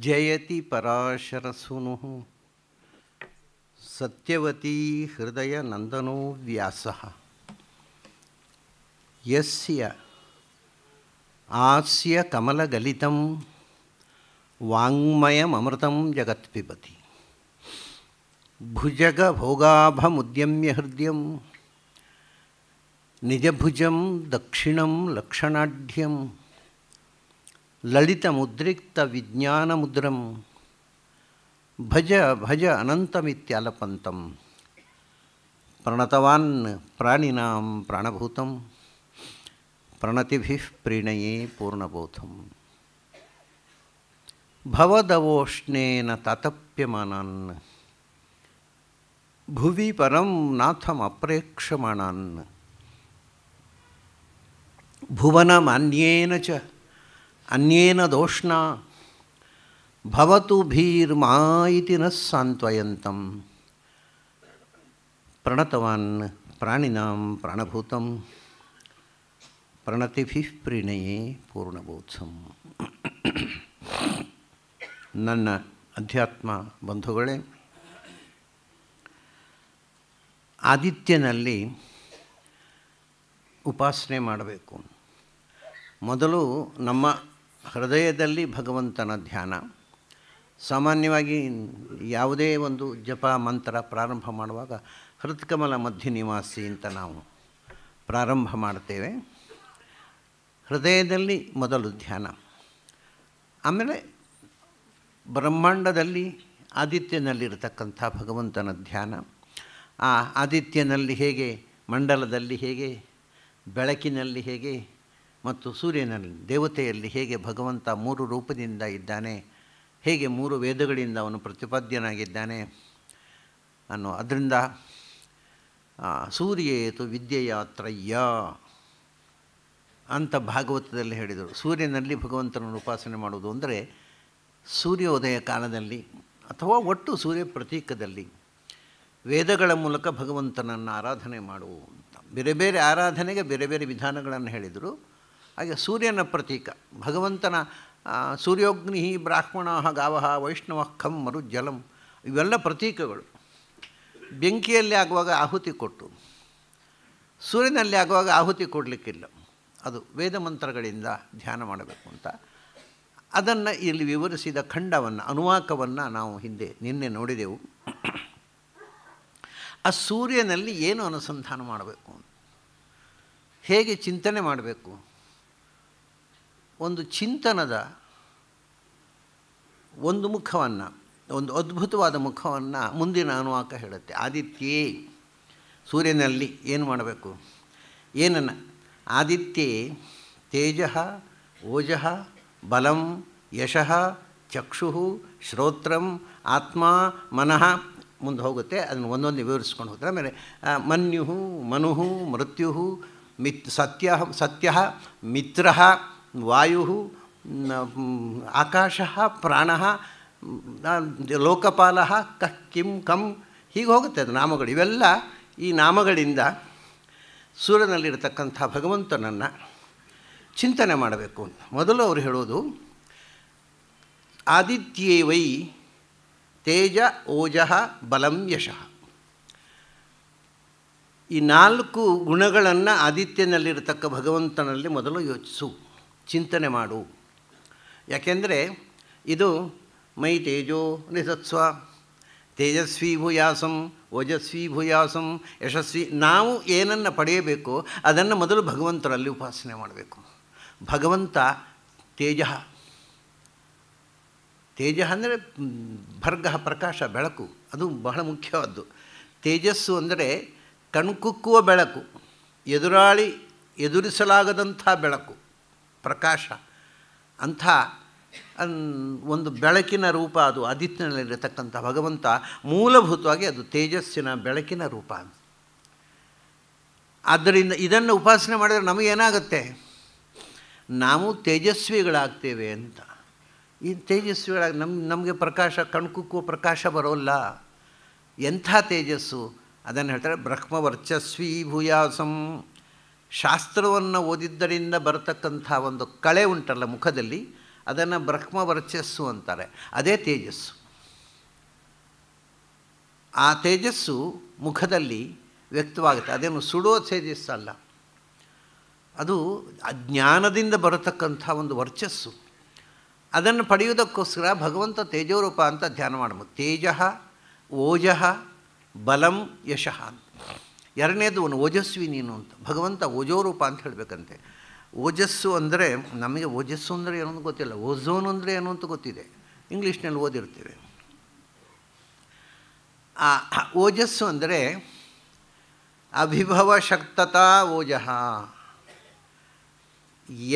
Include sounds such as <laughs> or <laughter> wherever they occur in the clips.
जयति पराशरसूनु सत्यवती नंदनो व्यास यस्य आस्य कमलगलितं वाङ्मयममृतं जगत्पिबति भुजगभोगाभमुद्यम्य हृदय निजभुज दक्षिण लक्षणाढ्यं ललित मुद्रिक्त विज्ञान मुद्रम भज भज अनन्तमित्यालपन्तं प्रणतवान् प्राणिनां प्राणभूतं प्रणतिभिः प्रीणये पूर्णबोधम् भवदवोष्णेन तातप्यमानान् भुवि परम परं नाथमप्रेक्षमाणान् भुवनमान्येन च ಅನ್ಯೇನ ದೋಷ್ಣ ಭವತು ಭೀರ್ಮಾ ಇತಿ ನ ಸಾಂತ್ವಯಂತಂ ಪ್ರಣತವಾನ್ ಪ್ರಾಣಿನಾಂ ಪ್ರಾಣಭೂತಂ ಪ್ರಣತಿಭಿ ಪ್ರಿಣಯೇ ನನ್ನ ಅಧ್ಯಾತ್ಮ ಬಂಧುಗಳೇ ಆದಿತ್ಯನಲ್ಲಿ ಉಪಾಸನೆ ಮಾಡಬೇಕು ಮೊದಲು ನಮ್ಮ ಹೃದಯದಲ್ಲಿ ಭಗವಂತನ ಧ್ಯಾನ ಸಾಮಾನ್ಯವಾಗಿ ಯಾವುದೇ ಒಂದು ಜಪ ಮಂತ್ರ ಪ್ರಾರಂಭ ಮಾಡುವಾಗ ಹೃತ್ಕಮಲ ಮಧ್ಯ ನಿವಾಸಿ ಅಂತ ನಾವು ಪ್ರಾರಂಭ ಮಾಡ್ತೇವೆ ಹೃದಯದಲ್ಲಿ ಮೊದಲು ಧ್ಯಾನ ಆಮೇಲೆ ಬ್ರಹ್ಮಾಂಡದಲ್ಲಿ ಆದಿತ್ಯನಲ್ಲಿರತಕ್ಕಂಥ ಭಗವಂತನ ಧ್ಯಾನ ಆ ಆದಿತ್ಯನಲ್ಲಿ ಹೇಗೆ ಮಂಡಲದಲ್ಲಿ ಹೇಗೆ ಬೆಳಕಿನಲ್ಲಿ ಹೇಗೆ ಮತ್ತು ಸೂರ್ಯನಲ್ಲಿ ದೇವತೆಯಲ್ಲಿ ಹೇಗೆ ಭಗವಂತ ಮೂರು ರೂಪದಿಂದ ಇದ್ದಾನೆ ಹೇಗೆ ಮೂರು ವೇದಗಳಿಂದ ಅವನು ಪ್ರತಿಪಾದ್ಯನಾಗಿದ್ದಾನೆ ಅನ್ನೋ ಅದರಿಂದ ಸೂರ್ಯೇತು ವಿದ್ಯೆಯ ತ್ರಯ್ಯ ಅಂತ ಭಾಗವತದಲ್ಲಿ ಹೇಳಿದರು ಸೂರ್ಯನಲ್ಲಿ ಭಗವಂತನನ್ನು ಉಪಾಸನೆ ಮಾಡುವುದು ಅಂದರೆ ಸೂರ್ಯೋದಯ ಕಾಲದಲ್ಲಿ ಅಥವಾ ಒಟ್ಟು ಸೂರ್ಯ ಪ್ರತೀಕದಲ್ಲಿ ವೇದಗಳ ಮೂಲಕ ಭಗವಂತನನ್ನು ಆರಾಧನೆ ಮಾಡುವು ಅಂತ ಬೇರೆ ಬೇರೆ ಆರಾಧನೆಗೆ ಬೇರೆ ಬೇರೆ ವಿಧಾನಗಳನ್ನು ಹೇಳಿದರು ಹಾಗೆ ಸೂರ್ಯನ ಪ್ರತೀಕ ಭಗವಂತನ ಸೂರ್ಯೋಗ್ನಿ ಬ್ರಾಹ್ಮಣ ಗಾವ ವೈಷ್ಣವ ಖಂ ಮರು ಜಲಂ ಇವೆಲ್ಲ ಪ್ರತೀಕಗಳು ಬೆಂಕಿಯಲ್ಲಿ ಆಗುವಾಗ ಆಹುತಿ ಕೊಟ್ಟು ಸೂರ್ಯನಲ್ಲಿ ಆಗುವಾಗ ಆಹುತಿ ಕೊಡಲಿಕ್ಕಿಲ್ಲ ಅದು ವೇದ ಮಂತ್ರಗಳಿಂದ ಧ್ಯಾನ ಮಾಡಬೇಕು ಅಂತ ಅದನ್ನು ಇಲ್ಲಿ ವಿವರಿಸಿದ ಖಂಡವನ್ನು ಅನುವಾಕವನ್ನು ನಾವು ಹಿಂದೆ ನಿನ್ನೆ ನೋಡಿದೆವು ಆ ಸೂರ್ಯನಲ್ಲಿ ಏನು ಅನುಸಂಧಾನ ಮಾಡಬೇಕು ಹೇಗೆ ಚಿಂತನೆ ಮಾಡಬೇಕು ಒಂದು ಚಿಂತನದ ಒಂದು ಮುಖವನ್ನು ಒಂದು ಅದ್ಭುತವಾದ ಮುಖವನ್ನು ಮುಂದಿನ ಅನುವಾಕ ಹೇಳುತ್ತೆ ಆದಿತ್ಯೇ ಸೂರ್ಯನಲ್ಲಿ ಏನು ಮಾಡಬೇಕು ಏನನ್ನ ಆದಿತ್ಯೇ ತೇಜ ಓಜ ಬಲಂ ಯಶಃ ಚಕ್ಷು ಶ್ರೋತ್ರಂ ಆತ್ಮ ಮನಃ ಮುಂದೆ ಹೋಗುತ್ತೆ ಅದನ್ನು ಒಂದೊಂದು ವಿವರಿಸ್ಕೊಂಡು ಹೋಗ್ತಾರೆ ಆಮೇಲೆ ಮನ್ಯು ಮನುಹು ಮೃತ್ಯು ಮಿತ್ ಸತ್ಯ ಸತ್ಯ ಮಿತ್ರ ವಾಯು ಆಕಾಶ ಪ್ರಾಣ ಲೋಕಪಾಲ ಕ ಕಿಂ ಕಂ ಹೀಗೆ ಹೋಗುತ್ತೆ ಅದು ನಾಮಗಳು ಇವೆಲ್ಲ ಈ ನಾಮಗಳಿಂದ ಸೂರ್ಯನಲ್ಲಿರತಕ್ಕಂಥ ಭಗವಂತನನ್ನು ಚಿಂತನೆ ಮಾಡಬೇಕು ಅಂತ ಮೊದಲು ಅವರು ಹೇಳೋದು ಆದಿತ್ಯೇ ವೈ ತೇಜ ಓಜಃ ಬಲಂ ಯಶಃ ಈ ನಾಲ್ಕು ಗುಣಗಳನ್ನು ಆದಿತ್ಯನಲ್ಲಿರತಕ್ಕ ಭಗವಂತನಲ್ಲಿ ಮೊದಲು ಯೋಚಿಸು ಚಿಂತನೆ ಮಾಡು ಯಾಕೆಂದರೆ ಇದು ಮೈ ತೇಜೋ ನಿಸತ್ಸ್ವ ತೇಜಸ್ವಿ ಭೂಯಾಸಂ ಓಜಸ್ವಿ ಭೂಯಾಸಂ ಯಶಸ್ವಿ ನಾವು ಏನನ್ನು ಪಡೆಯಬೇಕು ಅದನ್ನು ಮೊದಲು ಭಗವಂತರಲ್ಲಿ ಉಪಾಸನೆ ಮಾಡಬೇಕು ಭಗವಂತ ತೇಜ ತೇಜ ಅಂದರೆ ಭರ್ಗ ಪ್ರಕಾಶ ಬೆಳಕು ಅದು ಬಹಳ ಮುಖ್ಯವಾದ್ದು ತೇಜಸ್ಸು ಅಂದರೆ ಕಣ್ಕುಕ್ಕುವ ಬೆಳಕು ಎದುರಾಳಿ ಎದುರಿಸಲಾಗದಂಥ ಬೆಳಕು ಪ್ರಕಾಶ ಅಂಥ ಒಂದು ಬೆಳಕಿನ ರೂಪ ಅದು ಆದಿತ್ಯನಲ್ಲಿರತಕ್ಕಂಥ ಭಗವಂತ ಮೂಲಭೂತವಾಗಿ ಅದು ತೇಜಸ್ಸಿನ ಬೆಳಕಿನ ರೂಪ ಆದ್ದರಿಂದ ಇದನ್ನು ಉಪಾಸನೆ ಮಾಡಿದರೆ ನಮಗೇನಾಗುತ್ತೆ ನಾವು ತೇಜಸ್ವಿಗಳಾಗ್ತೇವೆ ಅಂತ ಈ ತೇಜಸ್ವಿಗಳಾಗಿ ನಮ್ಮ ನಮಗೆ ಪ್ರಕಾಶ ಕಣ್ಕುಕ್ಕೂ ಪ್ರಕಾಶ ಬರೋಲ್ಲ ಎಂಥ ತೇಜಸ್ಸು ಅದನ್ನು ಹೇಳ್ತಾರೆ ವರ್ಚಸ್ವಿ ಭೂಯಾಸಂ ಶಾಸ್ತ್ರವನ್ನು ಓದಿದ್ದರಿಂದ ಬರತಕ್ಕಂಥ ಒಂದು ಕಳೆ ಉಂಟಲ್ಲ ಮುಖದಲ್ಲಿ ಅದನ್ನು ಬ್ರಹ್ಮ ವರ್ಚಸ್ಸು ಅಂತಾರೆ ಅದೇ ತೇಜಸ್ಸು ಆ ತೇಜಸ್ಸು ಮುಖದಲ್ಲಿ ವ್ಯಕ್ತವಾಗುತ್ತೆ ಅದೇನು ಸುಡೋ ತೇಜಸ್ಸಲ್ಲ ಅದು ಅಜ್ಞಾನದಿಂದ ಬರತಕ್ಕಂಥ ಒಂದು ವರ್ಚಸ್ಸು ಅದನ್ನು ಪಡೆಯುವುದಕ್ಕೋಸ್ಕರ ಭಗವಂತ ತೇಜೋರೂಪ ಅಂತ ಧ್ಯಾನ ಮಾಡಬೇಕು ತೇಜ ಓಜಃ ಬಲಂ ಯಶಃ ಅಂತ ಎರಡನೇದು ಒಂದು ಓಜಸ್ವಿ ನೀನು ಅಂತ ಭಗವಂತ ಓಜೋರೂಪ ಅಂತ ಹೇಳಬೇಕಂತೆ ಓಜಸ್ಸು ಅಂದರೆ ನಮಗೆ ಓಜಸ್ಸು ಅಂದರೆ ಏನೋ ಅಂತ ಗೊತ್ತಿಲ್ಲ ಓಝೋನು ಅಂದರೆ ಏನು ಅಂತ ಗೊತ್ತಿದೆ ಇಂಗ್ಲೀಷ್ನಲ್ಲಿ ಓದಿರ್ತೇವೆ ಆ ಓಜಸ್ಸು ಅಂದರೆ ಅಭಿಭವ ಶಕ್ತತಾ ಓಜಃ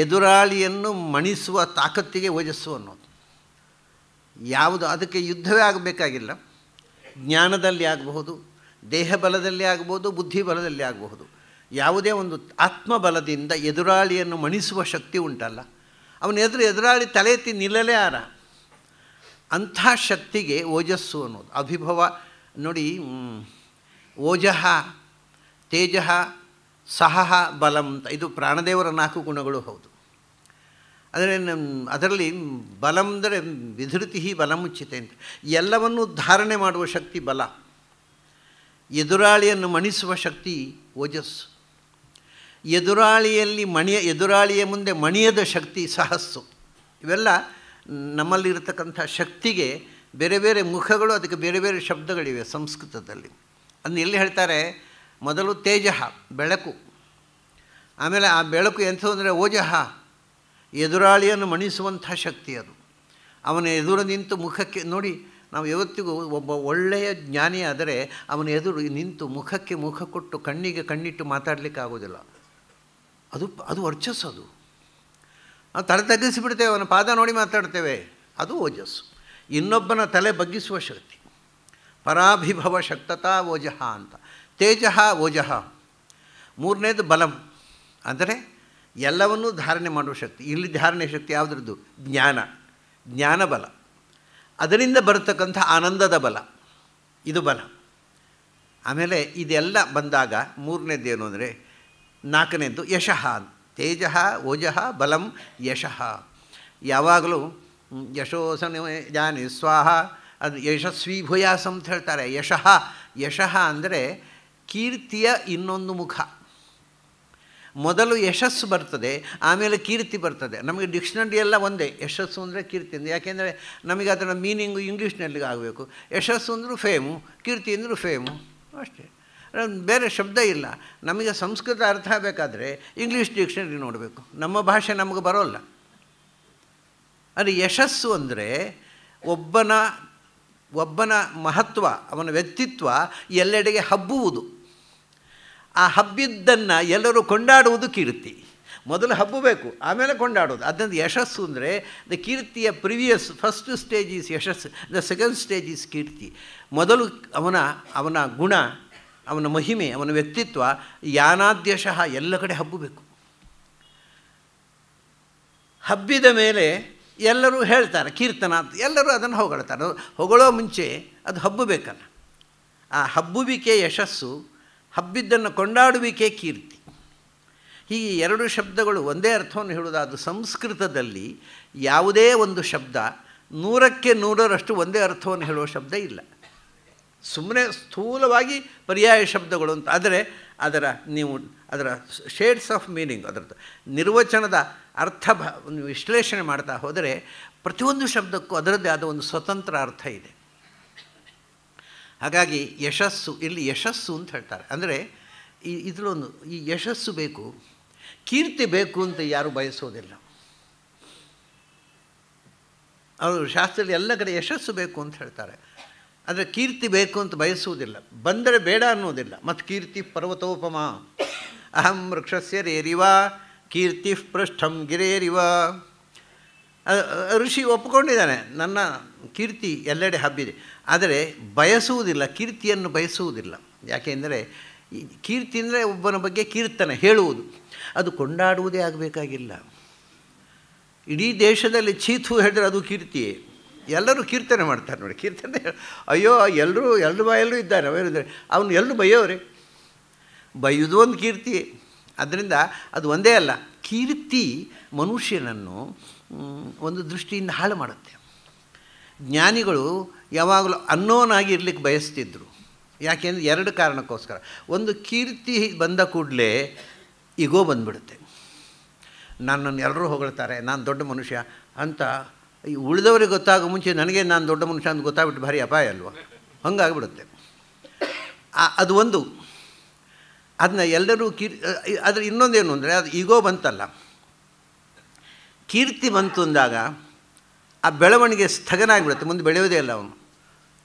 ಎದುರಾಳಿಯನ್ನು ಮಣಿಸುವ ತಾಕತ್ತಿಗೆ ಓಜಸ್ಸು ಅನ್ನೋದು ಯಾವುದು ಅದಕ್ಕೆ ಯುದ್ಧವೇ ಆಗಬೇಕಾಗಿಲ್ಲ ಜ್ಞಾನದಲ್ಲಿ ಆಗಬಹುದು ದೇಹ ಬಲದಲ್ಲಿ ಆಗ್ಬೋದು ಬುದ್ಧಿ ಬಲದಲ್ಲಿ ಆಗಬಹುದು ಯಾವುದೇ ಒಂದು ಆತ್ಮಬಲದಿಂದ ಎದುರಾಳಿಯನ್ನು ಮಣಿಸುವ ಶಕ್ತಿ ಉಂಟಲ್ಲ ಅವನ ಎದುರು ಎದುರಾಳಿ ತಲೆ ಎತ್ತಿ ನಿಲ್ಲಲೇ ಆರ ಅಂಥ ಶಕ್ತಿಗೆ ಓಜಸ್ಸು ಅನ್ನೋದು ಅಭಿಭವ ನೋಡಿ ಓಜಃ ತೇಜಃ ಸಹಹ ಬಲಂ ಅಂತ ಇದು ಪ್ರಾಣದೇವರ ನಾಲ್ಕು ಗುಣಗಳು ಹೌದು ಅಂದರೆ ಅದರಲ್ಲಿ ಬಲಂ ಅಂದರೆ ವಿಧೃತಿ ಬಲಮುಚ್ಚಿತೆ ಅಂತ ಎಲ್ಲವನ್ನೂ ಧಾರಣೆ ಮಾಡುವ ಶಕ್ತಿ ಬಲ ಎದುರಾಳಿಯನ್ನು ಮಣಿಸುವ ಶಕ್ತಿ ಓಜಸ್ಸು ಎದುರಾಳಿಯಲ್ಲಿ ಮಣಿಯ ಎದುರಾಳಿಯ ಮುಂದೆ ಮಣಿಯದ ಶಕ್ತಿ ಸಾಹಸ್ಸು ಇವೆಲ್ಲ ನಮ್ಮಲ್ಲಿರತಕ್ಕಂಥ ಶಕ್ತಿಗೆ ಬೇರೆ ಬೇರೆ ಮುಖಗಳು ಅದಕ್ಕೆ ಬೇರೆ ಬೇರೆ ಶಬ್ದಗಳಿವೆ ಸಂಸ್ಕೃತದಲ್ಲಿ ಅದನ್ನ ಎಲ್ಲಿ ಹೇಳ್ತಾರೆ ಮೊದಲು ತೇಜಃ ಬೆಳಕು ಆಮೇಲೆ ಆ ಬೆಳಕು ಎಂಥದ್ದು ಅಂದರೆ ಓಜಹ ಎದುರಾಳಿಯನ್ನು ಮಣಿಸುವಂಥ ಶಕ್ತಿ ಅದು ಅವನ ಎದುರು ನಿಂತು ಮುಖಕ್ಕೆ ನೋಡಿ ನಾವು ಯಾವತ್ತಿಗೂ ಒಬ್ಬ ಒಳ್ಳೆಯ ಜ್ಞಾನಿ ಆದರೆ ಅವನ ಎದುರು ನಿಂತು ಮುಖಕ್ಕೆ ಮುಖ ಕೊಟ್ಟು ಕಣ್ಣಿಗೆ ಕಣ್ಣಿಟ್ಟು ಮಾತಾಡಲಿಕ್ಕೆ ಆಗೋದಿಲ್ಲ ಅದು ಅದು ವರ್ಚಸ್ಸದು ನಾವು ತಲೆ ತಗ್ಗಿಸಿಬಿಡ್ತೇವೆ ಅವನ ಪಾದ ನೋಡಿ ಮಾತಾಡ್ತೇವೆ ಅದು ಓಜಸ್ಸು ಇನ್ನೊಬ್ಬನ ತಲೆ ಬಗ್ಗಿಸುವ ಶಕ್ತಿ ಪರಾಭಿಭವ ಶಕ್ತತಾ ಓಜಃ ಅಂತ ತೇಜಃ ಓಜಃ ಮೂರನೇದು ಬಲಂ ಅಂದರೆ ಎಲ್ಲವನ್ನೂ ಧಾರಣೆ ಮಾಡುವ ಶಕ್ತಿ ಇಲ್ಲಿ ಧಾರಣೆ ಶಕ್ತಿ ಯಾವುದ್ರದ್ದು ಜ್ಞಾನ ಜ್ಞಾನಬಲ ಅದರಿಂದ ಬರತಕ್ಕಂಥ ಆನಂದದ ಬಲ ಇದು ಬಲ ಆಮೇಲೆ ಇದೆಲ್ಲ ಬಂದಾಗ ಮೂರನೇದ್ದು ಏನು ಅಂದರೆ ನಾಲ್ಕನೇದ್ದು ಯಶಃ ತೇಜ ಓಜಃ ಬಲಂ ಯಶಃ ಯಾವಾಗಲೂ ಯಶೋಸನ ಜಾನಿ ಸ್ವಾಹ ಅದು ಯಶಸ್ವಿ ಭೂಯಾಸ ಅಂತ ಹೇಳ್ತಾರೆ ಯಶಃ ಯಶಃ ಅಂದರೆ ಕೀರ್ತಿಯ ಇನ್ನೊಂದು ಮುಖ ಮೊದಲು ಯಶಸ್ಸು ಬರ್ತದೆ ಆಮೇಲೆ ಕೀರ್ತಿ ಬರ್ತದೆ ನಮಗೆ ಡಿಕ್ಷನರಿ ಎಲ್ಲ ಒಂದೇ ಯಶಸ್ಸು ಅಂದರೆ ಕೀರ್ತಿ ಅಂದರೆ ಯಾಕೆಂದರೆ ನಮಗೆ ಅದರ ಮೀನಿಂಗು ಇಂಗ್ಲೀಷ್ನಲ್ಲಿ ಆಗಬೇಕು ಯಶಸ್ಸು ಅಂದರೂ ಫೇಮು ಕೀರ್ತಿ ಅಂದರೂ ಫೇಮು ಅಷ್ಟೇ ಬೇರೆ ಶಬ್ದ ಇಲ್ಲ ನಮಗೆ ಸಂಸ್ಕೃತ ಅರ್ಥ ಆಗಬೇಕಾದ್ರೆ ಇಂಗ್ಲೀಷ್ ಡಿಕ್ಷನರಿ ನೋಡಬೇಕು ನಮ್ಮ ಭಾಷೆ ನಮಗೆ ಬರೋಲ್ಲ ಅದು ಯಶಸ್ಸು ಅಂದರೆ ಒಬ್ಬನ ಒಬ್ಬನ ಮಹತ್ವ ಅವನ ವ್ಯಕ್ತಿತ್ವ ಎಲ್ಲೆಡೆಗೆ ಹಬ್ಬುವುದು ಆ ಹಬ್ಬಿದ್ದನ್ನು ಎಲ್ಲರೂ ಕೊಂಡಾಡುವುದು ಕೀರ್ತಿ ಮೊದಲು ಹಬ್ಬಬೇಕು ಆಮೇಲೆ ಕೊಂಡಾಡೋದು ಅದರಿಂದ ಯಶಸ್ಸು ಅಂದರೆ ದ ಕೀರ್ತಿಯ ಪ್ರಿವಿಯಸ್ ಫಸ್ಟ್ ಸ್ಟೇಜ್ ಈಸ್ ಯಶಸ್ಸು ದ ಸೆಕೆಂಡ್ ಸ್ಟೇಜ್ ಈಸ್ ಕೀರ್ತಿ ಮೊದಲು ಅವನ ಅವನ ಗುಣ ಅವನ ಮಹಿಮೆ ಅವನ ವ್ಯಕ್ತಿತ್ವ ಯಾನಾದ್ಯಶಃ ಎಲ್ಲ ಕಡೆ ಹಬ್ಬಬೇಕು ಹಬ್ಬಿದ ಮೇಲೆ ಎಲ್ಲರೂ ಹೇಳ್ತಾರೆ ಕೀರ್ತನ ಅಂತ ಎಲ್ಲರೂ ಅದನ್ನು ಹೊಗಳ್ತಾರೆ ಹೊಗಳೋ ಮುಂಚೆ ಅದು ಹಬ್ಬಬೇಕಲ್ಲ ಆ ಹಬ್ಬುವಿಕೆ ಯಶಸ್ಸು ಹಬ್ಬಿದ್ದನ್ನು ಕೊಂಡಾಡುವಿಕೆ ಕೀರ್ತಿ ಹೀಗೆ ಎರಡು ಶಬ್ದಗಳು ಒಂದೇ ಅರ್ಥವನ್ನು ಹೇಳುವುದಾದ ಸಂಸ್ಕೃತದಲ್ಲಿ ಯಾವುದೇ ಒಂದು ಶಬ್ದ ನೂರಕ್ಕೆ ನೂರರಷ್ಟು ಒಂದೇ ಅರ್ಥವನ್ನು ಹೇಳುವ ಶಬ್ದ ಇಲ್ಲ ಸುಮ್ಮನೆ ಸ್ಥೂಲವಾಗಿ ಪರ್ಯಾಯ ಶಬ್ದಗಳು ಅಂತ ಆದರೆ ಅದರ ನೀವು ಅದರ ಶೇಡ್ಸ್ ಆಫ್ ಮೀನಿಂಗ್ ಅದರದ್ದು ನಿರ್ವಚನದ ಅರ್ಥ ವಿಶ್ಲೇಷಣೆ ಮಾಡ್ತಾ ಹೋದರೆ ಪ್ರತಿಯೊಂದು ಶಬ್ದಕ್ಕೂ ಅದರದ್ದೇ ಆದ ಒಂದು ಸ್ವತಂತ್ರ ಅರ್ಥ ಇದೆ ಹಾಗಾಗಿ ಯಶಸ್ಸು ಇಲ್ಲಿ ಯಶಸ್ಸು ಅಂತ ಹೇಳ್ತಾರೆ ಅಂದರೆ ಈ ಇದರಲ್ಲೊಂದು ಈ ಯಶಸ್ಸು ಬೇಕು ಕೀರ್ತಿ ಬೇಕು ಅಂತ ಯಾರೂ ಬಯಸೋದಿಲ್ಲ ಅವರು ಶಾಸ್ತ್ರದಲ್ಲಿ ಎಲ್ಲ ಕಡೆ ಯಶಸ್ಸು ಬೇಕು ಅಂತ ಹೇಳ್ತಾರೆ ಅಂದರೆ ಕೀರ್ತಿ ಬೇಕು ಅಂತ ಬಯಸುವುದಿಲ್ಲ ಬಂದರೆ ಬೇಡ ಅನ್ನೋದಿಲ್ಲ ಮತ್ತು ಕೀರ್ತಿ ಪರ್ವತೋಪಮ ಅಹಂ ವೃಕ್ಷಸ್ಯ ರೇರಿವ ಕೀರ್ತಿ ಪೃಷ್ಠಂ ಗಿರೇರಿವ ಋಷಿ ಒಪ್ಪಿಕೊಂಡಿದ್ದಾನೆ ನನ್ನ ಕೀರ್ತಿ ಎಲ್ಲೆಡೆ ಹಬ್ಬಿದೆ ಆದರೆ ಬಯಸುವುದಿಲ್ಲ ಕೀರ್ತಿಯನ್ನು ಬಯಸುವುದಿಲ್ಲ ಯಾಕೆಂದರೆ ಕೀರ್ತಿ ಅಂದರೆ ಒಬ್ಬನ ಬಗ್ಗೆ ಕೀರ್ತನೆ ಹೇಳುವುದು ಅದು ಕೊಂಡಾಡುವುದೇ ಆಗಬೇಕಾಗಿಲ್ಲ ಇಡೀ ದೇಶದಲ್ಲಿ ಚೀತು ಹೇಳಿದ್ರೆ ಅದು ಕೀರ್ತಿಯೇ ಎಲ್ಲರೂ ಕೀರ್ತನೆ ಮಾಡ್ತಾರೆ ನೋಡಿ ಕೀರ್ತನೆ ಅಯ್ಯೋ ಎಲ್ಲರೂ ಎಲ್ಲರ ಬಾಯಲ್ಲೂ ಇದ್ದಾರೆ ಅವರಿದ್ದಾರೆ ಅವನು ಎಲ್ಲರೂ ಬಯ್ಯೋರೆ ಬೈಯೋದು ಒಂದು ಕೀರ್ತಿ ಅದರಿಂದ ಅದು ಒಂದೇ ಅಲ್ಲ ಕೀರ್ತಿ ಮನುಷ್ಯನನ್ನು ಒಂದು ದೃಷ್ಟಿಯಿಂದ ಹಾಳು ಮಾಡುತ್ತೆ ಜ್ಞಾನಿಗಳು ಯಾವಾಗಲೂ ಅನ್ನೋನಾಗಿ ಇರಲಿಕ್ಕೆ ಬಯಸ್ತಿದ್ರು ಯಾಕೆಂದರೆ ಎರಡು ಕಾರಣಕ್ಕೋಸ್ಕರ ಒಂದು ಕೀರ್ತಿ ಬಂದ ಕೂಡಲೇ ಈಗೋ ಬಂದ್ಬಿಡುತ್ತೆ ನನ್ನನ್ನು ಎಲ್ಲರೂ ಹೊಗಳ್ತಾರೆ ನಾನು ದೊಡ್ಡ ಮನುಷ್ಯ ಅಂತ ಈ ಉಳಿದವರಿಗೆ ಗೊತ್ತಾಗೋ ಮುಂಚೆ ನನಗೆ ನಾನು ದೊಡ್ಡ ಮನುಷ್ಯ ಅಂತ ಗೊತ್ತಾಗ್ಬಿಟ್ಟು ಭಾರಿ ಅಪಾಯ ಅಲ್ವ ಹಂಗಾಗ್ಬಿಡುತ್ತೆ ಅದು ಒಂದು ಅದನ್ನ ಎಲ್ಲರೂ ಕೀರ್ ಅದ್ರ ಇನ್ನೊಂದೇನು ಅಂದರೆ ಅದು ಈಗೋ ಬಂತಲ್ಲ ಕೀರ್ತಿ ಬಂತು ಅಂದಾಗ ಆ ಬೆಳವಣಿಗೆ ಸ್ಥಗನ ಆಗಿಬಿಡುತ್ತೆ ಮುಂದೆ ಬೆಳೆಯೋದೇ ಇಲ್ಲ ಅವನು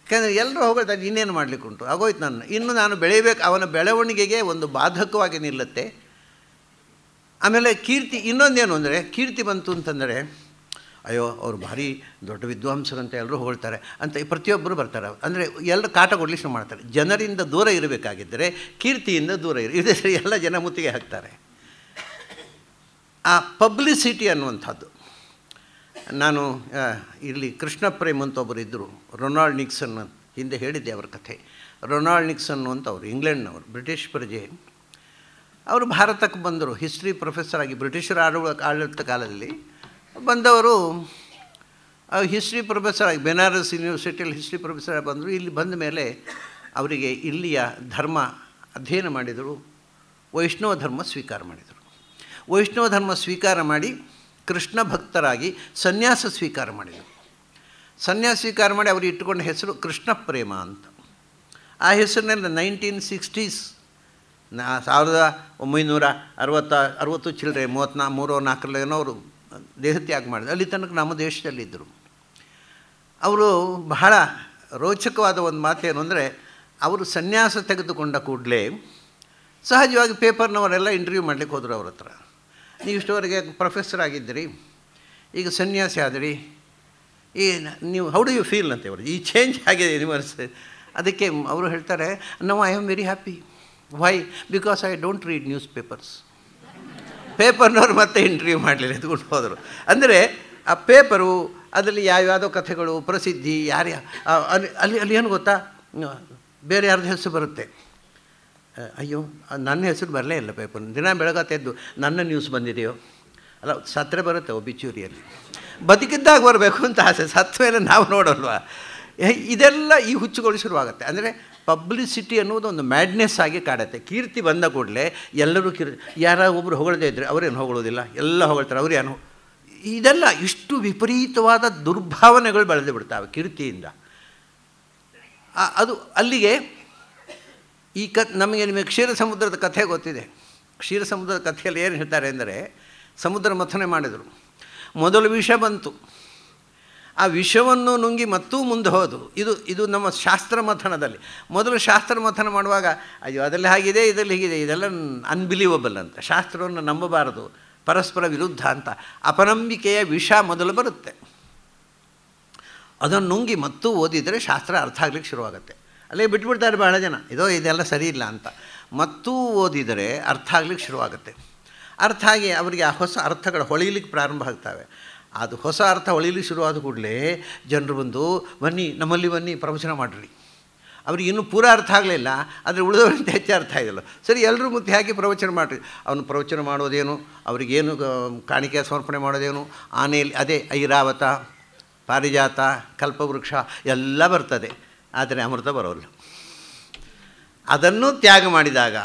ಯಾಕೆಂದರೆ ಎಲ್ಲರೂ ಹೋಗೋದು ಇನ್ನೇನು ಮಾಡಲಿಕ್ಕೆ ಉಂಟು ಆಗೋಯ್ತು ನಾನು ಇನ್ನು ನಾನು ಬೆಳೆಯಬೇಕು ಅವನ ಬೆಳವಣಿಗೆಗೆ ಒಂದು ಬಾಧಕವಾಗಿ ನಿಲ್ಲುತ್ತೆ ಆಮೇಲೆ ಕೀರ್ತಿ ಇನ್ನೊಂದೇನು ಅಂದರೆ ಕೀರ್ತಿ ಬಂತು ಅಂತಂದರೆ ಅಯ್ಯೋ ಅವರು ಭಾರಿ ದೊಡ್ಡ ವಿದ್ವಾಂಸರಂತ ಎಲ್ಲರೂ ಹೋಗ್ತಾರೆ ಅಂತ ಪ್ರತಿಯೊಬ್ಬರು ಬರ್ತಾರೆ ಅಂದರೆ ಎಲ್ಲರೂ ಕಾಟ ಶುರು ಮಾಡ್ತಾರೆ ಜನರಿಂದ ದೂರ ಇರಬೇಕಾಗಿದ್ದರೆ ಕೀರ್ತಿಯಿಂದ ದೂರ ಇರಲಿ ಎಲ್ಲ ಜನ ಮುತ್ತಿಗೆ ಹಾಕ್ತಾರೆ ಆ ಪಬ್ಲಿಸಿಟಿ ಅನ್ನುವಂಥದ್ದು ನಾನು ಇಲ್ಲಿ ಕೃಷ್ಣ ಪ್ರೇಮ್ ಅಂತ ಒಬ್ಬರಿದ್ದರು ರೊನಾಲ್ಡ್ ನಿಕ್ಸನ್ ಅಂತ ಹಿಂದೆ ಹೇಳಿದ್ದೆ ಅವರ ಕಥೆ ರೊನಾಲ್ಡ್ ನಿಕ್ಸನ್ ಅಂತ ಅವರು ಇಂಗ್ಲೆಂಡ್ನವರು ಬ್ರಿಟಿಷ್ ಪ್ರಜೆ ಅವರು ಭಾರತಕ್ಕೆ ಬಂದರು ಹಿಸ್ಟ್ರಿ ಪ್ರೊಫೆಸರ್ ಆಗಿ ಬ್ರಿಟಿಷರ ಆಡಳ ಆಡಳಿತ ಕಾಲದಲ್ಲಿ ಬಂದವರು ಹಿಸ್ಟ್ರಿ ಪ್ರೊಫೆಸರ್ ಆಗಿ ಬೆನಾರಸ್ ಯೂನಿವರ್ಸಿಟಿಯಲ್ಲಿ ಹಿಸ್ಟ್ರಿ ಪ್ರೊಫೆಸರ್ ಆಗಿ ಬಂದರು ಇಲ್ಲಿ ಬಂದ ಮೇಲೆ ಅವರಿಗೆ ಇಲ್ಲಿಯ ಧರ್ಮ ಅಧ್ಯಯನ ಮಾಡಿದರು ವೈಷ್ಣವ ಧರ್ಮ ಸ್ವೀಕಾರ ಮಾಡಿದರು ವೈಷ್ಣವ ಧರ್ಮ ಸ್ವೀಕಾರ ಮಾಡಿ ಕೃಷ್ಣ ಭಕ್ತರಾಗಿ ಸನ್ಯಾಸ ಸ್ವೀಕಾರ ಮಾಡಿದರು ಸನ್ಯಾಸ ಸ್ವೀಕಾರ ಮಾಡಿ ಅವರು ಇಟ್ಟುಕೊಂಡ ಹೆಸರು ಕೃಷ್ಣ ಪ್ರೇಮ ಅಂತ ಆ ಹೆಸರಿನಲ್ಲಿ ನೈನ್ಟೀನ್ ಸಿಕ್ಸ್ಟೀಸ್ ಸಾವಿರದ ಒಂಬೈನೂರ ಅರವತ್ತ ಅರವತ್ತು ಚಿಲ್ಲರೆ ಮೂವತ್ತ್ನಾ ಮೂರೋ ನಾಲ್ಕರಲ್ಲೇನೋ ಅವರು ದೇಹತ್ಯಾಗ ಮಾಡಿದ್ರು ಅಲ್ಲಿ ತನಕ ನಮ್ಮ ದೇಶದಲ್ಲಿದ್ದರು ಅವರು ಬಹಳ ರೋಚಕವಾದ ಒಂದು ಏನು ಅಂದರೆ ಅವರು ಸನ್ಯಾಸ ತೆಗೆದುಕೊಂಡ ಕೂಡಲೇ ಸಹಜವಾಗಿ ಪೇಪರ್ನವರೆಲ್ಲ ಇಂಟರ್ವ್ಯೂ ಮಾಡಲಿಕ್ಕೆ ಹೋದರು ಅವ್ರ ಹತ್ರ ನೀವು ಇಷ್ಟುವರೆಗೆ ಪ್ರೊಫೆಸರ್ ಆಗಿದ್ದಿರಿ ಈಗ ಸನ್ಯಾಸಿ ಆದ್ರಿ ಈ ನೀವು ಹೌ ಡು ಯು ಫೀಲ್ ಅಂತ ಅವರು ಈ ಚೇಂಜ್ ಆಗಿದೆ ಯೂನಿವರ್ಸ್ ಅದಕ್ಕೆ ಅವರು ಹೇಳ್ತಾರೆ no I am very happy why because I don't read newspapers ಪೇಪರ್ನವ್ರು ಮತ್ತೆ ಇಂಟರ್ವ್ಯೂ ಮಾಡಲಿಲ್ಲ ಎತ್ಕೊಂಡು ಹೋದರು ಅಂದರೆ ಆ ಪೇಪರು ಅದರಲ್ಲಿ ಯಾವ್ಯಾವುದೋ ಕಥೆಗಳು ಪ್ರಸಿದ್ಧಿ ಯಾರ್ಯಾ ಅಲ್ಲಿ ಅಲ್ಲಿ ಏನು ಗೊತ್ತಾ ಬೇರೆ ಯಾರ್ದು ಹೆಸರು ಬರುತ್ತೆ ಅಯ್ಯೋ ನನ್ನ ಹೆಸರು ಬರಲೇ ಇಲ್ಲ ಪೇಪರ್ ದಿನ ಬೆಳಗತ್ತೆದ್ದು ನನ್ನ ನ್ಯೂಸ್ ಬಂದಿದೆಯೋ ಅಲ್ಲ ಸತ್ತರೆ ಬರುತ್ತೆ ಒಬಿಚೂರಿಯಲ್ಲಿ ಬದುಕಿದ್ದಾಗ ಬರಬೇಕು ಅಂತ ಆಸೆ ಸತ್ತ ಮೇಲೆ ನಾವು ನೋಡಲ್ವಾ ಇದೆಲ್ಲ ಈ ಹುಚ್ಚುಗಳು ಶುರುವಾಗುತ್ತೆ ಅಂದರೆ ಪಬ್ಲಿಸಿಟಿ ಅನ್ನೋದು ಒಂದು ಮ್ಯಾಡ್ನೆಸ್ ಆಗಿ ಕಾಡುತ್ತೆ ಕೀರ್ತಿ ಬಂದ ಕೂಡಲೇ ಎಲ್ಲರೂ ಕಿರ್ ಯಾರೋ ಒಬ್ಬರು ಹೊಗಳದೇ ಇದ್ದರೆ ಅವರೇನು ಹೊಗಳೋದಿಲ್ಲ ಎಲ್ಲ ಹೊಗಳ್ತಾರೆ ಅವ್ರು ಇದೆಲ್ಲ ಇಷ್ಟು ವಿಪರೀತವಾದ ದುರ್ಭಾವನೆಗಳು ಬೆಳೆದು ಬಿಡ್ತಾವೆ ಕೀರ್ತಿಯಿಂದ ಅದು ಅಲ್ಲಿಗೆ ಈ ಕತ್ ನಮಗೆ ನಿಮಗೆ ಕ್ಷೀರ ಸಮುದ್ರದ ಕಥೆ ಗೊತ್ತಿದೆ ಕ್ಷೀರ ಸಮುದ್ರದ ಕಥೆಯಲ್ಲಿ ಏನು ಹೇಳ್ತಾರೆ ಅಂದರೆ ಸಮುದ್ರ ಮಥನೆ ಮಾಡಿದರು ಮೊದಲು ವಿಷ ಬಂತು ಆ ವಿಷವನ್ನು ನುಂಗಿ ಮತ್ತೂ ಮುಂದೆ ಹೋದು ಇದು ಇದು ನಮ್ಮ ಶಾಸ್ತ್ರ ಮಥನದಲ್ಲಿ ಮೊದಲು ಶಾಸ್ತ್ರ ಮಥನ ಮಾಡುವಾಗ ಅಯ್ಯೋ ಅದರಲ್ಲಿ ಹಾಗಿದೆ ಇದರಲ್ಲಿ ಹೀಗಿದೆ ಇದೆಲ್ಲ ಅನ್ಬಿಲೀವಬಲ್ ಅಂತ ಶಾಸ್ತ್ರವನ್ನು ನಂಬಬಾರದು ಪರಸ್ಪರ ವಿರುದ್ಧ ಅಂತ ಅಪನಂಬಿಕೆಯ ವಿಷ ಮೊದಲು ಬರುತ್ತೆ ಅದನ್ನು ನುಂಗಿ ಮತ್ತೂ ಓದಿದರೆ ಶಾಸ್ತ್ರ ಅರ್ಥ ಆಗ್ಲಿಕ್ಕೆ ಶುರುವಾಗುತ್ತೆ ಅಲ್ಲೇ ಬಿಟ್ಬಿಡ್ತಾರೆ ಬಹಳ ಜನ ಇದೋ ಇದೆಲ್ಲ ಸರಿ ಇಲ್ಲ ಅಂತ ಮತ್ತೂ ಓದಿದರೆ ಅರ್ಥ ಆಗ್ಲಿಕ್ಕೆ ಶುರುವಾಗುತ್ತೆ ಅರ್ಥ ಆಗಿ ಅವರಿಗೆ ಆ ಹೊಸ ಅರ್ಥಗಳು ಹೊಳಿಲಿಕ್ಕೆ ಪ್ರಾರಂಭ ಆಗ್ತವೆ ಅದು ಹೊಸ ಅರ್ಥ ಹೊಳಿಲಿಕ್ಕೆ ಶುರುವಾದ ಕೂಡಲೇ ಜನರು ಬಂದು ಬನ್ನಿ ನಮ್ಮಲ್ಲಿ ಬನ್ನಿ ಪ್ರವಚನ ಮಾಡಿರಿ ಅವ್ರಿಗೆ ಇನ್ನೂ ಪೂರ ಅರ್ಥ ಆಗಲಿಲ್ಲ ಆದರೆ ಉಳಿದವರಿಂದ ಹೆಚ್ಚು ಅರ್ಥ ಆಗಿಲ್ಲ ಸರಿ ಎಲ್ಲರೂ ಮುದ್ದೆ ಹಾಕಿ ಪ್ರವಚನ ಮಾಡಿರಿ ಅವನು ಪ್ರವಚನ ಮಾಡೋದೇನು ಅವರಿಗೇನು ಕಾಣಿಕೆ ಸಮರ್ಪಣೆ ಮಾಡೋದೇನು ಆನೆಯಲ್ಲಿ ಅದೇ ಐರಾವತ ಪಾರಿಜಾತ ಕಲ್ಪವೃಕ್ಷ ಎಲ್ಲ ಬರ್ತದೆ ಆದರೆ ಅಮೃತ ಬರೋಲ್ಲ ಅದನ್ನು ತ್ಯಾಗ ಮಾಡಿದಾಗ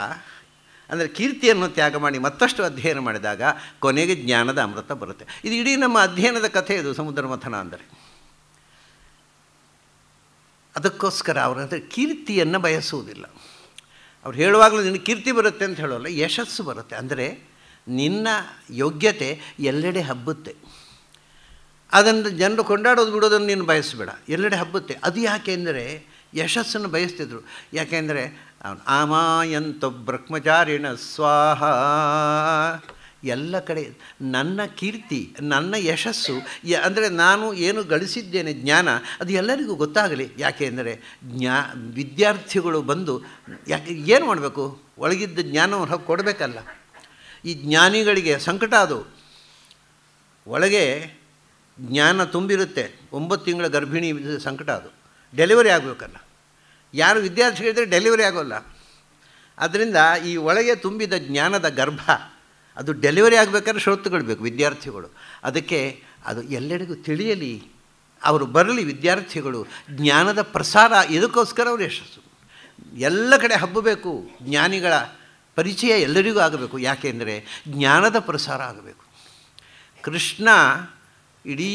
ಅಂದರೆ ಕೀರ್ತಿಯನ್ನು ತ್ಯಾಗ ಮಾಡಿ ಮತ್ತಷ್ಟು ಅಧ್ಯಯನ ಮಾಡಿದಾಗ ಕೊನೆಗೆ ಜ್ಞಾನದ ಅಮೃತ ಬರುತ್ತೆ ಇದು ಇಡೀ ನಮ್ಮ ಅಧ್ಯಯನದ ಕಥೆ ಇದು ಸಮುದ್ರ ಮಥನ ಅಂದರೆ ಅದಕ್ಕೋಸ್ಕರ ಅವರಂದರೆ ಕೀರ್ತಿಯನ್ನು ಬಯಸುವುದಿಲ್ಲ ಅವ್ರು ಹೇಳುವಾಗಲೂ ನಿನ್ನ ಕೀರ್ತಿ ಬರುತ್ತೆ ಅಂತ ಹೇಳೋಲ್ಲ ಯಶಸ್ಸು ಬರುತ್ತೆ ಅಂದರೆ ನಿನ್ನ ಯೋಗ್ಯತೆ ಎಲ್ಲೆಡೆ ಹಬ್ಬುತ್ತೆ ಅದನ್ನು ಜನರು ಕೊಂಡಾಡೋದು ಬಿಡೋದನ್ನು ನೀನು ಬಯಸಬೇಡ ಎಲ್ಲೆಡೆ ಹಬ್ಬುತ್ತೆ ಅದು ಯಾಕೆಂದರೆ ಯಶಸ್ಸನ್ನು ಬಯಸ್ತಿದ್ರು ಯಾಕೆಂದರೆ ಅವನು ಆಮಾಯಂತ ಬ್ರಹ್ಮಚಾರಿಣ ಸ್ವಾಹ ಎಲ್ಲ ಕಡೆ ನನ್ನ ಕೀರ್ತಿ ನನ್ನ ಯಶಸ್ಸು ಯ ಅಂದರೆ ನಾನು ಏನು ಗಳಿಸಿದ್ದೇನೆ ಜ್ಞಾನ ಅದು ಎಲ್ಲರಿಗೂ ಗೊತ್ತಾಗಲಿ ಅಂದರೆ ಜ್ಞಾ ವಿದ್ಯಾರ್ಥಿಗಳು ಬಂದು ಯಾಕೆ ಏನು ಮಾಡಬೇಕು ಒಳಗಿದ್ದ ಜ್ಞಾನವನ್ನು ಹೋಗಿ ಕೊಡಬೇಕಲ್ಲ ಈ ಜ್ಞಾನಿಗಳಿಗೆ ಸಂಕಟ ಅದು ಒಳಗೆ ಜ್ಞಾನ ತುಂಬಿರುತ್ತೆ ಒಂಬತ್ತು ತಿಂಗಳ ಗರ್ಭಿಣಿ ಸಂಕಟ ಅದು ಡೆಲಿವರಿ ಆಗಬೇಕಲ್ಲ ಯಾರು ವಿದ್ಯಾರ್ಥಿಗಳಿದ್ರೆ ಡೆಲಿವರಿ ಆಗೋಲ್ಲ ಅದರಿಂದ ಈ ಒಳಗೆ ತುಂಬಿದ ಜ್ಞಾನದ ಗರ್ಭ ಅದು ಡೆಲಿವರಿ ಆಗಬೇಕಾದ್ರೆ ಶ್ರೋತುಗಳು ಬೇಕು ವಿದ್ಯಾರ್ಥಿಗಳು ಅದಕ್ಕೆ ಅದು ಎಲ್ಲೆಡೆಗೂ ತಿಳಿಯಲಿ ಅವರು ಬರಲಿ ವಿದ್ಯಾರ್ಥಿಗಳು ಜ್ಞಾನದ ಪ್ರಸಾರ ಇದಕ್ಕೋಸ್ಕರ ಅವರು ಯಶಸ್ಸು ಎಲ್ಲ ಕಡೆ ಹಬ್ಬಬೇಕು ಜ್ಞಾನಿಗಳ ಪರಿಚಯ ಎಲ್ಲರಿಗೂ ಆಗಬೇಕು ಯಾಕೆಂದರೆ ಜ್ಞಾನದ ಪ್ರಸಾರ ಆಗಬೇಕು ಕೃಷ್ಣ ಇಡೀ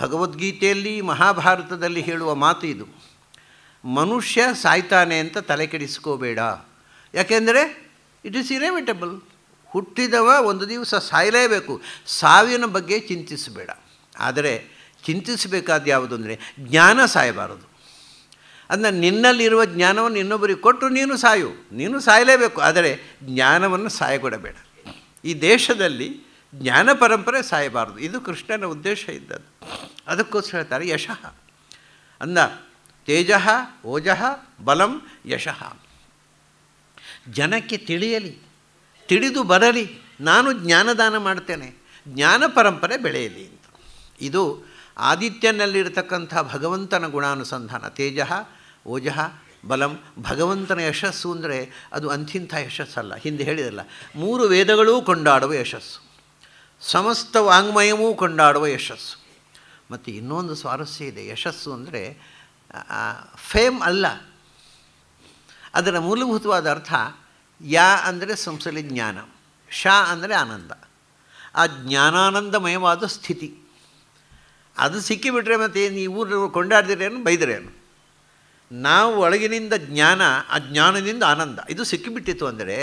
ಭಗವದ್ಗೀತೆಯಲ್ಲಿ ಮಹಾಭಾರತದಲ್ಲಿ ಹೇಳುವ ಮಾತು ಇದು ಮನುಷ್ಯ ಸಾಯ್ತಾನೆ ಅಂತ ತಲೆ ಕೆಡಿಸ್ಕೋಬೇಡ ಯಾಕೆಂದರೆ ಇಟ್ ಈಸ್ ಇನೆವಿಟಬಲ್ ಹುಟ್ಟಿದವ ಒಂದು ದಿವಸ ಸಾಯಲೇಬೇಕು ಸಾವಿನ ಬಗ್ಗೆ ಚಿಂತಿಸಬೇಡ ಆದರೆ ಚಿಂತಿಸಬೇಕಾದ ಯಾವುದು ಅಂದರೆ ಜ್ಞಾನ ಸಾಯಬಾರದು ಅಂದರೆ ನಿನ್ನಲ್ಲಿರುವ ಜ್ಞಾನವನ್ನು ಇನ್ನೊಬ್ಬರಿಗೆ ಕೊಟ್ಟು ನೀನು ಸಾಯು ನೀನು ಸಾಯಲೇಬೇಕು ಆದರೆ ಜ್ಞಾನವನ್ನು ಸಾಯಗೊಡಬೇಡ ಈ ದೇಶದಲ್ಲಿ ಜ್ಞಾನ ಪರಂಪರೆ ಸಾಯಬಾರದು ಇದು ಕೃಷ್ಣನ ಉದ್ದೇಶ ಇದ್ದದ್ದು ಅದಕ್ಕೋಸ್ಕರ ಹೇಳ್ತಾರೆ ಯಶಃ ಅಂದ ತೇಜಃ ಓಜಃ ಬಲಂ ಯಶಃ ಜನಕ್ಕೆ ತಿಳಿಯಲಿ ತಿಳಿದು ಬರಲಿ ನಾನು ಜ್ಞಾನದಾನ ಮಾಡ್ತೇನೆ ಜ್ಞಾನ ಪರಂಪರೆ ಬೆಳೆಯಲಿ ಅಂತ ಇದು ಆದಿತ್ಯನಲ್ಲಿರತಕ್ಕಂಥ ಭಗವಂತನ ಗುಣಾನುಸಂಧಾನ ತೇಜಃ ಓಜಃ ಬಲಂ ಭಗವಂತನ ಯಶಸ್ಸು ಅಂದರೆ ಅದು ಅಂಥಿಂಥ ಯಶಸ್ಸಲ್ಲ ಹಿಂದೆ ಹೇಳಿದಲ್ಲ ಮೂರು ವೇದಗಳೂ ಕೊಂಡಾಡುವ ಯಶಸ್ಸು ಸಮಸ್ತ ವಾಂಗ್ಮಯವೂ ಕೊಂಡಾಡುವ ಯಶಸ್ಸು ಮತ್ತು ಇನ್ನೊಂದು ಸ್ವಾರಸ್ಯ ಇದೆ ಯಶಸ್ಸು ಅಂದರೆ ಫೇಮ್ ಅಲ್ಲ ಅದರ ಮೂಲಭೂತವಾದ ಅರ್ಥ ಯಾ ಅಂದರೆ ಸಂಸಲಿ ಜ್ಞಾನ ಶಾ ಅಂದರೆ ಆನಂದ ಆ ಜ್ಞಾನಾನಂದಮಯವಾದ ಸ್ಥಿತಿ ಅದು ಸಿಕ್ಕಿಬಿಟ್ರೆ ಮತ್ತೆ ನೀವು ಊರು ಕೊಂಡಾಡ್ದಿರೇನು ಬೈದರೇನು ನಾವು ಒಳಗಿನಿಂದ ಜ್ಞಾನ ಆ ಜ್ಞಾನದಿಂದ ಆನಂದ ಇದು ಸಿಕ್ಕಿಬಿಟ್ಟಿತ್ತು ಅಂದರೆ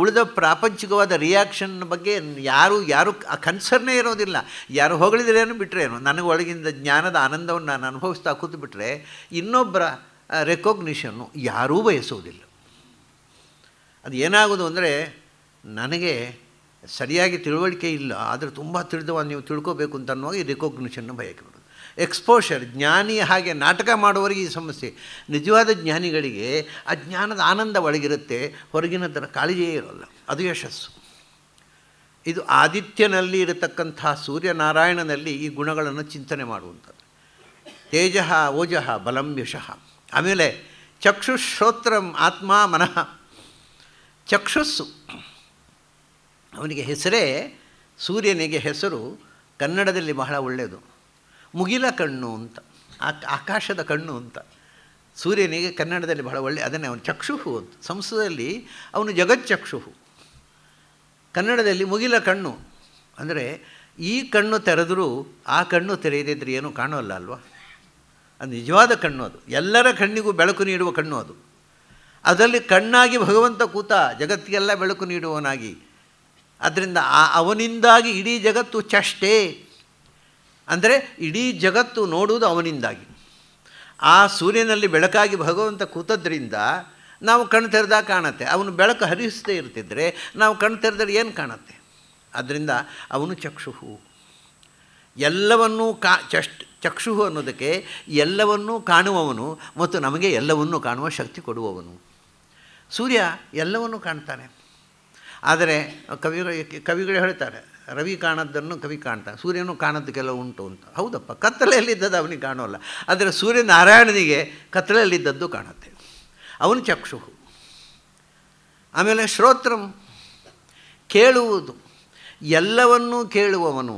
ಉಳಿದ ಪ್ರಾಪಂಚಿಕವಾದ ರಿಯಾಕ್ಷನ್ ಬಗ್ಗೆ ಯಾರು ಯಾರು ಆ ಕನ್ಸರ್ನೇ ಇರೋದಿಲ್ಲ ಯಾರು ಹೊಗಳಿದ್ರೇನು ಬಿಟ್ಟರೇನು ನನಗೆ ಒಳಗಿಂದ ಜ್ಞಾನದ ಆನಂದವನ್ನು ನಾನು ಅನುಭವಿಸ್ತಾ ಕೂತ್ಬಿಟ್ರೆ ಇನ್ನೊಬ್ಬರ ರೆಕೊಗ್ನಿಷನ್ನು ಯಾರೂ ಬಯಸೋದಿಲ್ಲ ಅದು ಏನಾಗೋದು ಅಂದರೆ ನನಗೆ ಸರಿಯಾಗಿ ತಿಳುವಳಿಕೆ ಇಲ್ಲ ಆದರೆ ತುಂಬ ತಿಳಿದವ ನೀವು ತಿಳ್ಕೋಬೇಕು ಅಂತ ಅನ್ನುವಾಗ ಈ ರೆಕಾಗ್ನಿಷನ್ನು ಬಯಕೆ ಎಕ್ಸ್ಪೋಷರ್ ಜ್ಞಾನಿ ಹಾಗೆ ನಾಟಕ ಮಾಡುವವರಿಗೆ ಈ ಸಮಸ್ಯೆ ನಿಜವಾದ ಜ್ಞಾನಿಗಳಿಗೆ ಆ ಜ್ಞಾನದ ಆನಂದ ಒಳಗಿರುತ್ತೆ ಹೊರಗಿನ ಥರ ಕಾಳಜಿಯೇ ಇರೋಲ್ಲ ಅದು ಯಶಸ್ಸು ಇದು ಆದಿತ್ಯನಲ್ಲಿ ಇರತಕ್ಕಂಥ ಸೂರ್ಯನಾರಾಯಣನಲ್ಲಿ ಈ ಗುಣಗಳನ್ನು ಚಿಂತನೆ ಮಾಡುವಂಥದ್ದು ತೇಜ ಓಜಃ ಬಲಂ ಯಶಃ ಆಮೇಲೆ ಚಕ್ಷುಶ್ರೋತ್ರಂ ಆತ್ಮ ಮನಃ ಚಕ್ಷುಸ್ಸು ಅವನಿಗೆ ಹೆಸರೇ ಸೂರ್ಯನಿಗೆ ಹೆಸರು ಕನ್ನಡದಲ್ಲಿ ಬಹಳ ಒಳ್ಳೆಯದು ಮುಗಿಲ ಕಣ್ಣು ಅಂತ ಆಕಾಶದ ಕಣ್ಣು ಅಂತ ಸೂರ್ಯನಿಗೆ ಕನ್ನಡದಲ್ಲಿ ಬಹಳ ಒಳ್ಳೆ ಅದನ್ನೇ ಅವನು ಚಕ್ಷುಹು ಅಂತ ಸಂಸ್ಕೃತದಲ್ಲಿ ಅವನು ಜಗಚ್ಚಕ್ಷುಹು ಕನ್ನಡದಲ್ಲಿ ಮುಗಿಲ ಕಣ್ಣು ಅಂದರೆ ಈ ಕಣ್ಣು ತೆರೆದರೂ ಆ ಕಣ್ಣು ತೆರೆಯದಿದ್ದರೆ ಏನೂ ಕಾಣೋಲ್ಲ ಅಲ್ವಾ ಅದು ನಿಜವಾದ ಕಣ್ಣು ಅದು ಎಲ್ಲರ ಕಣ್ಣಿಗೂ ಬೆಳಕು ನೀಡುವ ಕಣ್ಣು ಅದು ಅದರಲ್ಲಿ ಕಣ್ಣಾಗಿ ಭಗವಂತ ಕೂತ ಜಗತ್ತಿಗೆಲ್ಲ ಬೆಳಕು ನೀಡುವವನಾಗಿ ಅದರಿಂದ ಆ ಅವನಿಂದಾಗಿ ಇಡೀ ಜಗತ್ತು ಚಷ್ಟೇ ಅಂದರೆ ಇಡೀ ಜಗತ್ತು ನೋಡುವುದು ಅವನಿಂದಾಗಿ ಆ ಸೂರ್ಯನಲ್ಲಿ ಬೆಳಕಾಗಿ ಭಗವಂತ ಕೂತದ್ರಿಂದ ನಾವು ಕಣ್ ತೆರೆದಾಗ ಕಾಣುತ್ತೆ ಅವನು ಬೆಳಕು ಹರಿಸದೇ ಇರ್ತಿದ್ರೆ ನಾವು ಕಣ್ಣು ತೆರೆದರೆ ಏನು ಕಾಣುತ್ತೆ ಆದ್ದರಿಂದ ಅವನು ಚಕ್ಷುಹು ಎಲ್ಲವನ್ನೂ ಕಾ ಚಷ್ಟ್ ಚಕ್ಷುಹು ಅನ್ನೋದಕ್ಕೆ ಎಲ್ಲವನ್ನೂ ಕಾಣುವವನು ಮತ್ತು ನಮಗೆ ಎಲ್ಲವನ್ನೂ ಕಾಣುವ ಶಕ್ತಿ ಕೊಡುವವನು ಸೂರ್ಯ ಎಲ್ಲವನ್ನೂ ಕಾಣ್ತಾನೆ ಆದರೆ ಕವಿಗಳು ಕವಿಗಳು ಹೇಳ್ತಾರೆ ರವಿ ಕಾಣದ್ದನ್ನು ಕವಿ ಕಾಣ್ತಾನೆ ಸೂರ್ಯನು ಕಾಣದ್ದು ಕೆಲವು ಉಂಟು ಅಂತ ಹೌದಪ್ಪ ಕತ್ತಲೆಯಲ್ಲಿದ್ದದ್ದು ಅವನಿಗೆ ಕಾಣೋಲ್ಲ ಆದರೆ ಸೂರ್ಯನಾರಾಯಣನಿಗೆ ಕತ್ತಲೆಯಲ್ಲಿದ್ದದ್ದು ಕಾಣುತ್ತೆ ಅವನು ಚಕ್ಷು ಆಮೇಲೆ ಶ್ರೋತ್ರಂ ಕೇಳುವುದು ಎಲ್ಲವನ್ನೂ ಕೇಳುವವನು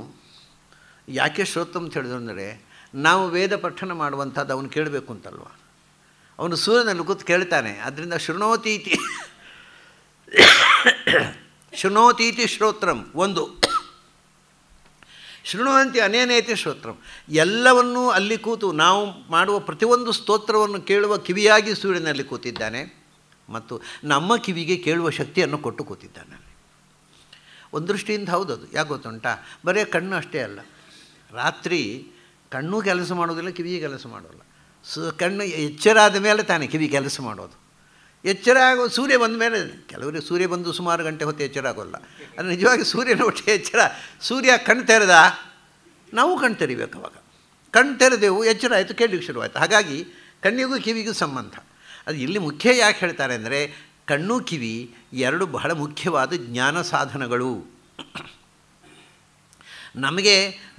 ಯಾಕೆ ಶ್ರೋತ್ರ ಅಂತ ಹೇಳಿದ್ರು ಅಂದರೆ ನಾವು ವೇದ ಪಠನ ಮಾಡುವಂಥದ್ದು ಅವನು ಕೇಳಬೇಕು ಅಂತಲ್ವ ಅವನು ಸೂರ್ಯನಲ್ಲಿ ಕೂತು ಕೇಳ್ತಾನೆ ಅದರಿಂದ ಶೃಣೋತೀತಿ ಶೃಣೋತೀತಿ ಶ್ರೋತ್ರಂ ಒಂದು ಶೃಣುವಂತೆ ಅನೇನೇತಿ ಸ್ತೋತ್ರ ಎಲ್ಲವನ್ನೂ ಅಲ್ಲಿ ಕೂತು ನಾವು ಮಾಡುವ ಪ್ರತಿಯೊಂದು ಸ್ತೋತ್ರವನ್ನು ಕೇಳುವ ಕಿವಿಯಾಗಿ ಸೂರ್ಯನಲ್ಲಿ ಕೂತಿದ್ದಾನೆ ಮತ್ತು ನಮ್ಮ ಕಿವಿಗೆ ಕೇಳುವ ಶಕ್ತಿಯನ್ನು ಕೊಟ್ಟು ಕೂತಿದ್ದಾನೆ ಒಂದು ದೃಷ್ಟಿಯಿಂದ ಅದು ಯಾಕೆ ಗೊತ್ತುಂಟಾ ಬರೀ ಕಣ್ಣು ಅಷ್ಟೇ ಅಲ್ಲ ರಾತ್ರಿ ಕಣ್ಣು ಕೆಲಸ ಮಾಡೋದಿಲ್ಲ ಕಿವಿ ಕೆಲಸ ಮಾಡೋಲ್ಲ ಸೊ ಕಣ್ಣು ಎಚ್ಚರಾದ ಮೇಲೆ ತಾನೇ ಕಿವಿ ಕೆಲಸ ಮಾಡೋದು ಎಚ್ಚರ ಆಗೋ ಸೂರ್ಯ ಬಂದ ಮೇಲೆ ಕೆಲವರಿಗೆ ಸೂರ್ಯ ಬಂದು ಸುಮಾರು ಗಂಟೆ ಹೊತ್ತು ಎಚ್ಚರ ಆಗೋಲ್ಲ ಅದು ನಿಜವಾಗಿ ಸೂರ್ಯನ ಒಟ್ಟಿಗೆ ಎಚ್ಚರ ಸೂರ್ಯ ಕಣ್ ತೆರೆದ ನಾವು ಕಣ್ ತೆರಿಬೇಕು ಅವಾಗ ಕಣ್ ತೆರೆದೆವು ಎಚ್ಚರ ಆಯಿತು ಕೇಳಲಿಕ್ಕೆ ಶುರುವಾಯಿತು ಹಾಗಾಗಿ ಕಣ್ಣಿಗೂ ಕಿವಿಗೂ ಸಂಬಂಧ ಅದು ಇಲ್ಲಿ ಮುಖ್ಯ ಯಾಕೆ ಹೇಳ್ತಾರೆ ಅಂದರೆ ಕಣ್ಣು ಕಿವಿ ಎರಡು ಬಹಳ ಮುಖ್ಯವಾದ ಜ್ಞಾನ ಸಾಧನಗಳು ನಮಗೆ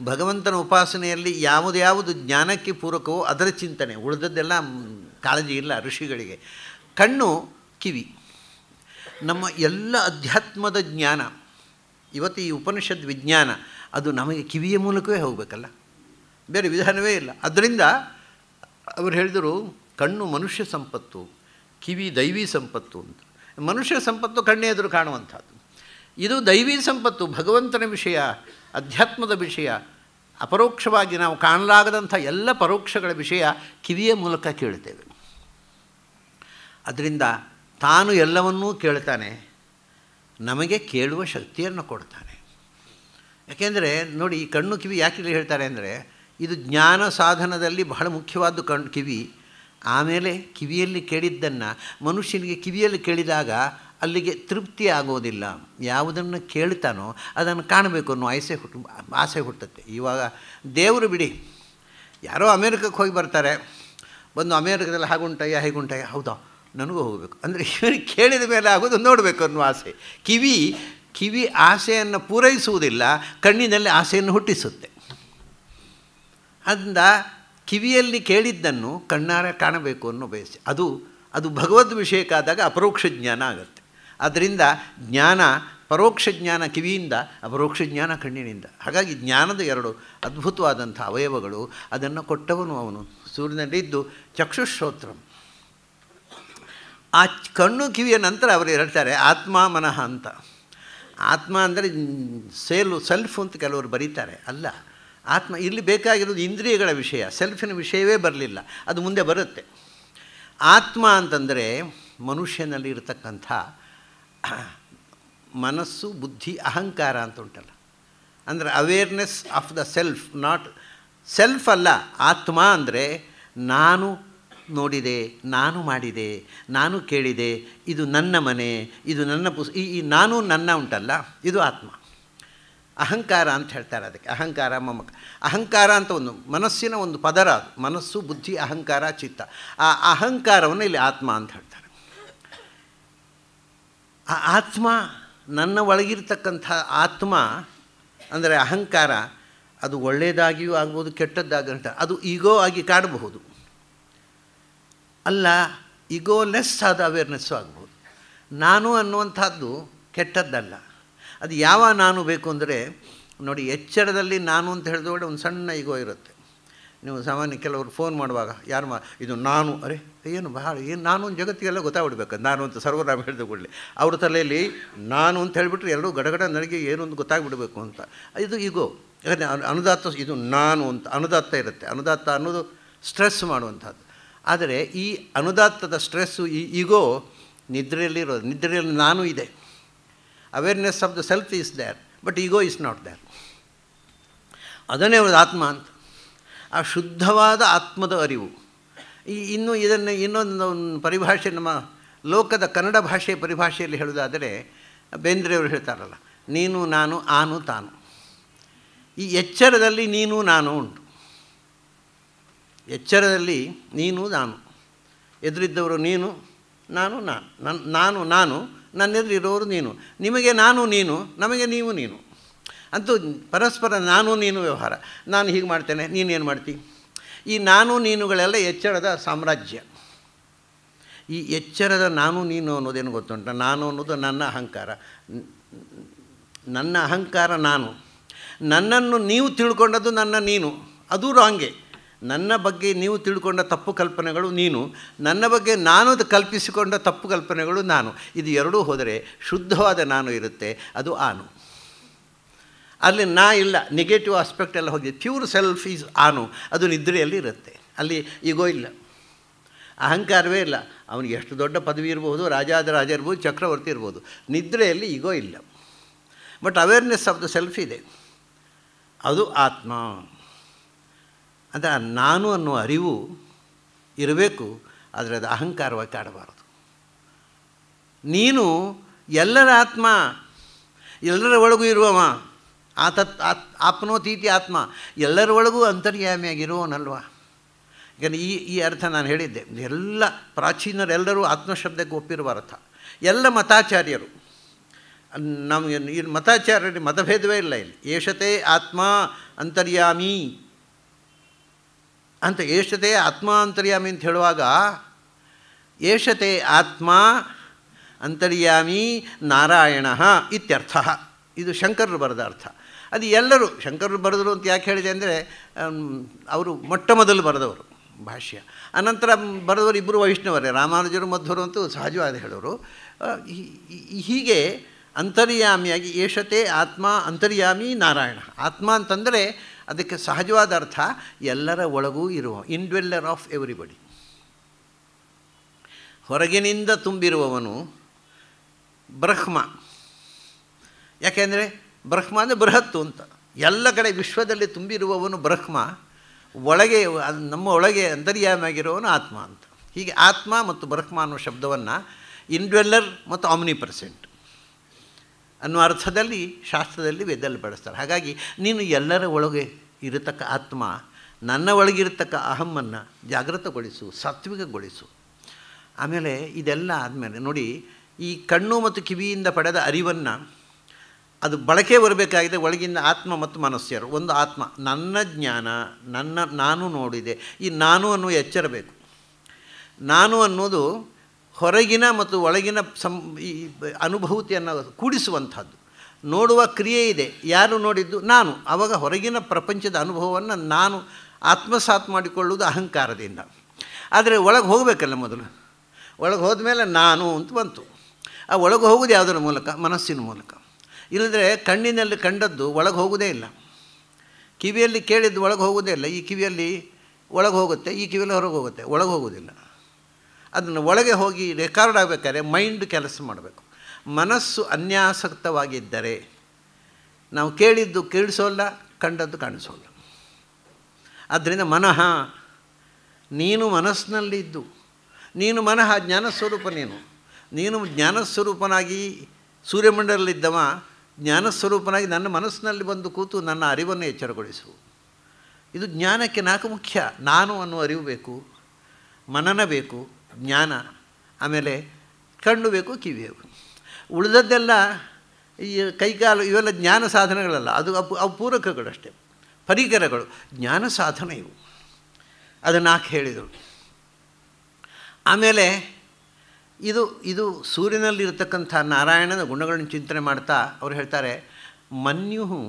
ಭಗವಂತನ ಉಪಾಸನೆಯಲ್ಲಿ ಯಾವುದ್ಯಾವುದು ಜ್ಞಾನಕ್ಕೆ ಪೂರಕವೋ ಅದರ ಚಿಂತನೆ ಉಳಿದದ್ದೆಲ್ಲ ಕಾಳಜಿ ಇಲ್ಲ ಋಷಿಗಳಿಗೆ ಕಣ್ಣು ಕಿವಿ ನಮ್ಮ ಎಲ್ಲ ಅಧ್ಯಾತ್ಮದ ಜ್ಞಾನ ಇವತ್ತು ಈ ಉಪನಿಷದ್ ವಿಜ್ಞಾನ ಅದು ನಮಗೆ ಕಿವಿಯ ಮೂಲಕವೇ ಹೋಗಬೇಕಲ್ಲ ಬೇರೆ ವಿಧಾನವೇ ಇಲ್ಲ ಅದರಿಂದ ಅವರು ಹೇಳಿದರು ಕಣ್ಣು ಮನುಷ್ಯ ಸಂಪತ್ತು ಕಿವಿ ದೈವಿ ಸಂಪತ್ತು ಅಂತ ಮನುಷ್ಯ ಸಂಪತ್ತು ಕಣ್ಣೇ ಎದುರು ಕಾಣುವಂಥದ್ದು ಇದು ದೈವಿ ಸಂಪತ್ತು ಭಗವಂತನ ವಿಷಯ ಅಧ್ಯಾತ್ಮದ ವಿಷಯ ಅಪರೋಕ್ಷವಾಗಿ ನಾವು ಕಾಣಲಾಗದಂಥ ಎಲ್ಲ ಪರೋಕ್ಷಗಳ ವಿಷಯ ಕಿವಿಯ ಮೂಲಕ ಕೇಳ್ತೇವೆ ಅದರಿಂದ ತಾನು ಎಲ್ಲವನ್ನೂ ಕೇಳ್ತಾನೆ ನಮಗೆ ಕೇಳುವ ಶಕ್ತಿಯನ್ನು ಕೊಡ್ತಾನೆ ಯಾಕೆಂದರೆ ನೋಡಿ ಈ ಕಣ್ಣು ಕಿವಿ ಯಾಕೆ ಹೇಳ್ತಾರೆ ಅಂದರೆ ಇದು ಜ್ಞಾನ ಸಾಧನದಲ್ಲಿ ಬಹಳ ಮುಖ್ಯವಾದ್ದು ಕಣ್ಣು ಕಿವಿ ಆಮೇಲೆ ಕಿವಿಯಲ್ಲಿ ಕೇಳಿದ್ದನ್ನು ಮನುಷ್ಯನಿಗೆ ಕಿವಿಯಲ್ಲಿ ಕೇಳಿದಾಗ ಅಲ್ಲಿಗೆ ತೃಪ್ತಿ ಆಗೋದಿಲ್ಲ ಯಾವುದನ್ನು ಕೇಳ್ತಾನೋ ಅದನ್ನು ಕಾಣಬೇಕು ಅನ್ನೋ ಆಯಸೆ ಹುಟ್ಟು ಆಸೆ ಹುಟ್ಟುತ್ತೆ ಇವಾಗ ದೇವರು ಬಿಡಿ ಯಾರೋ ಅಮೇರಿಕಕ್ಕೆ ಹೋಗಿ ಬರ್ತಾರೆ ಬಂದು ಅಮೇರಿಕದಲ್ಲಿ ಹಾಗುಂಟಯ್ಯ ಹೇಗುಂಟಯ್ಯ ಹೌದಾ ನನಗೂ ಹೋಗಬೇಕು ಅಂದರೆ ಇವರಿಗೆ ಕೇಳಿದ ಮೇಲೆ ಆಗೋದು ನೋಡಬೇಕು ಅನ್ನೋ ಆಸೆ ಕಿವಿ ಕಿವಿ ಆಸೆಯನ್ನು ಪೂರೈಸುವುದಿಲ್ಲ ಕಣ್ಣಿನಲ್ಲಿ ಆಸೆಯನ್ನು ಹುಟ್ಟಿಸುತ್ತೆ ಅದರಿಂದ ಕಿವಿಯಲ್ಲಿ ಕೇಳಿದ್ದನ್ನು ಕಣ್ಣಾರೆ ಕಾಣಬೇಕು ಅನ್ನೋ ಬಯಸಿ ಅದು ಅದು ಭಗವದ್ ವಿಷಯಕ್ಕಾದಾಗ ಅಪರೋಕ್ಷ ಜ್ಞಾನ ಆಗುತ್ತೆ ಆದ್ದರಿಂದ ಜ್ಞಾನ ಪರೋಕ್ಷ ಜ್ಞಾನ ಕಿವಿಯಿಂದ ಅಪರೋಕ್ಷ ಜ್ಞಾನ ಕಣ್ಣಿನಿಂದ ಹಾಗಾಗಿ ಜ್ಞಾನದ ಎರಡು ಅದ್ಭುತವಾದಂಥ ಅವಯವಗಳು ಅದನ್ನು ಕೊಟ್ಟವನು ಅವನು ಸೂರ್ಯನಲ್ಲಿದ್ದು ಚಕ್ಷುಶ್ರೋತ್ರಂ ಆ ಕಣ್ಣು ಕಿವಿಯ ನಂತರ ಅವರು ಹೇಳ್ತಾರೆ ಆತ್ಮ ಮನಃ ಅಂತ ಆತ್ಮ ಅಂದರೆ ಸೇಲು ಸೆಲ್ಫ್ ಅಂತ ಕೆಲವರು ಬರೀತಾರೆ ಅಲ್ಲ ಆತ್ಮ ಇಲ್ಲಿ ಬೇಕಾಗಿರೋದು ಇಂದ್ರಿಯಗಳ ವಿಷಯ ಸೆಲ್ಫಿನ ವಿಷಯವೇ ಬರಲಿಲ್ಲ ಅದು ಮುಂದೆ ಬರುತ್ತೆ ಆತ್ಮ ಅಂತಂದರೆ ಮನುಷ್ಯನಲ್ಲಿ ಇರತಕ್ಕಂಥ ಮನಸ್ಸು ಬುದ್ಧಿ ಅಹಂಕಾರ ಅಂತ ಉಂಟಲ್ಲ ಅಂದರೆ awareness of the self not self ಅಲ್ಲ ಆತ್ಮ ಅಂದರೆ ನಾನು ನೋಡಿದೆ ನಾನು ಮಾಡಿದೆ ನಾನು ಕೇಳಿದೆ ಇದು ನನ್ನ ಮನೆ ಇದು ನನ್ನ ಪುಸ್ ಈ ನಾನು ನನ್ನ ಉಂಟಲ್ಲ ಇದು ಆತ್ಮ ಅಹಂಕಾರ ಅಂತ ಹೇಳ್ತಾರೆ ಅದಕ್ಕೆ ಅಹಂಕಾರ ಮಮಕ ಅಹಂಕಾರ ಅಂತ ಒಂದು ಮನಸ್ಸಿನ ಒಂದು ಪದರ ಮನಸ್ಸು ಬುದ್ಧಿ ಅಹಂಕಾರ ಚಿತ್ತ ಆ ಅಹಂಕಾರವನ್ನು ಇಲ್ಲಿ ಆತ್ಮ ಅಂತ ಹೇಳ್ತಾರೆ ಆ ಆತ್ಮ ನನ್ನ ಒಳಗಿರ್ತಕ್ಕಂಥ ಆತ್ಮ ಅಂದರೆ ಅಹಂಕಾರ ಅದು ಒಳ್ಳೆಯದಾಗಿಯೂ ಆಗ್ಬೋದು ಕೆಟ್ಟದ್ದಾಗ ಅದು ಈಗೋ ಆಗಿ ಕಾಡಬಹುದು ಅಲ್ಲ ಲೆಸ್ ಆದ ಅವೇರ್ನೆಸ್ಸು ಆಗ್ಬೋದು ನಾನು ಅನ್ನುವಂಥದ್ದು ಕೆಟ್ಟದ್ದಲ್ಲ ಅದು ಯಾವ ನಾನು ಬೇಕು ಅಂದರೆ ನೋಡಿ ಎಚ್ಚರದಲ್ಲಿ ನಾನು ಅಂತ ಕೂಡ ಒಂದು ಸಣ್ಣ ಈಗೋ ಇರುತ್ತೆ ನೀವು ಸಾಮಾನ್ಯ ಕೆಲವರು ಫೋನ್ ಮಾಡುವಾಗ ಯಾರು ಮಾ ಇದು ನಾನು ಅರೆ ಏನು ಬಹಳ ಏನು ನಾನು ಒಂದು ಜಗತ್ತಿಗೆಲ್ಲ ಗೊತ್ತಾಗ್ಬಿಡ್ಬೇಕು ನಾನು ಅಂತ ಸರ್ವರಾಮ್ ಹೇಳಿದ ಕೂಡಲೇ ಅವ್ರ ತಲೆಯಲ್ಲಿ ನಾನು ಅಂತ ಹೇಳಿಬಿಟ್ರೆ ಎಲ್ಲರೂ ಗಡಗಡ ನನಗೆ ಏನು ಅಂತ ಗೊತ್ತಾಗ್ಬಿಡಬೇಕು ಅಂತ ಇದು ಈಗೋ ಯಾಕಂದರೆ ಅನುದಾತ ಇದು ನಾನು ಅಂತ ಅನುದಾತ್ತ ಇರುತ್ತೆ ಅನುದಾತ್ತ ಅನ್ನೋದು ಸ್ಟ್ರೆಸ್ ಮಾಡುವಂಥದ್ದು ಆದರೆ ಈ ಅನುದಾತ್ತದ ಸ್ಟ್ರೆಸ್ಸು ಈ ಈಗೋ ನಿದ್ರೆಯಲ್ಲಿರೋದು ನಿದ್ರೆಯಲ್ಲಿ ನಾನು ಇದೆ awareness of the self is there but ego is not there ಅದನ್ನೇ ಅವ್ರದ್ದು ಆತ್ಮ ಅಂತ ಆ ಶುದ್ಧವಾದ ಆತ್ಮದ ಅರಿವು ಈ ಇನ್ನು ಇದನ್ನು ಇನ್ನೊಂದು ಪರಿಭಾಷೆ ನಮ್ಮ ಲೋಕದ ಕನ್ನಡ ಭಾಷೆಯ ಪರಿಭಾಷೆಯಲ್ಲಿ ಹೇಳೋದಾದರೆ ಬೇಂದ್ರೆಯವರು ಹೇಳ್ತಾರಲ್ಲ ನೀನು ನಾನು ಆನು ತಾನು ಈ ಎಚ್ಚರದಲ್ಲಿ ನೀನು ನಾನು ಉಂಟು ಎಚ್ಚರದಲ್ಲಿ ನೀನು ನಾನು ಎದುರಿದ್ದವರು ನೀನು ನಾನು ನಾನು ನನ್ನ ನಾನು ನಾನು ನನ್ನೆದುರಿರೋರು ನೀನು ನಿಮಗೆ ನಾನು ನೀನು ನಮಗೆ ನೀವು ನೀನು ಅಂತೂ ಪರಸ್ಪರ ನಾನು ನೀನು ವ್ಯವಹಾರ ನಾನು ಹೀಗೆ ಮಾಡ್ತೇನೆ ನೀನೇನು ಮಾಡ್ತಿ ಈ ನಾನು ನೀನುಗಳೆಲ್ಲ ಎಚ್ಚರದ ಸಾಮ್ರಾಜ್ಯ ಈ ಎಚ್ಚರದ ನಾನು ನೀನು ಅನ್ನೋದೇನು ಗೊತ್ತುಂಟ ನಾನು ಅನ್ನೋದು ನನ್ನ ಅಹಂಕಾರ ನನ್ನ ಅಹಂಕಾರ ನಾನು ನನ್ನನ್ನು ನೀವು ತಿಳ್ಕೊಂಡದ್ದು ನನ್ನ ನೀನು ಅದು ರಾಂಗೆ ನನ್ನ ಬಗ್ಗೆ ನೀವು ತಿಳ್ಕೊಂಡ ತಪ್ಪು ಕಲ್ಪನೆಗಳು ನೀನು ನನ್ನ ಬಗ್ಗೆ ನಾನು ಕಲ್ಪಿಸಿಕೊಂಡ ತಪ್ಪು ಕಲ್ಪನೆಗಳು ನಾನು ಇದು ಎರಡೂ ಹೋದರೆ ಶುದ್ಧವಾದ ನಾನು ಇರುತ್ತೆ ಅದು ಆನು ಅಲ್ಲಿ ನಾ ಇಲ್ಲ ನೆಗೆಟಿವ್ ಆಸ್ಪೆಕ್ಟ್ ಎಲ್ಲ ಹೋಗಿದೆ ಪ್ಯೂರ್ ಸೆಲ್ಫ್ ಈಸ್ ಆನು ಅದು ನಿದ್ರೆಯಲ್ಲಿ ಇರುತ್ತೆ ಅಲ್ಲಿ ಈಗೋ ಇಲ್ಲ ಅಹಂಕಾರವೇ ಇಲ್ಲ ಅವನಿಗೆ ಎಷ್ಟು ದೊಡ್ಡ ಪದವಿ ಇರಬಹುದು ರಾಜಾದ ರಾಜ ಇರ್ಬೋದು ಚಕ್ರವರ್ತಿ ಇರ್ಬೋದು ನಿದ್ರೆಯಲ್ಲಿ ಈಗೋ ಇಲ್ಲ but awareness of the self ಇದೆ ಅದು ಆತ್ಮ ಅಂತ ನಾನು ಅನ್ನುವ ಅರಿವು ಇರಬೇಕು ಆದರೆ ಅದು ಅಹಂಕಾರವಾಗಿ ಕಾಡಬಾರದು ನೀನು ಎಲ್ಲರ ಆತ್ಮ ಎಲ್ಲರ ಒಳಗೂ ಇರುವವ ಆತ ಆತ್ ಆಪ್ನೋತೀತಿ ಆತ್ಮ ಎಲ್ಲರ ಒಳಗೂ ಅಂತರ್ಯಾಮಿಯಾಗಿರುವವನಲ್ವ ಯಾಕಂದರೆ ಈ ಈ ಅರ್ಥ ನಾನು ಹೇಳಿದ್ದೆ ಎಲ್ಲ ಪ್ರಾಚೀನರೆಲ್ಲರೂ ಆತ್ಮಶಬ್ದಕ್ಕೆ ಒಪ್ಪಿರುವ ಅರ್ಥ ಎಲ್ಲ ಮತಾಚಾರ್ಯರು ನಮಗೆ ಈ ಮತಾಚಾರ್ಯರಿಗೆ ಮತಭೇದವೇ ಇಲ್ಲ ಇಲ್ಲಿ ಏಷತೆ ಆತ್ಮ ಅಂತರ್ಯಾಮಿ ಅಂತ ಏಷತೆ ಆತ್ಮ ಅಂತರ್ಯಾಮಿ ಅಂತ ಹೇಳುವಾಗ ಏಷತೆ ಆತ್ಮ ಅಂತರ್ಯಾಮಿ ನಾರಾಯಣ ಇತ್ಯರ್ಥ ಇದು ಶಂಕರರು ಬರೆದ ಅರ್ಥ ಅದು ಎಲ್ಲರೂ ಶಂಕರರು ಬರೆದರು ಅಂತ ಯಾಕೆ ಹೇಳಿದೆ ಅಂದರೆ ಅವರು ಮೊಟ್ಟ ಮೊದಲು ಬರೆದವರು ಭಾಷ್ಯ ಅನಂತರ ಬರೆದವರು ಇಬ್ಬರು ವೈಷ್ಣವರೇ ರಾಮಾನುಜರು ಮಧ್ವರು ಅಂತೂ ಸಹಜವಾದ ಹೇಳೋರು ಹೀಗೆ ಅಂತರ್ಯಾಮಿಯಾಗಿ ಏಷತೆ ಆತ್ಮ ಅಂತರ್ಯಾಮಿ ನಾರಾಯಣ ಆತ್ಮ ಅಂತಂದರೆ ಅದಕ್ಕೆ ಸಹಜವಾದ ಅರ್ಥ ಎಲ್ಲರ ಒಳಗೂ ಇರುವ ಇನ್ವೆಲ್ಲರ್ ಆಫ್ ಎವ್ರಿಬಡಿ ಹೊರಗಿನಿಂದ ತುಂಬಿರುವವನು ಬ್ರಹ್ಮ ಯಾಕೆಂದರೆ ಬ್ರಹ್ಮ ಅಂದರೆ ಬೃಹತ್ತು ಅಂತ ಎಲ್ಲ ಕಡೆ ವಿಶ್ವದಲ್ಲಿ ತುಂಬಿರುವವನು ಬ್ರಹ್ಮ ಒಳಗೆ ನಮ್ಮ ಒಳಗೆ ಅಂತರ್ಯಾಮಿಯಾಗಿರುವವನು ಆತ್ಮ ಅಂತ ಹೀಗೆ ಆತ್ಮ ಮತ್ತು ಬ್ರಹ್ಮ ಅನ್ನೋ ಶಬ್ದವನ್ನು ಇನ್ವೆಲ್ಲರ್ ಮತ್ತು ಆಮ್ನಿ ಪರ್ಸೆಂಟ್ ಅನ್ನುವ ಅರ್ಥದಲ್ಲಿ ಶಾಸ್ತ್ರದಲ್ಲಿ ವೇದದಲ್ಲಿ ಬಳಸ್ತಾರೆ ಹಾಗಾಗಿ ನೀನು ಎಲ್ಲರ ಒಳಗೆ ಇರತಕ್ಕ ಆತ್ಮ ನನ್ನ ಒಳಗಿರತಕ್ಕ ಅಹಮ್ಮನ್ನು ಜಾಗೃತಗೊಳಿಸು ಸಾತ್ವಿಕಗೊಳಿಸು ಆಮೇಲೆ ಇದೆಲ್ಲ ಆದಮೇಲೆ ನೋಡಿ ಈ ಕಣ್ಣು ಮತ್ತು ಕಿವಿಯಿಂದ ಪಡೆದ ಅರಿವನ್ನು ಅದು ಬಳಕೆ ಬರಬೇಕಾಗಿದೆ ಒಳಗಿಂದ ಆತ್ಮ ಮತ್ತು ಮನಸ್ಸರು ಒಂದು ಆತ್ಮ ನನ್ನ ಜ್ಞಾನ ನನ್ನ ನಾನು ನೋಡಿದೆ ಈ ನಾನು ಅನ್ನು ಎಚ್ಚರಬೇಕು ನಾನು ಅನ್ನೋದು ಹೊರಗಿನ ಮತ್ತು ಒಳಗಿನ ಸಂ ಈ ಅನುಭೂತಿಯನ್ನು ಕೂಡಿಸುವಂಥದ್ದು ನೋಡುವ ಕ್ರಿಯೆ ಇದೆ ಯಾರು ನೋಡಿದ್ದು ನಾನು ಆವಾಗ ಹೊರಗಿನ ಪ್ರಪಂಚದ ಅನುಭವವನ್ನು ನಾನು ಆತ್ಮಸಾತ್ ಮಾಡಿಕೊಳ್ಳುವುದು ಅಹಂಕಾರದಿಂದ ಆದರೆ ಒಳಗೆ ಹೋಗಬೇಕಲ್ಲ ಮೊದಲು ಒಳಗೆ ಹೋದ್ಮೇಲೆ ನಾನು ಅಂತ ಬಂತು ಆ ಒಳಗೆ ಹೋಗೋದು ಯಾವುದರ ಮೂಲಕ ಮನಸ್ಸಿನ ಮೂಲಕ ಇಲ್ಲದ್ರೆ ಕಣ್ಣಿನಲ್ಲಿ ಕಂಡದ್ದು ಒಳಗೆ ಹೋಗೋದೇ ಇಲ್ಲ ಕಿವಿಯಲ್ಲಿ ಕೇಳಿದ್ದು ಒಳಗೆ ಹೋಗೋದೇ ಇಲ್ಲ ಈ ಕಿವಿಯಲ್ಲಿ ಒಳಗೆ ಹೋಗುತ್ತೆ ಈ ಕಿವಿಯಲ್ಲಿ ಹೊರಗೆ ಹೋಗುತ್ತೆ ಒಳಗೆ ಹೋಗೋದಿಲ್ಲ ಅದನ್ನು ಒಳಗೆ ಹೋಗಿ ರೆಕಾರ್ಡ್ ಆಗಬೇಕಾದ್ರೆ ಮೈಂಡ್ ಕೆಲಸ ಮಾಡಬೇಕು ಮನಸ್ಸು ಅನ್ಯಾಸಕ್ತವಾಗಿದ್ದರೆ ನಾವು ಕೇಳಿದ್ದು ಕೇಳಿಸೋಲ್ಲ ಕಂಡದ್ದು ಕಾಣಿಸೋಲ್ಲ ಆದ್ದರಿಂದ ಮನಃ ನೀನು ಮನಸ್ಸಿನಲ್ಲಿದ್ದು ನೀನು ಮನಃ ಜ್ಞಾನಸ್ವರೂಪ ನೀನು ನೀನು ಜ್ಞಾನಸ್ವರೂಪನಾಗಿ ಸೂರ್ಯಮಂಡಲದಲ್ಲಿದ್ದವ ಜ್ಞಾನಸ್ವರೂಪನಾಗಿ ನನ್ನ ಮನಸ್ಸಿನಲ್ಲಿ ಬಂದು ಕೂತು ನನ್ನ ಅರಿವನ್ನು ಎಚ್ಚರಗೊಳಿಸು ಇದು ಜ್ಞಾನಕ್ಕೆ ನಾಲ್ಕು ಮುಖ್ಯ ನಾನು ಅನ್ನುವ ಅರಿವು ಬೇಕು ಮನನ ಬೇಕು ಜ್ಞಾನ ಆಮೇಲೆ ಕಣ್ಣು ಬೇಕು ಕಿವಿ ಬೇಕು ಉಳಿದದ್ದೆಲ್ಲ ಈ ಕೈಕಾಲು ಇವೆಲ್ಲ ಜ್ಞಾನ ಸಾಧನಗಳಲ್ಲ ಅದು ಅಪು ಅವು ಪೂರಕಗಳು ಅಷ್ಟೇ ಪರಿಕರಗಳು ಜ್ಞಾನ ಸಾಧನ ಇವು ಅದನ್ನು ನಾಲ್ಕು ಹೇಳಿದರು ಆಮೇಲೆ ಇದು ಇದು ಸೂರ್ಯನಲ್ಲಿರತಕ್ಕಂಥ ನಾರಾಯಣನ ಗುಣಗಳನ್ನು ಚಿಂತನೆ ಮಾಡ್ತಾ ಅವ್ರು ಹೇಳ್ತಾರೆ ಮನ್ಯು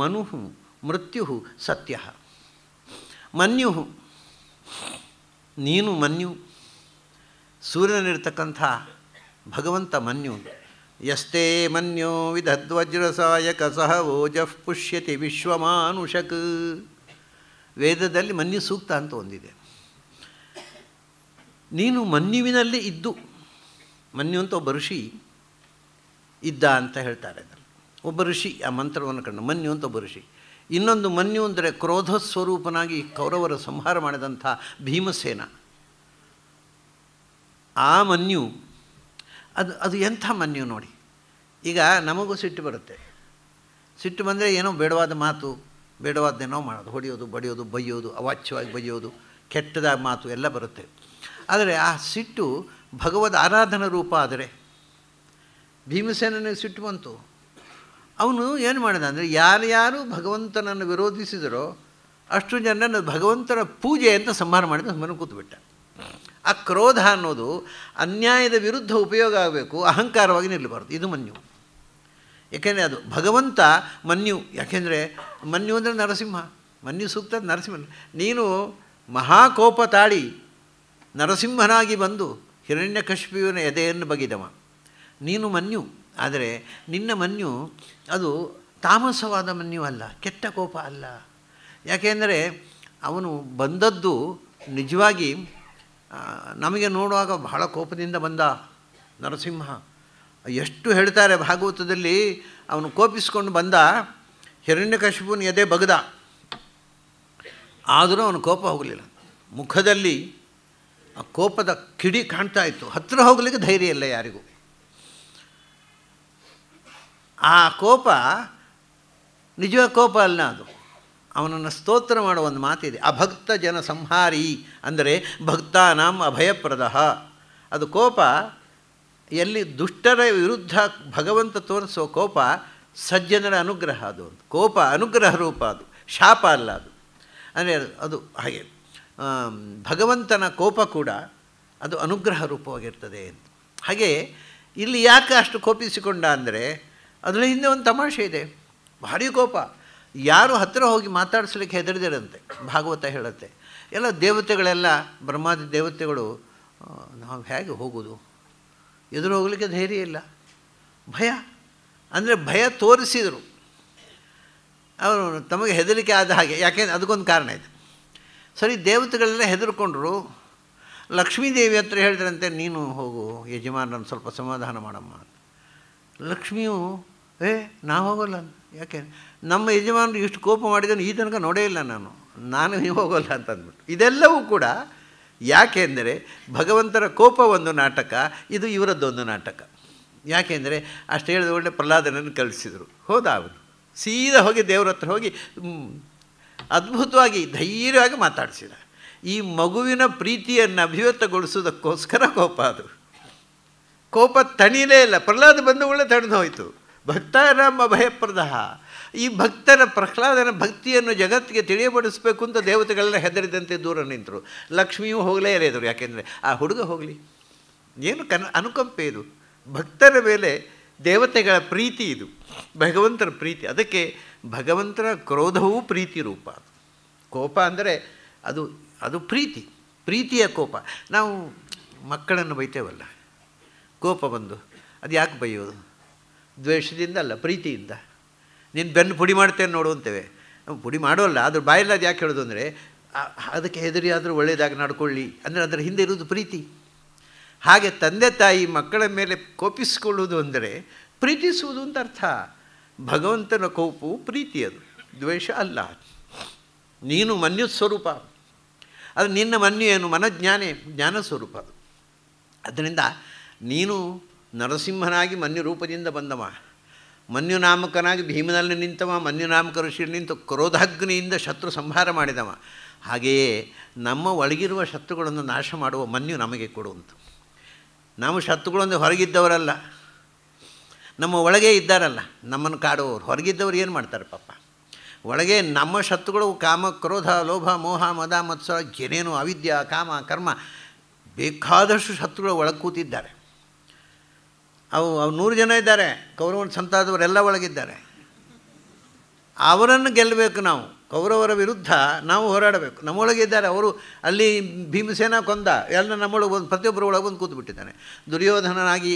ಮನು ಮೃತ್ಯು ಸತ್ಯ ಮನ್ಯು ನೀನು ಮನ್ಯು ಸೂರ್ಯನಿರ್ತಕ್ಕಂಥ ಭಗವಂತ ಮನ್ಯು ಯಸ್ತೇ ಮನ್ಯೋ ವಿಧದ್ವಜ್ರಸಾಯಕ ಸಹ ಓಜಃ ಪುಷ್ಯತಿ ವಿಶ್ವಮಾನುಷಕ್ ವೇದದಲ್ಲಿ ಮನ್ಯು ಸೂಕ್ತ ಅಂತ ಒಂದಿದೆ ನೀನು ಮನ್ಯುವಿನಲ್ಲಿ ಇದ್ದು ಮನ್ಯು ಅಂತ ಒಬ್ಬ ಋಷಿ ಇದ್ದ ಅಂತ ಹೇಳ್ತಾರೆ ಒಬ್ಬ ಋಷಿ ಆ ಮಂತ್ರವನ್ನು ಕಂಡು ಮನ್ಯು ಅಂತ ಒಬ್ಬ ಋಷಿ ಇನ್ನೊಂದು ಮನ್ಯು ಅಂದರೆ ಕ್ರೋಧ ಸ್ವರೂಪನಾಗಿ ಕೌರವರ ಸಂಹಾರ ಮಾಡಿದಂಥ ಭೀಮಸೇನ ಆ ಮನ್ಯು ಅದು ಅದು ಎಂಥ ಮನ್ಯು ನೋಡಿ ಈಗ ನಮಗೂ ಸಿಟ್ಟು ಬರುತ್ತೆ ಸಿಟ್ಟು ಬಂದರೆ ಏನೋ ಬೇಡವಾದ ಮಾತು ಬೇಡವಾದ್ದೇನೋ ಮಾಡೋದು ಹೊಡೆಯೋದು ಬಡಿಯೋದು ಬೈಯೋದು ಅವಾಚ್ಯವಾಗಿ ಬೈಯೋದು ಕೆಟ್ಟದಾದ ಮಾತು ಎಲ್ಲ ಬರುತ್ತೆ ಆದರೆ ಆ ಸಿಟ್ಟು ಭಗವದ್ ಆರಾಧನಾ ರೂಪ ಆದರೆ ಭೀಮಸೇನನಿಗೆ ಸಿಟ್ಟು ಬಂತು ಅವನು ಏನು ಮಾಡಿದ ಅಂದರೆ ಯಾರ್ಯಾರು ಭಗವಂತನನ್ನು ವಿರೋಧಿಸಿದರೋ ಅಷ್ಟು ಜನರನ್ನು ಭಗವಂತನ ಪೂಜೆ ಅಂತ ಸಂಹಾರ ಮಾಡಿದ ಸುಮ್ಮನೆ ಕೂತ್ಬಿಟ್ಟ ಆ ಕ್ರೋಧ ಅನ್ನೋದು ಅನ್ಯಾಯದ ವಿರುದ್ಧ ಉಪಯೋಗ ಆಗಬೇಕು ಅಹಂಕಾರವಾಗಿ ನಿಲ್ಲಬಾರ್ದು ಇದು ಮನ್ಯು ಯಾಕೆಂದರೆ ಅದು ಭಗವಂತ ಮನ್ಯು ಯಾಕೆಂದರೆ ಮನ್ಯು ಅಂದರೆ ನರಸಿಂಹ ಮನ್ಯು ಸೂಕ್ತ ನರಸಿಂಹ ನೀನು ಮಹಾಕೋಪ ತಾಳಿ ನರಸಿಂಹನಾಗಿ ಬಂದು ಹಿರಣ್ಯಕಶ್ಪಿಯುವಿನ ಎದೆಯನ್ನು ಬಗಿದವ ನೀನು ಮನ್ಯು ಆದರೆ ನಿನ್ನ ಮನ್ಯು ಅದು ತಾಮಸವಾದ ಮನ್ಯು ಅಲ್ಲ ಕೆಟ್ಟ ಕೋಪ ಅಲ್ಲ ಯಾಕೆಂದರೆ ಅವನು ಬಂದದ್ದು ನಿಜವಾಗಿ ನಮಗೆ ನೋಡುವಾಗ ಬಹಳ ಕೋಪದಿಂದ ಬಂದ ನರಸಿಂಹ ಎಷ್ಟು ಹೇಳ್ತಾರೆ ಭಾಗವತದಲ್ಲಿ ಅವನು ಕೋಪಿಸ್ಕೊಂಡು ಬಂದ ಹಿರಣ್ಯಕಶಿಪುನ ಎದೆ ಬಗದ ಆದರೂ ಅವನು ಕೋಪ ಹೋಗಲಿಲ್ಲ ಮುಖದಲ್ಲಿ ಆ ಕೋಪದ ಕಿಡಿ ಕಾಣ್ತಾ ಇತ್ತು ಹತ್ತಿರ ಹೋಗಲಿಕ್ಕೆ ಧೈರ್ಯ ಇಲ್ಲ ಯಾರಿಗೂ ಆ ಕೋಪ ನಿಜವೇ ಕೋಪ ಅಲ್ಲ ಅದು ಅವನನ್ನು ಸ್ತೋತ್ರ ಮಾಡೋ ಒಂದು ಮಾತಿದೆ ಅಭಕ್ತ ಜನ ಸಂಹಾರಿ ಅಂದರೆ ಭಕ್ತಾನಾಂ ಅಭಯಪ್ರದ ಅದು ಕೋಪ ಎಲ್ಲಿ ದುಷ್ಟರ ವಿರುದ್ಧ ಭಗವಂತ ತೋರಿಸೋ ಕೋಪ ಸಜ್ಜನರ ಅನುಗ್ರಹ ಅದು ಕೋಪ ಅನುಗ್ರಹ ರೂಪ ಅದು ಶಾಪ ಅಲ್ಲ ಅದು ಅಂದರೆ ಅದು ಹಾಗೆ ಭಗವಂತನ ಕೋಪ ಕೂಡ ಅದು ಅನುಗ್ರಹ ರೂಪವಾಗಿರ್ತದೆ ಅಂತ ಹಾಗೆ ಇಲ್ಲಿ ಯಾಕೆ ಅಷ್ಟು ಕೋಪಿಸಿಕೊಂಡ ಅಂದರೆ ಅದರ ಹಿಂದೆ ಒಂದು ತಮಾಷೆ ಇದೆ ಭಾರಿ ಕೋಪ ಯಾರು ಹತ್ತಿರ ಹೋಗಿ ಮಾತಾಡಿಸ್ಲಿಕ್ಕೆ ಹೆದರಿದಿರಂತೆ ಭಾಗವತ ಹೇಳುತ್ತೆ ಎಲ್ಲ ದೇವತೆಗಳೆಲ್ಲ ಬ್ರಹ್ಮಾದಿ ದೇವತೆಗಳು ನಾವು ಹೇಗೆ ಹೋಗೋದು ಎದುರು ಹೋಗಲಿಕ್ಕೆ ಧೈರ್ಯ ಇಲ್ಲ ಭಯ ಅಂದರೆ ಭಯ ತೋರಿಸಿದರು ಅವರು ತಮಗೆ ಹೆದರಿಕೆ ಆದ ಹಾಗೆ ಯಾಕೆಂದ್ರೆ ಅದಕ್ಕೊಂದು ಕಾರಣ ಇದೆ ಸರಿ ದೇವತೆಗಳೆಲ್ಲ ಹೆದರ್ಕೊಂಡ್ರು ಲಕ್ಷ್ಮೀದೇವಿ ಹತ್ರ ಹೇಳಿದ್ರಂತೆ ನೀನು ಹೋಗು ಯಜಮಾನರನ್ನು ಸ್ವಲ್ಪ ಸಮಾಧಾನ ಮಾಡಮ್ಮ ಲಕ್ಷ್ಮಿಯು ಏ ನಾವು ಹೋಗೋಲ್ಲ ಯಾಕೆ ನಮ್ಮ ಯಜಮಾನರು ಇಷ್ಟು ಕೋಪ ಮಾಡಿದ್ರು ಈ ತನಕ ನೋಡೇ ಇಲ್ಲ ನಾನು ನಾನು ಹೋಗೋಲ್ಲ ಅಂತ ಅಂದ್ಬಿಟ್ಟು ಇದೆಲ್ಲವೂ ಕೂಡ ಯಾಕೆಂದರೆ ಭಗವಂತರ ಕೋಪ ಒಂದು ನಾಟಕ ಇದು ಇವರದ್ದೊಂದು ನಾಟಕ ಯಾಕೆಂದರೆ ಅಷ್ಟು ಹೇಳಿದ ಒಳ್ಳೆ ಪ್ರಹ್ಲಾದನನ್ನು ಕಲಿಸಿದರು ಹೋದ ಅವನು ಸೀದಾ ಹೋಗಿ ದೇವ್ರ ಹತ್ರ ಹೋಗಿ ಅದ್ಭುತವಾಗಿ ಧೈರ್ಯವಾಗಿ ಮಾತಾಡಿಸಿದ ಈ ಮಗುವಿನ ಪ್ರೀತಿಯನ್ನು ಅಭಿವ್ಯಕ್ತಗೊಳಿಸೋದಕ್ಕೋಸ್ಕರ ಕೋಪ ಅದು ಕೋಪ ತಣಿಲೇ ಇಲ್ಲ ಪ್ರಹ್ಲಾದ ಬಂದ ಒಳ್ಳೆ ತಡೆದು ಹೋಯಿತು ಭಕ್ತಾರಾಮ ಭಯಪ್ರದ ಈ ಭಕ್ತರ ಪ್ರಹ್ಲಾದನ ಭಕ್ತಿಯನ್ನು ಜಗತ್ತಿಗೆ ತಿಳಿಯಪಡಿಸಬೇಕು ಅಂತ ದೇವತೆಗಳನ್ನ ಹೆದರಿದಂತೆ ದೂರ ನಿಂತರು ಲಕ್ಷ್ಮಿಯೂ ಹೋಗಲೇ ಇದ್ರು ಯಾಕೆಂದರೆ ಆ ಹುಡುಗ ಹೋಗಲಿ ಏನು ಕನ್ ಅನುಕಂಪೆ ಇದು ಭಕ್ತರ ಮೇಲೆ ದೇವತೆಗಳ ಪ್ರೀತಿ ಇದು ಭಗವಂತರ ಪ್ರೀತಿ ಅದಕ್ಕೆ ಭಗವಂತನ ಕ್ರೋಧವೂ ಪ್ರೀತಿ ರೂಪ ಕೋಪ ಅಂದರೆ ಅದು ಅದು ಪ್ರೀತಿ ಪ್ರೀತಿಯ ಕೋಪ ನಾವು ಮಕ್ಕಳನ್ನು ಬೈತೇವಲ್ಲ ಕೋಪ ಬಂದು ಅದು ಯಾಕೆ ಬೈಯೋದು ದ್ವೇಷದಿಂದ ಅಲ್ಲ ಪ್ರೀತಿಯಿಂದ ನೀನು ಬೆನ್ನು ಪುಡಿ ಮಾಡ್ತೇನೆ ನೋಡು ಅಂತೇವೆ ಪುಡಿ ಮಾಡೋಲ್ಲ ಅದ್ರ ಬಾಯಲ್ಲಿ ಅದು ಯಾಕೆ ಹೇಳೋದು ಅಂದರೆ ಅದಕ್ಕೆ ಹೆದರಿ ಆದರೂ ಒಳ್ಳೆಯದಾಗಿ ನಡ್ಕೊಳ್ಳಿ ಅಂದರೆ ಅದರ ಹಿಂದೆ ಇರೋದು ಪ್ರೀತಿ ಹಾಗೆ ತಂದೆ ತಾಯಿ ಮಕ್ಕಳ ಮೇಲೆ ಕೋಪಿಸಿಕೊಳ್ಳುವುದು ಅಂದರೆ ಪ್ರೀತಿಸುವುದು ಅಂತ ಅರ್ಥ ಭಗವಂತನ ಕೋಪವು ಪ್ರೀತಿ ಅದು ದ್ವೇಷ ಅಲ್ಲ ನೀನು ಮನ್ಯು ಸ್ವರೂಪ ಅದು ನಿನ್ನ ಮನ್ಯು ಏನು ಮನಜ್ಞಾನೇ ಜ್ಞಾನ ಸ್ವರೂಪ ಅದು ಅದರಿಂದ ನೀನು ನರಸಿಂಹನಾಗಿ ಮನ್ಯು ರೂಪದಿಂದ ಬಂದವ ಮನ್ಯುನಾಮಕನಾಗಿ ಭೀಮನಲ್ಲಿ ನಿಂತವ ಮನ್ಯುನಾಮಕ ಋಷಿಯಲ್ಲಿ ನಿಂತು ಕ್ರೋಧಾಗ್ನಿಯಿಂದ ಶತ್ರು ಸಂಹಾರ ಮಾಡಿದವ ಹಾಗೆಯೇ ನಮ್ಮ ಒಳಗಿರುವ ಶತ್ರುಗಳನ್ನು ನಾಶ ಮಾಡುವ ಮನ್ಯು ನಮಗೆ ಕೊಡುವಂಥ ನಾವು ಶತ್ರುಗಳೊಂದು ಹೊರಗಿದ್ದವರಲ್ಲ ನಮ್ಮ ಒಳಗೆ ಇದ್ದಾರಲ್ಲ ನಮ್ಮನ್ನು ಕಾಡುವವರು ಹೊರಗಿದ್ದವ್ರು ಏನು ಮಾಡ್ತಾರೆ ಪಾಪ ಒಳಗೆ ನಮ್ಮ ಶತ್ರುಗಳು ಕಾಮ ಕ್ರೋಧ ಲೋಭ ಮೋಹ ಮದ ಮತ್ಸ ಏನೇನು ಅವಿದ್ಯ ಕಾಮ ಕರ್ಮ ಬೇಕಾದಷ್ಟು ಶತ್ರುಗಳು ಒಳಗೆ ಕೂತಿದ್ದಾರೆ ಅವು ಅವು ನೂರು ಜನ ಇದ್ದಾರೆ ಕೌರವನ ಸಂತಾದವರೆಲ್ಲ ಒಳಗಿದ್ದಾರೆ ಅವರನ್ನು ಗೆಲ್ಲಬೇಕು ನಾವು ಕೌರವರ ವಿರುದ್ಧ ನಾವು ಹೋರಾಡಬೇಕು ನಮ್ಮೊಳಗಿದ್ದಾರೆ ಅವರು ಅಲ್ಲಿ ಭೀಮಸೇನ ಕೊಂದ ಎಲ್ಲ ನಮ್ಮೊಳಗೆ ಒಂದು ಪ್ರತಿಯೊಬ್ಬರ ಒಳಗೆ ಒಂದು ಕೂತ್ಬಿಟ್ಟಿದ್ದಾನೆ ದುರ್ಯೋಧನನಾಗಿ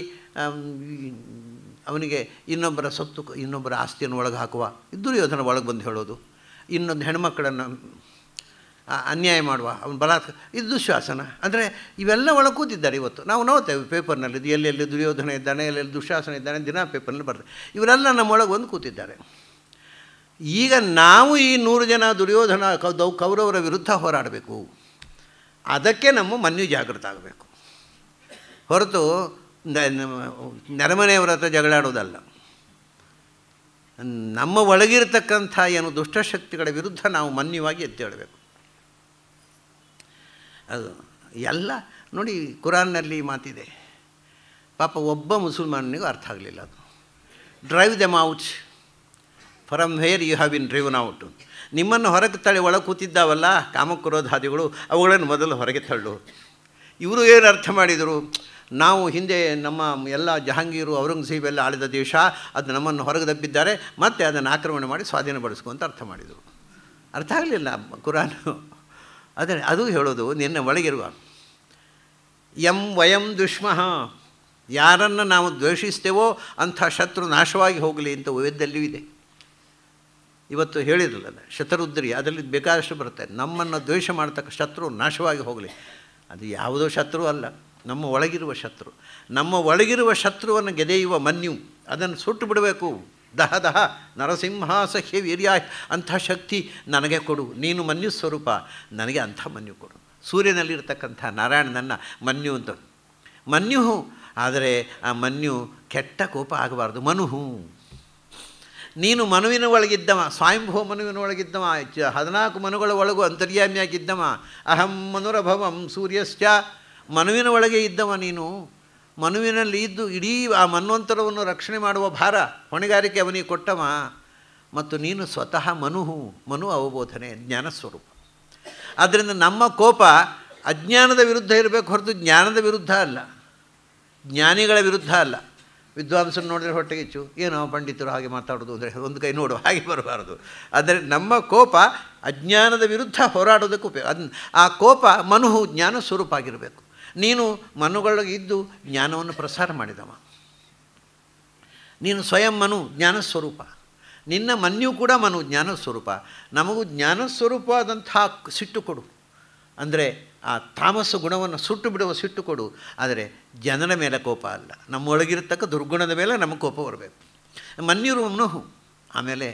ಅವನಿಗೆ ಇನ್ನೊಬ್ಬರ ಸೊತ್ತು ಇನ್ನೊಬ್ಬರ ಆಸ್ತಿಯನ್ನು ಒಳಗೆ ಹಾಕುವ ದುರ್ಯೋಧನ ಒಳಗೆ ಬಂದು ಹೇಳೋದು ಇನ್ನೊಂದು ಹೆಣ್ಮಕ್ಕಳನ್ನು ಅನ್ಯಾಯ ಮಾಡುವ ಅವನು ಬಲಾತ್ಕಾರ ಇದು ದುಶಾಸನ ಅಂದರೆ ಇವೆಲ್ಲ ಒಳಗೆ ಕೂತಿದ್ದಾರೆ ಇವತ್ತು ನಾವು ನೋಡ್ತೇವೆ ಪೇಪರ್ನಲ್ಲಿ ಇದು ಎಲ್ಲೆಲ್ಲಿ ದುರ್ಯೋಧನ ಇದ್ದಾನೆ ಎಲ್ಲೆಲ್ಲಿ ದುಶಾಸನ ಇದ್ದಾನೆ ದಿನ ಪೇಪರ್ನಲ್ಲಿ ಬರ್ತದೆ ಇವರೆಲ್ಲ ನಮ್ಮೊಳಗೆ ಒಂದು ಕೂತಿದ್ದಾರೆ ಈಗ ನಾವು ಈ ನೂರು ಜನ ದುರ್ಯೋಧನ ಕೌ ಕೌರವರ ವಿರುದ್ಧ ಹೋರಾಡಬೇಕು ಅದಕ್ಕೆ ನಮ್ಮ ಮನ್ಯು ಜಾಗೃತ ಆಗಬೇಕು ಹೊರತು ನೆರೆಮನೆಯವರ ಹತ್ರ ಜಗಳಾಡೋದಲ್ಲ ನಮ್ಮ ಒಳಗಿರತಕ್ಕಂಥ ಏನು ದುಷ್ಟಶಕ್ತಿಗಳ ವಿರುದ್ಧ ನಾವು ಮನ್ಯವಾಗಿ ಹೇಳಬೇಕು ಅದು ಎಲ್ಲ ನೋಡಿ ಕುರಾನ್ನಲ್ಲಿ ಮಾತಿದೆ ಪಾಪ ಒಬ್ಬ ಮುಸಲ್ಮಾನನಿಗೂ ಅರ್ಥ ಆಗಲಿಲ್ಲ ಅದು drive them out from where you have been driven out ನಿಮ್ಮನ್ನು ಹೊರಗೆ ತಳಿ ಒಳಗೆ ಕೂತಿದ್ದಾವಲ್ಲ ಕಾಮಕ್ರೋಧಾದಿಗಳು ಅವುಗಳನ್ನು ಮೊದಲು ಹೊರಗೆ ತಳ್ಳು ಇವರು ಏನು ಅರ್ಥ ಮಾಡಿದರು ನಾವು ಹಿಂದೆ ನಮ್ಮ ಎಲ್ಲ ಜಹಾಂಗೀರು ಔರಂಗಜೇಬ್ ಎಲ್ಲ ಆಳಿದ ದೇಶ ಅದು ನಮ್ಮನ್ನು ಹೊರಗೆ ದಬ್ಬಿದ್ದಾರೆ ಮತ್ತು ಅದನ್ನು ಆಕ್ರಮಣೆ ಮಾಡಿ ಸ್ವಾಧೀನಪಡಿಸ್ಕೊಂತ ಅರ್ಥ ಮಾಡಿದರು ಅರ್ಥ ಆಗಲಿಲ್ಲ ಕುರಾನು ಅದೇ ಅದು ಹೇಳೋದು ನಿನ್ನೆ ಒಳಗಿರುವ ಎಂ ವಯಂ ದುಷ್ಮಃ ಯಾರನ್ನು ನಾವು ದ್ವೇಷಿಸ್ತೇವೋ ಅಂಥ ಶತ್ರು ನಾಶವಾಗಿ ಹೋಗಲಿ ಅಂತ ವೇದದಲ್ಲಿಯೂ ಇದೆ ಇವತ್ತು ಹೇಳಿರಲ್ಲ ಶತರುದ್ರಿ ಅದರಲ್ಲಿ ಬೇಕಾದಷ್ಟು ಬರುತ್ತೆ ನಮ್ಮನ್ನು ದ್ವೇಷ ಮಾಡ್ತಕ್ಕ ಶತ್ರು ನಾಶವಾಗಿ ಹೋಗಲಿ ಅದು ಯಾವುದೋ ಶತ್ರು ಅಲ್ಲ ನಮ್ಮ ಒಳಗಿರುವ ಶತ್ರು ನಮ್ಮ ಒಳಗಿರುವ ಶತ್ರುವನ್ನು ಗೆದೆಯುವ ಮನ್ಯು ಅದನ್ನು ಸುಟ್ಟು ಬಿಡಬೇಕು ದಹ ದಹ ನರಸಿಂಹಾಸಹ್ಯ ವೀರ್ಯ ಅಂಥ ಶಕ್ತಿ ನನಗೆ ಕೊಡು ನೀನು ಮನ್ಯು ಸ್ವರೂಪ ನನಗೆ ಅಂಥ ಮನ್ಯು ಕೊಡು ಸೂರ್ಯನಲ್ಲಿರ್ತಕ್ಕಂಥ ನನ್ನ ಮನ್ಯು ಅಂತ ಮನ್ಯು ಆದರೆ ಆ ಮನ್ಯು ಕೆಟ್ಟ ಕೋಪ ಆಗಬಾರ್ದು ಮನುಹು ನೀನು ಮನುವಿನ ಒಳಗಿದ್ದವ ಸ್ವಾಯಂಭೂ ಮನುವಿನ ಒಳಗಿದ್ದವ ಹದಿನಾಲ್ಕು ಮನುಗಳ ಒಳಗೂ ಅಂತರ್ಯಾಮಿಯಾಗಿದ್ದವ ಅಹಂ ಮನುರಭವಂ ಸೂರ್ಯಶ್ಚ ಮನುವಿನ ಒಳಗೆ ಇದ್ದವ ನೀನು ಮನುವಿನಲ್ಲಿ ಇದ್ದು ಇಡೀ ಆ ಮನ್ವಂತರವನ್ನು ರಕ್ಷಣೆ ಮಾಡುವ ಭಾರ ಹೊಣೆಗಾರಿಕೆ ಅವನಿಗೆ ಕೊಟ್ಟವ ಮತ್ತು ನೀನು ಸ್ವತಃ ಮನುಹು ಮನು ಅವಬೋಧನೆ ಜ್ಞಾನಸ್ವರೂಪ ಆದ್ದರಿಂದ ನಮ್ಮ ಕೋಪ ಅಜ್ಞಾನದ ವಿರುದ್ಧ ಇರಬೇಕು ಹೊರತು ಜ್ಞಾನದ ವಿರುದ್ಧ ಅಲ್ಲ ಜ್ಞಾನಿಗಳ ವಿರುದ್ಧ ಅಲ್ಲ ವಿದ್ವಾಂಸರು ನೋಡಿದರೆ ಹೊಟ್ಟೆಗಿಚ್ಚು ಏನೋ ಪಂಡಿತರು ಹಾಗೆ ಮಾತಾಡೋದು ಅಂದರೆ ಒಂದು ಕೈ ನೋಡು ಹಾಗೆ ಬರಬಾರದು ಆದರೆ ನಮ್ಮ ಕೋಪ ಅಜ್ಞಾನದ ವಿರುದ್ಧ ಹೋರಾಡೋದಕ್ಕೂ ಉಪಯೋಗ ಆ ಕೋಪ ಮನುಹು ಜ್ಞಾನ ಸ್ವರೂಪ ಆಗಿರಬೇಕು ನೀನು ಇದ್ದು ಜ್ಞಾನವನ್ನು ಪ್ರಸಾರ ಮಾಡಿದವ ನೀನು ಸ್ವಯಂ ಮನು ಜ್ಞಾನ ಸ್ವರೂಪ ನಿನ್ನ ಮನ್ಯು ಕೂಡ ಮನು ಜ್ಞಾನ ಸ್ವರೂಪ ನಮಗೂ ಜ್ಞಾನ ಸ್ವರೂಪವಾದಂಥ ಸಿಟ್ಟು ಕೊಡು ಅಂದರೆ ಆ ತಾಮಸ ಗುಣವನ್ನು ಸುಟ್ಟು ಬಿಡುವ ಸಿಟ್ಟು ಕೊಡು ಆದರೆ ಜನರ ಮೇಲೆ ಕೋಪ ಅಲ್ಲ ನಮ್ಮೊಳಗಿರತಕ್ಕ ದುರ್ಗುಣದ ಮೇಲೆ ನಮಗೆ ಕೋಪ ಬರಬೇಕು ಮನ್ಯುರು ಮನುಹು ಆಮೇಲೆ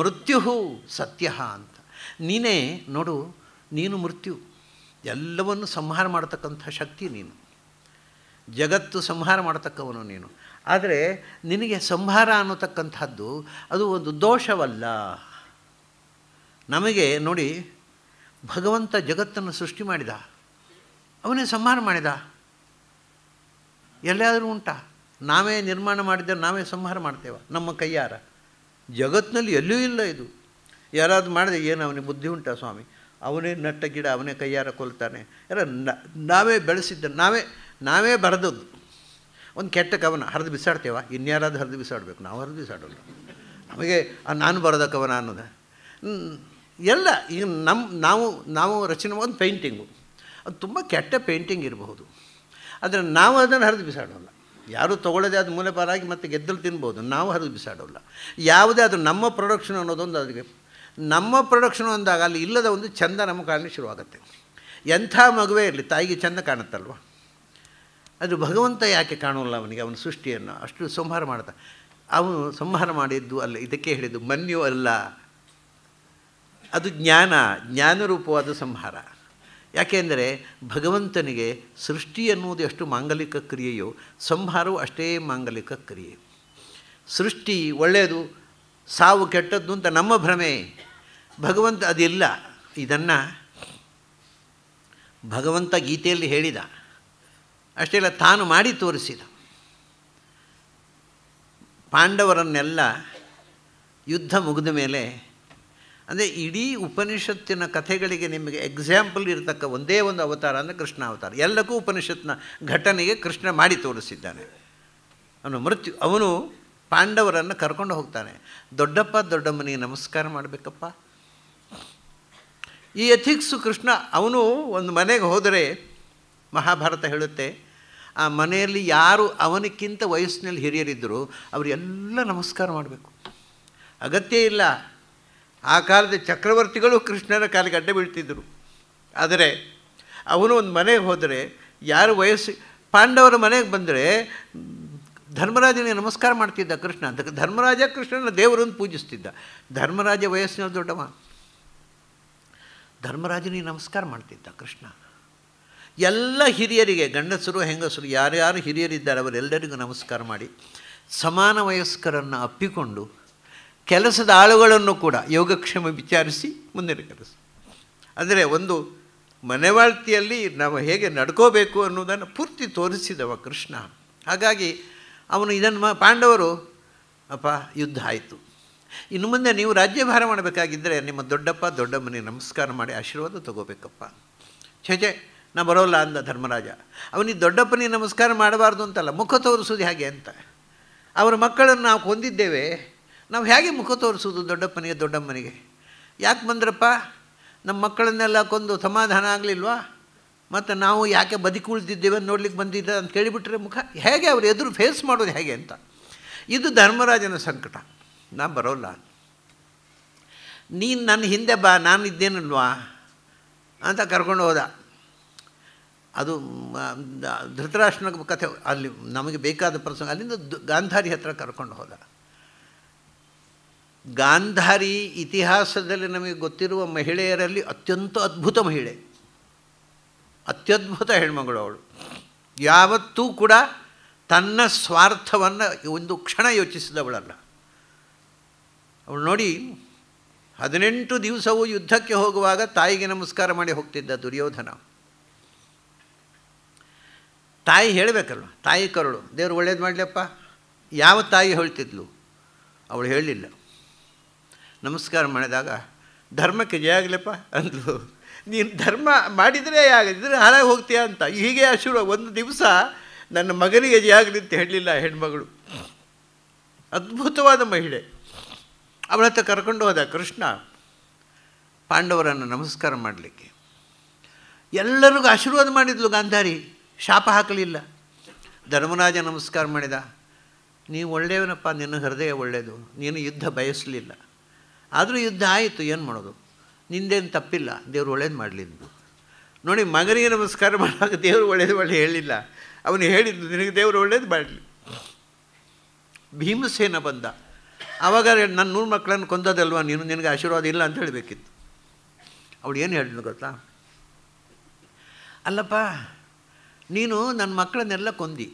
ಮೃತ್ಯು ಸತ್ಯ ಅಂತ ನೀನೇ ನೋಡು ನೀನು ಮೃತ್ಯು ಎಲ್ಲವನ್ನು ಸಂಹಾರ ಮಾಡತಕ್ಕಂಥ ಶಕ್ತಿ ನೀನು ಜಗತ್ತು ಸಂಹಾರ ಮಾಡತಕ್ಕವನು ನೀನು ಆದರೆ ನಿನಗೆ ಸಂಹಾರ ಅನ್ನತಕ್ಕಂಥದ್ದು ಅದು ಒಂದು ದೋಷವಲ್ಲ ನಮಗೆ ನೋಡಿ ಭಗವಂತ ಜಗತ್ತನ್ನು ಸೃಷ್ಟಿ ಮಾಡಿದ ಅವನೇ ಸಂಹಾರ ಮಾಡಿದ ಎಲ್ಲಾದರೂ ಉಂಟಾ ನಾವೇ ನಿರ್ಮಾಣ ಮಾಡಿದ್ದರೆ ನಾವೇ ಸಂಹಾರ ಮಾಡ್ತೇವೆ ನಮ್ಮ ಕೈಯಾರ ಜಗತ್ತಿನಲ್ಲಿ ಎಲ್ಲೂ ಇಲ್ಲ ಇದು ಯಾರಾದರೂ ಮಾಡಿದೆ ಏನು ಅವನಿಗೆ ಬುದ್ಧಿ ಉಂಟಾ ಸ್ವಾಮಿ ಅವನೇ ನಟ್ಟ ಗಿಡ ಅವನೇ ಕೈಯಾರ ಕೊಲ್ತಾನೆ ಯಾರ ನಾವೇ ಬೆಳೆಸಿದ್ದ ನಾವೇ ನಾವೇ ಬರೆದದ್ದು ಒಂದು ಕೆಟ್ಟ ಕವನ ಹರಿದು ಬಿಸಾಡ್ತೇವ ಇನ್ಯಾರಾದ್ರೂ ಹರಿದು ಬಿಸಾಡಬೇಕು ನಾವು ಹರಿದು ಬಿಸಾಡೋಲ್ಲ ನಮಗೆ ನಾನು ಬರೆದ ಕವನ ಅನ್ನೋದು ಎಲ್ಲ ಈಗ ನಮ್ಮ ನಾವು ನಾವು ರಚನೆ ಒಂದು ಪೇಂಟಿಂಗು ಅದು ತುಂಬ ಕೆಟ್ಟ ಪೇಂಟಿಂಗ್ ಇರಬಹುದು ಆದರೆ ನಾವು ಅದನ್ನು ಹರಿದು ಬಿಸಾಡೋಲ್ಲ ಯಾರು ತೊಗೊಳ್ಳೋದೇ ಅದು ಮೂಲೆ ಪಾಲಾಗಿ ಮತ್ತೆ ಗೆದ್ದಲ್ಲಿ ತಿನ್ಬೋದು ನಾವು ಹರಿದು ಬಿಸಾಡೋಲ್ಲ ಯಾವುದೇ ಅದು ನಮ್ಮ ಪ್ರೊಡಕ್ಷನ್ ಅನ್ನೋದೊಂದು ಅದಕ್ಕೆ ನಮ್ಮ ಪ್ರೊಡಕ್ಷನ್ ಅಂದಾಗ ಅಲ್ಲಿ ಇಲ್ಲದ ಒಂದು ಚಂದ ನಮ್ಮ ಕಾರಣ ಶುರುವಾಗುತ್ತೆ ಎಂಥ ಮಗುವೇ ಇರಲಿ ತಾಯಿಗೆ ಚಂದ ಕಾಣುತ್ತಲ್ವ ಅದು ಭಗವಂತ ಯಾಕೆ ಕಾಣೋಲ್ಲ ಅವನಿಗೆ ಅವನ ಸೃಷ್ಟಿಯನ್ನು ಅಷ್ಟು ಸಂಹಾರ ಮಾಡ್ತ ಅವನು ಸಂಹಾರ ಮಾಡಿದ್ದು ಅಲ್ಲ ಇದಕ್ಕೆ ಹೇಳಿದ್ದು ಮನ್ಯು ಅಲ್ಲ ಅದು ಜ್ಞಾನ ಜ್ಞಾನರೂಪವಾದ ಸಂಹಾರ ಯಾಕೆಂದರೆ ಭಗವಂತನಿಗೆ ಸೃಷ್ಟಿ ಅನ್ನುವುದು ಎಷ್ಟು ಮಾಂಗಲಿಕ ಕ್ರಿಯೆಯೋ ಸಂಹಾರವು ಅಷ್ಟೇ ಮಾಂಗಲಿಕ ಕ್ರಿಯೆ ಸೃಷ್ಟಿ ಒಳ್ಳೆಯದು ಸಾವು ಕೆಟ್ಟದ್ದು ಅಂತ ನಮ್ಮ ಭ್ರಮೆ ಭಗವಂತ ಅದಿಲ್ಲ ಇದನ್ನು ಭಗವಂತ ಗೀತೆಯಲ್ಲಿ ಹೇಳಿದ ಅಷ್ಟೇ ಇಲ್ಲ ತಾನು ಮಾಡಿ ತೋರಿಸಿದ ಪಾಂಡವರನ್ನೆಲ್ಲ ಯುದ್ಧ ಮುಗಿದ ಮೇಲೆ ಅಂದರೆ ಇಡೀ ಉಪನಿಷತ್ತಿನ ಕಥೆಗಳಿಗೆ ನಿಮಗೆ ಎಕ್ಸಾಂಪಲ್ ಇರತಕ್ಕ ಒಂದೇ ಒಂದು ಅವತಾರ ಅಂದರೆ ಕೃಷ್ಣ ಅವತಾರ ಎಲ್ಲಕ್ಕೂ ಉಪನಿಷತ್ತಿನ ಘಟನೆಗೆ ಕೃಷ್ಣ ಮಾಡಿ ತೋರಿಸಿದ್ದಾನೆ ಅವನು ಮೃತ್ಯು ಅವನು ಪಾಂಡವರನ್ನು ಕರ್ಕೊಂಡು ಹೋಗ್ತಾನೆ ದೊಡ್ಡಪ್ಪ ದೊಡ್ಡಮ್ಮನಿಗೆ ನಮಸ್ಕಾರ ಮಾಡಬೇಕಪ್ಪ ಈ ಎಥಿಕ್ಸು ಕೃಷ್ಣ ಅವನು ಒಂದು ಮನೆಗೆ ಹೋದರೆ ಮಹಾಭಾರತ ಹೇಳುತ್ತೆ ಆ ಮನೆಯಲ್ಲಿ ಯಾರು ಅವನಕ್ಕಿಂತ ವಯಸ್ಸಿನಲ್ಲಿ ಹಿರಿಯರಿದ್ದರು ಅವರೆಲ್ಲ ನಮಸ್ಕಾರ ಮಾಡಬೇಕು ಅಗತ್ಯ ಇಲ್ಲ ಆ ಕಾಲದ ಚಕ್ರವರ್ತಿಗಳು ಕೃಷ್ಣನ ಕಾಲಿಗೆ ಅಡ್ಡ ಬೀಳ್ತಿದ್ದರು ಆದರೆ ಅವನು ಒಂದು ಮನೆಗೆ ಹೋದರೆ ಯಾರು ವಯಸ್ಸು ಪಾಂಡವರ ಮನೆಗೆ ಬಂದರೆ ಧರ್ಮರಾಜನಿಗೆ ನಮಸ್ಕಾರ ಮಾಡ್ತಿದ್ದ ಕೃಷ್ಣ ಧರ್ಮರಾಜ ಕೃಷ್ಣನ ದೇವರನ್ನು ಪೂಜಿಸ್ತಿದ್ದ ಧರ್ಮರಾಜ ವಯಸ್ಸಿನ ದೊಡ್ಡವ ಧರ್ಮರಾಜನಿಗೆ ನಮಸ್ಕಾರ ಮಾಡ್ತಿದ್ದ ಕೃಷ್ಣ ಎಲ್ಲ ಹಿರಿಯರಿಗೆ ಗಂಡಸರು ಹೆಂಗಸರು ಯಾರ್ಯಾರು ಹಿರಿಯರಿದ್ದಾರೆ ಅವರೆಲ್ಲರಿಗೂ ನಮಸ್ಕಾರ ಮಾಡಿ ಸಮಾನ ವಯಸ್ಕರನ್ನು ಅಪ್ಪಿಕೊಂಡು ಕೆಲಸದ ಆಳುಗಳನ್ನು ಕೂಡ ಯೋಗಕ್ಷೇಮ ವಿಚಾರಿಸಿ ಮುಂದಿನ ಕೆಲಸ ಅಂದರೆ ಒಂದು ಮನೆವಾಳ್ತಿಯಲ್ಲಿ ನಾವು ಹೇಗೆ ನಡ್ಕೋಬೇಕು ಅನ್ನೋದನ್ನು ಪೂರ್ತಿ ತೋರಿಸಿದವ ಕೃಷ್ಣ ಹಾಗಾಗಿ ಅವನು ಇದನ್ನು ಪಾಂಡವರು ಅಪ್ಪ ಯುದ್ಧ ಆಯಿತು ಇನ್ನು ಮುಂದೆ ನೀವು ರಾಜ್ಯಭಾರ ಮಾಡಬೇಕಾಗಿದ್ದರೆ ನಿಮ್ಮ ದೊಡ್ಡಪ್ಪ ದೊಡ್ಡಮ್ಮನಿಗೆ ನಮಸ್ಕಾರ ಮಾಡಿ ಆಶೀರ್ವಾದ ತಗೋಬೇಕಪ್ಪ ಛೇ ನಾ ಬರೋಲ್ಲ ಅಂದ ಧರ್ಮರಾಜ ಅವನಿಗೆ ದೊಡ್ಡಪ್ಪನಿಗೆ ನಮಸ್ಕಾರ ಮಾಡಬಾರ್ದು ಅಂತಲ್ಲ ಮುಖ ತೋರಿಸೋದು ಹೇಗೆ ಅಂತ ಅವರ ಮಕ್ಕಳನ್ನು ನಾವು ಹೊಂದಿದ್ದೇವೆ ನಾವು ಹೇಗೆ ಮುಖ ತೋರಿಸೋದು ದೊಡ್ಡಪ್ಪನಿಗೆ ದೊಡ್ಡಮ್ಮನಿಗೆ ಯಾಕೆ ಬಂದ್ರಪ್ಪ ನಮ್ಮ ಮಕ್ಕಳನ್ನೆಲ್ಲ ಕೊಂದು ಸಮಾಧಾನ ಆಗಲಿಲ್ವಾ ಮತ್ತು ನಾವು ಯಾಕೆ ಬದುಕುಳಿದಿದ್ದೇವೆ ನೋಡ್ಲಿಕ್ಕೆ ಬಂದಿದ್ದ ಅಂತ ಕೇಳಿಬಿಟ್ರೆ ಮುಖ ಹೇಗೆ ಅವರು ಎದುರು ಫೇಸ್ ಮಾಡೋದು ಹೇಗೆ ಅಂತ ಇದು ಧರ್ಮರಾಜನ ಸಂಕಟ ನಾ ಬರೋಲ್ಲ ನೀನು ನನ್ನ ಹಿಂದೆ ಬಾ ನಾನು ಇದ್ದೇನಲ್ವಾ ಅಂತ ಕರ್ಕೊಂಡು ಹೋದ ಅದು ಧೃತರಾಷ್ಟ್ರನ ಕಥೆ ಅಲ್ಲಿ ನಮಗೆ ಬೇಕಾದ ಪ್ರಸಂಗ ಅಲ್ಲಿಂದ ಗಾಂಧಾರಿ ಹತ್ರ ಕರ್ಕೊಂಡು ಹೋದ ಗಾಂಧಾರಿ ಇತಿಹಾಸದಲ್ಲಿ ನಮಗೆ ಗೊತ್ತಿರುವ ಮಹಿಳೆಯರಲ್ಲಿ ಅತ್ಯಂತ ಅದ್ಭುತ ಮಹಿಳೆ ಅತ್ಯದ್ಭುತ ಹೆಣ್ಮಗಳು ಅವಳು ಯಾವತ್ತೂ ಕೂಡ ತನ್ನ ಸ್ವಾರ್ಥವನ್ನು ಒಂದು ಕ್ಷಣ ಯೋಚಿಸಿದವಳಲ್ಲ ಅವಳು ನೋಡಿ ಹದಿನೆಂಟು ದಿವಸವೂ ಯುದ್ಧಕ್ಕೆ ಹೋಗುವಾಗ ತಾಯಿಗೆ ನಮಸ್ಕಾರ ಮಾಡಿ ಹೋಗ್ತಿದ್ದ ದುರ್ಯೋಧನ ತಾಯಿ ಹೇಳಬೇಕಲ್ವ ತಾಯಿ ಕರುಳು ದೇವರು ಒಳ್ಳೇದು ಮಾಡಲಪ್ಪ ಯಾವ ತಾಯಿ ಹೇಳ್ತಿದ್ಲು ಅವಳು ಹೇಳಿಲ್ಲ ನಮಸ್ಕಾರ ಮಾಡಿದಾಗ ಧರ್ಮಕ್ಕೆ ಜಯ ಆಗಲಪ್ಪ ಅಂದಳು ನೀನು ಧರ್ಮ ಮಾಡಿದರೆ ಆಗದಿದ್ರೆ ಹಾಳಾಗಿ ಹೋಗ್ತೀಯ ಅಂತ ಹೀಗೆ ಶುರು ಒಂದು ದಿವಸ ನನ್ನ ಮಗನಿಗೆ ಆಗಲಿ ಅಂತ ಹೇಳಲಿಲ್ಲ ಹೆಣ್ಮಗಳು ಅದ್ಭುತವಾದ ಮಹಿಳೆ ಅವಳ ಹತ್ರ ಕರ್ಕೊಂಡು ಹೋದ ಕೃಷ್ಣ ಪಾಂಡವರನ್ನು ನಮಸ್ಕಾರ ಮಾಡಲಿಕ್ಕೆ ಎಲ್ಲರಿಗೂ ಆಶೀರ್ವಾದ ಮಾಡಿದ್ಲು ಗಾಂಧಾರಿ ಶಾಪ ಹಾಕಲಿಲ್ಲ ಧರ್ಮರಾಜ ನಮಸ್ಕಾರ ಮಾಡಿದ ನೀವು ಒಳ್ಳೆಯವನಪ್ಪ ನಿನ್ನ ಹೃದಯ ಒಳ್ಳೆಯದು ನೀನು ಯುದ್ಧ ಬಯಸಲಿಲ್ಲ ಆದರೂ ಯುದ್ಧ ಆಯಿತು ಏನು ಮಾಡೋದು ನಿಂದೇನು ತಪ್ಪಿಲ್ಲ ದೇವ್ರು ಒಳ್ಳೇದು ಮಾಡಲಿ ನೋಡಿ ಮಗನಿಗೆ ನಮಸ್ಕಾರ ಮಾಡುವಾಗ ದೇವರು ಒಳ್ಳೇದು ಒಳ್ಳೆ ಹೇಳಿಲ್ಲ ಅವನು ಹೇಳಿದ್ದು ನಿನಗೆ ದೇವರು ಒಳ್ಳೇದು ಮಾಡಲಿ ಭೀಮಸೇನ ಬಂದ ಆವಾಗ ನನ್ನ ನೂರು ಮಕ್ಕಳನ್ನು ಕೊಂದದಲ್ವ ನೀನು ನಿನಗೆ ಆಶೀರ್ವಾದ ಇಲ್ಲ ಅಂತ ಹೇಳಬೇಕಿತ್ತು ಅವಳು ಏನು ಹೇಳಿದ್ನು ಗೊತ್ತಾ ಅಲ್ಲಪ್ಪ ನೀನು ನನ್ನ ಮಕ್ಕಳನ್ನೆಲ್ಲ ಕೊಂದಿ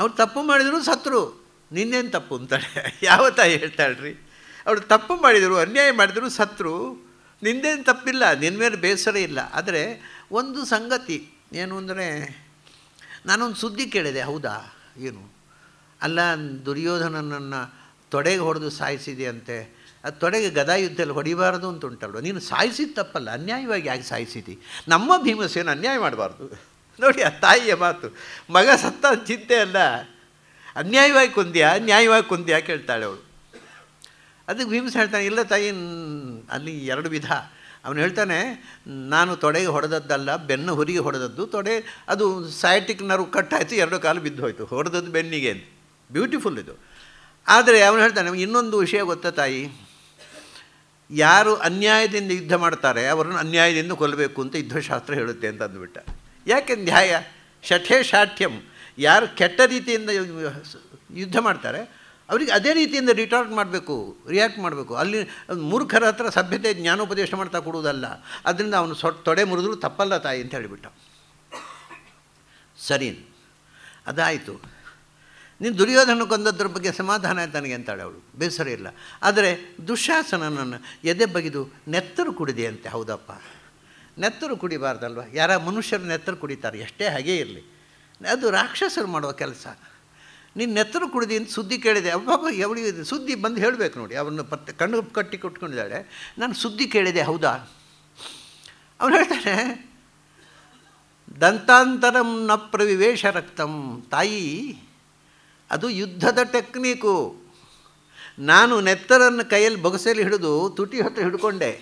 ಅವ್ರು ತಪ್ಪು ಮಾಡಿದ್ರು ಸತ್ರು ನಿನ್ನೇನು ತಪ್ಪು ಅಂತಾಳೆ ಯಾವ ತಾಯಿ ಹೇಳ್ತಾಳ್ರಿ ಅವರು ತಪ್ಪು ಮಾಡಿದರು ಅನ್ಯಾಯ ಮಾಡಿದರು ಸತ್ರು ನಿಂದೇನು ತಪ್ಪಿಲ್ಲ ನಿನ್ನ ಮೇಲೆ ಬೇಸರ ಇಲ್ಲ ಆದರೆ ಒಂದು ಸಂಗತಿ ಏನು ಅಂದರೆ ನಾನೊಂದು ಸುದ್ದಿ ಕೇಳಿದೆ ಹೌದಾ ಏನು ಅಲ್ಲ ದುರ್ಯೋಧನನನ್ನು ತೊಡೆಗೆ ಹೊಡೆದು ಸಾಯಿಸಿದೆಯಂತೆ ಅದು ತೊಡೆಗೆ ಗದಾ ಯುದ್ಧದಲ್ಲಿ ಹೊಡಿಬಾರ್ದು ಅಂತ ಉಂಟಲ್ವ ನೀನು ಸಾಯಿಸಿದ ತಪ್ಪಲ್ಲ ಅನ್ಯಾಯವಾಗಿ ಯಾಕೆ ಸಾಯಿಸಿದಿ ನಮ್ಮ ಭೀಮಸೇನ ಅನ್ಯಾಯ ಮಾಡಬಾರ್ದು ನೋಡಿ ಆ ತಾಯಿಯ ಮಾತು ಮಗ ಸತ್ತ ಚಿಂತೆ ಅಲ್ಲ ಅನ್ಯಾಯವಾಗಿ ಕುಂದ್ಯಾ ನ್ಯಾಯವಾಗಿ ಕುಂದ್ಯಾ ಕೇಳ್ತಾಳೆ ಅವಳು ಅದಕ್ಕೆ ಭೀಮಸ ಹೇಳ್ತಾನೆ ಇಲ್ಲ ತಾಯಿ ಅಲ್ಲಿ ಎರಡು ವಿಧ ಅವನು ಹೇಳ್ತಾನೆ ನಾನು ತೊಡೆಗೆ ಹೊಡೆದದ್ದಲ್ಲ ಬೆನ್ನು ಹುರಿಗೆ ಹೊಡೆದದ್ದು ತೊಡೆ ಅದು ಸೈಟಿಕ್ ನರ್ವ್ ಕಟ್ಟಾಯಿತು ಎರಡು ಕಾಲು ಬಿದ್ದು ಹೋಯಿತು ಹೊಡೆದದ್ದು ಬೆನ್ನಿಗೆ ಅಂತ ಬ್ಯೂಟಿಫುಲ್ ಇದು ಆದರೆ ಅವನು ಹೇಳ್ತಾನೆ ಇನ್ನೊಂದು ವಿಷಯ ಗೊತ್ತಾ ತಾಯಿ ಯಾರು ಅನ್ಯಾಯದಿಂದ ಯುದ್ಧ ಮಾಡ್ತಾರೆ ಅವರನ್ನು ಅನ್ಯಾಯದಿಂದ ಕೊಲ್ಲಬೇಕು ಅಂತ ಯುದ್ಧಶಾಸ್ತ್ರ ಹೇಳುತ್ತೆ ಅಂತ ಅಂದುಬಿಟ್ಟ ಯಾಕೆ ಧ್ಯಾಯ ಶಠೇ ಶಾಠ್ಯಂ ಯಾರು ಕೆಟ್ಟ ರೀತಿಯಿಂದ ಯುದ್ಧ ಮಾಡ್ತಾರೆ ಅವರಿಗೆ ಅದೇ ರೀತಿಯಿಂದ ರಿಟಾರ್ಟ್ ಮಾಡಬೇಕು ರಿಯಾಕ್ಟ್ ಮಾಡಬೇಕು ಅಲ್ಲಿ ಮೂರ್ಖರ ಹತ್ರ ಸಭ್ಯತೆ ಜ್ಞಾನೋಪದೇಶ ಮಾಡ್ತಾ ಕೊಡುವುದಲ್ಲ ಅದರಿಂದ ಅವನು ಸೊ ತೊಡೆ ಮುರಿದ್ರು ತಪ್ಪಲ್ಲ ತಾಯಿ ಅಂತ ಹೇಳಿಬಿಟ್ಟ ಸರಿ ಅದಾಯಿತು ನೀನು ದುರ್ಯೋಧನ ಕೊಂದದ್ರ ಬಗ್ಗೆ ಸಮಾಧಾನ ಆಯ್ತು ನನಗೆ ಅಂತಾಳೆ ಅವಳು ಬೇಸರ ಇಲ್ಲ ಆದರೆ ದುಶಾಸನ ನನ್ನ ಎದೆ ಬಗೆದು ನೆತ್ತರು ಕುಡಿದೆ ಅಂತೆ ಹೌದಪ್ಪ ನೆತ್ತರು ಕುಡಿಬಾರ್ದಲ್ವ ಯಾರ ಮನುಷ್ಯರು ನೆತ್ತರು ಕುಡಿತಾರೆ ಎಷ್ಟೇ ಹಾಗೇ ಇರಲಿ ಅದು ರಾಕ್ಷಸರು ಮಾಡುವ ಕೆಲಸ ನಿನ್ನ ಕುಡಿದಿ ಅಂತ ಸುದ್ದಿ ಕೇಳಿದೆ ಅಬ್ಬಬ್ಬ ಅವಳಿಗೆ ಸುದ್ದಿ ಬಂದು ಹೇಳಬೇಕು ನೋಡಿ ಅವನು ಪತ್ತೆ ಕಣ್ಣು ಕಟ್ಟಿ ಕೊಟ್ಕೊಂಡಿದ್ದಾಳೆ ನಾನು ಸುದ್ದಿ ಕೇಳಿದೆ ಹೌದಾ ಅವನು ಹೇಳ್ತಾನೆ ದಂತಾಂತರಂ ನ ಪ್ರವಿವೇಶ ರಕ್ತಂ ತಾಯಿ ಅದು ಯುದ್ಧದ ಟೆಕ್ನೀಕು ನಾನು ನೆತ್ತರನ್ನು ಕೈಯಲ್ಲಿ ಬೊಗಸೆಯಲ್ಲಿ ಹಿಡಿದು ತುಟಿ ಹತ್ತಿ ಹಿಡ್ಕೊಂಡೆ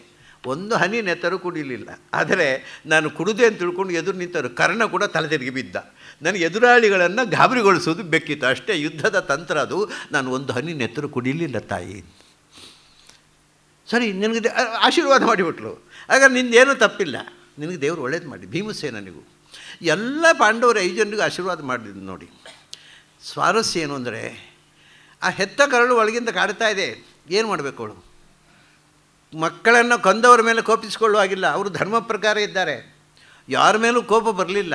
ಒಂದು ಹನಿ ನೆತ್ತರು ಕುಡಿಲಿಲ್ಲ ಆದರೆ ನಾನು ಕುಡಿದೆ ಅಂತ ತಿಳ್ಕೊಂಡು ಎದುರು ನಿಂತರು ಕರ್ಣ ಕೂಡ ತಲೆ ತಿರುಗಿ ಬಿದ್ದ ನನಗೆ ಎದುರಾಳಿಗಳನ್ನು ಗಾಬರಿಗೊಳಿಸೋದು ಬೆಕ್ಕಿತ್ತು ಅಷ್ಟೇ ಯುದ್ಧದ ತಂತ್ರ ಅದು ನಾನು ಒಂದು ಹನಿ ನೆತ್ತರು ಕುಡಿಲಿಲ್ಲ ತಾಯಿ ಸರಿ ನಿನಗೆ ಆಶೀರ್ವಾದ ಮಾಡಿಬಿಟ್ಲು ಆಗ ನಿಂದೇನೂ ತಪ್ಪಿಲ್ಲ ನಿನಗೆ ದೇವರು ಒಳ್ಳೇದು ಮಾಡಿ ಭೀಮಸೇನಿಗೂ ಎಲ್ಲ ಪಾಂಡವರ ಐದು ಜನರಿಗೂ ಆಶೀರ್ವಾದ ಮಾಡಿದ್ದು ನೋಡಿ ಸ್ವಾರಸ್ಯ ಏನು ಅಂದರೆ ಆ ಹೆತ್ತ ಕರಳು ಒಳಗಿಂದ ಕಾಡ್ತಾ ಇದೆ ಏನು ಮಾಡಬೇಕು ಅವಳು ಮಕ್ಕಳನ್ನು ಕೊಂದವರ ಮೇಲೆ ಕೋಪಿಸಿಕೊಳ್ಳುವಾಗಿಲ್ಲ ಅವರು ಧರ್ಮ ಪ್ರಕಾರ ಇದ್ದಾರೆ ಯಾರ ಮೇಲೂ ಕೋಪ ಬರಲಿಲ್ಲ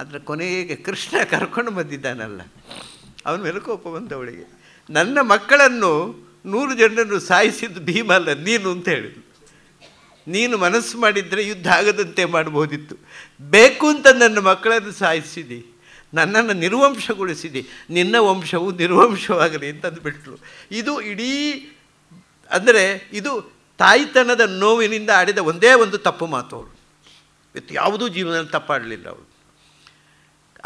ಆದರೆ ಕೊನೆಗೆ ಕೃಷ್ಣ ಕರ್ಕೊಂಡು ಬಂದಿದ್ದಾನಲ್ಲ ಅವನ ಮೆಲುಕೋಪ ಬಂದವಳಿಗೆ ನನ್ನ ಮಕ್ಕಳನ್ನು ನೂರು ಜನರನ್ನು ಸಾಯಿಸಿದ್ದು ಭೀಮಲ್ಲ ನೀನು ಅಂತ ಹೇಳಿದ್ರು ನೀನು ಮನಸ್ಸು ಮಾಡಿದರೆ ಯುದ್ಧ ಆಗದಂತೆ ಮಾಡಬಹುದಿತ್ತು ಬೇಕು ಅಂತ ನನ್ನ ಮಕ್ಕಳನ್ನು ಸಾಯಿಸಿದೆ ನನ್ನನ್ನು ನಿರ್ವಂಶಗೊಳಿಸಿದೆ ನಿನ್ನ ವಂಶವು ನಿರ್ವಂಶವಾಗಲಿ ಅಂತಂದು ಬಿಟ್ಟರು ಇದು ಇಡೀ ಅಂದರೆ ಇದು ತಾಯಿತನದ ನೋವಿನಿಂದ ಆಡಿದ ಒಂದೇ ಒಂದು ತಪ್ಪು ಮಾತು ಅವಳು ಇವತ್ತು ಯಾವುದೂ ಜೀವನದಲ್ಲಿ ತಪ್ಪಾಡಲಿಲ್ಲ ಅವಳು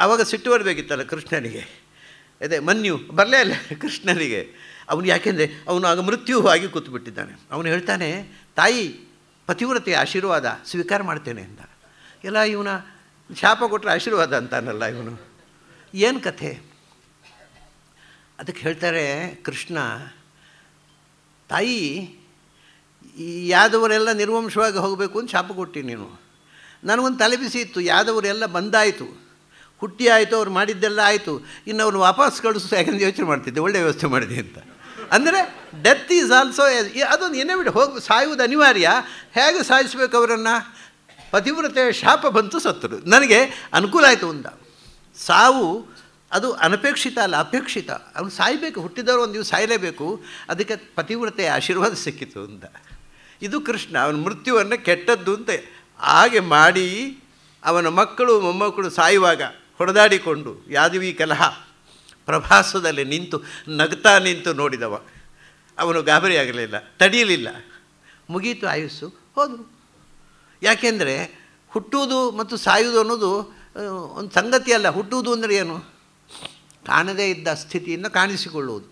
ಆವಾಗ ಸಿಟ್ಟು ಬರಬೇಕಿತ್ತಲ್ಲ ಕೃಷ್ಣನಿಗೆ ಅದೇ ಮನ್ಯು ಬರಲೇ ಇಲ್ಲ ಕೃಷ್ಣನಿಗೆ ಅವನು ಯಾಕೆಂದರೆ ಅವನು ಆಗ ಮೃತ್ಯು ಆಗಿ ಕೂತ್ಬಿಟ್ಟಿದ್ದಾನೆ ಅವನು ಹೇಳ್ತಾನೆ ತಾಯಿ ಪತಿವ್ರತೆಯ ಆಶೀರ್ವಾದ ಸ್ವೀಕಾರ ಮಾಡ್ತೇನೆ ಅಂತ ಎಲ್ಲ ಇವನ ಶಾಪ ಕೊಟ್ಟರೆ ಆಶೀರ್ವಾದ ಅಂತಾನಲ್ಲ ಇವನು ಏನು ಕಥೆ ಅದಕ್ಕೆ ಹೇಳ್ತಾರೆ ಕೃಷ್ಣ ತಾಯಿ ಯಾದವರೆಲ್ಲ ನಿರ್ವಂಶವಾಗಿ ಹೋಗಬೇಕು ಅಂತ ಶಾಪ ಕೊಟ್ಟಿ ನೀನು ನನಗೊಂದು ತಲೆಬಿಸಿ ಇತ್ತು ಯಾದವರೆಲ್ಲ ಬಂದಾಯಿತು ಹುಟ್ಟಿ ಆಯಿತು ಅವ್ರು ಮಾಡಿದ್ದೆಲ್ಲ ಆಯಿತು ಇನ್ನು ಅವ್ರು ವಾಪಸ್ ಕಳಿಸು ಯಾಕಂದ್ರೆ ಯೋಚನೆ ಮಾಡ್ತಿದ್ದೆ ಒಳ್ಳೆ ವ್ಯವಸ್ಥೆ ಮಾಡಿದೆ ಅಂತ ಅಂದರೆ ಡೆತ್ ಈಸ್ ಆಲ್ಸೋ ಅದೊಂದು ಏನೇ ಬಿಡಿ ಹೋಗಿ ಸಾಯುವುದು ಅನಿವಾರ್ಯ ಹೇಗೆ ಸಾಯಿಸ್ಬೇಕು ಅವರನ್ನು ಪತಿವ್ರತೆ ಶಾಪ ಬಂತು ಸತ್ತರು ನನಗೆ ಅನುಕೂಲ ಆಯಿತು ಅಂದ ಸಾವು ಅದು ಅನಪೇಕ್ಷಿತ ಅಲ್ಲ ಅಪೇಕ್ಷಿತ ಅವ್ನು ಸಾಯಬೇಕು ಹುಟ್ಟಿದವರು ಒಂದು ದಿವಸ ಸಾಯಲೇಬೇಕು ಅದಕ್ಕೆ ಪತಿವ್ರತೆಯ ಆಶೀರ್ವಾದ ಸಿಕ್ಕಿತು ಅಂತ ಇದು ಕೃಷ್ಣ ಅವನ ಮೃತ್ಯುವನ್ನು ಕೆಟ್ಟದ್ದು ಅಂತ ಹಾಗೆ ಮಾಡಿ ಅವನ ಮಕ್ಕಳು ಮೊಮ್ಮಕ್ಕಳು ಸಾಯುವಾಗ ಹೊಡೆದಾಡಿಕೊಂಡು ಯಾದವಿ ಕಲಹ ಪ್ರಭಾಸದಲ್ಲಿ ನಿಂತು ನಗ್ತಾ ನಿಂತು ನೋಡಿದವ ಅವನು ಗಾಬರಿ ಆಗಲಿಲ್ಲ ತಡೆಯಲಿಲ್ಲ ಮುಗೀತು ಆಯುಸ್ಸು ಹೋದರು ಯಾಕೆಂದರೆ ಹುಟ್ಟುವುದು ಮತ್ತು ಸಾಯುವುದು ಅನ್ನೋದು ಒಂದು ಸಂಗತಿ ಅಲ್ಲ ಹುಟ್ಟುವುದು ಅಂದರೆ ಏನು ಕಾಣದೇ ಇದ್ದ ಸ್ಥಿತಿಯನ್ನು ಕಾಣಿಸಿಕೊಳ್ಳುವುದು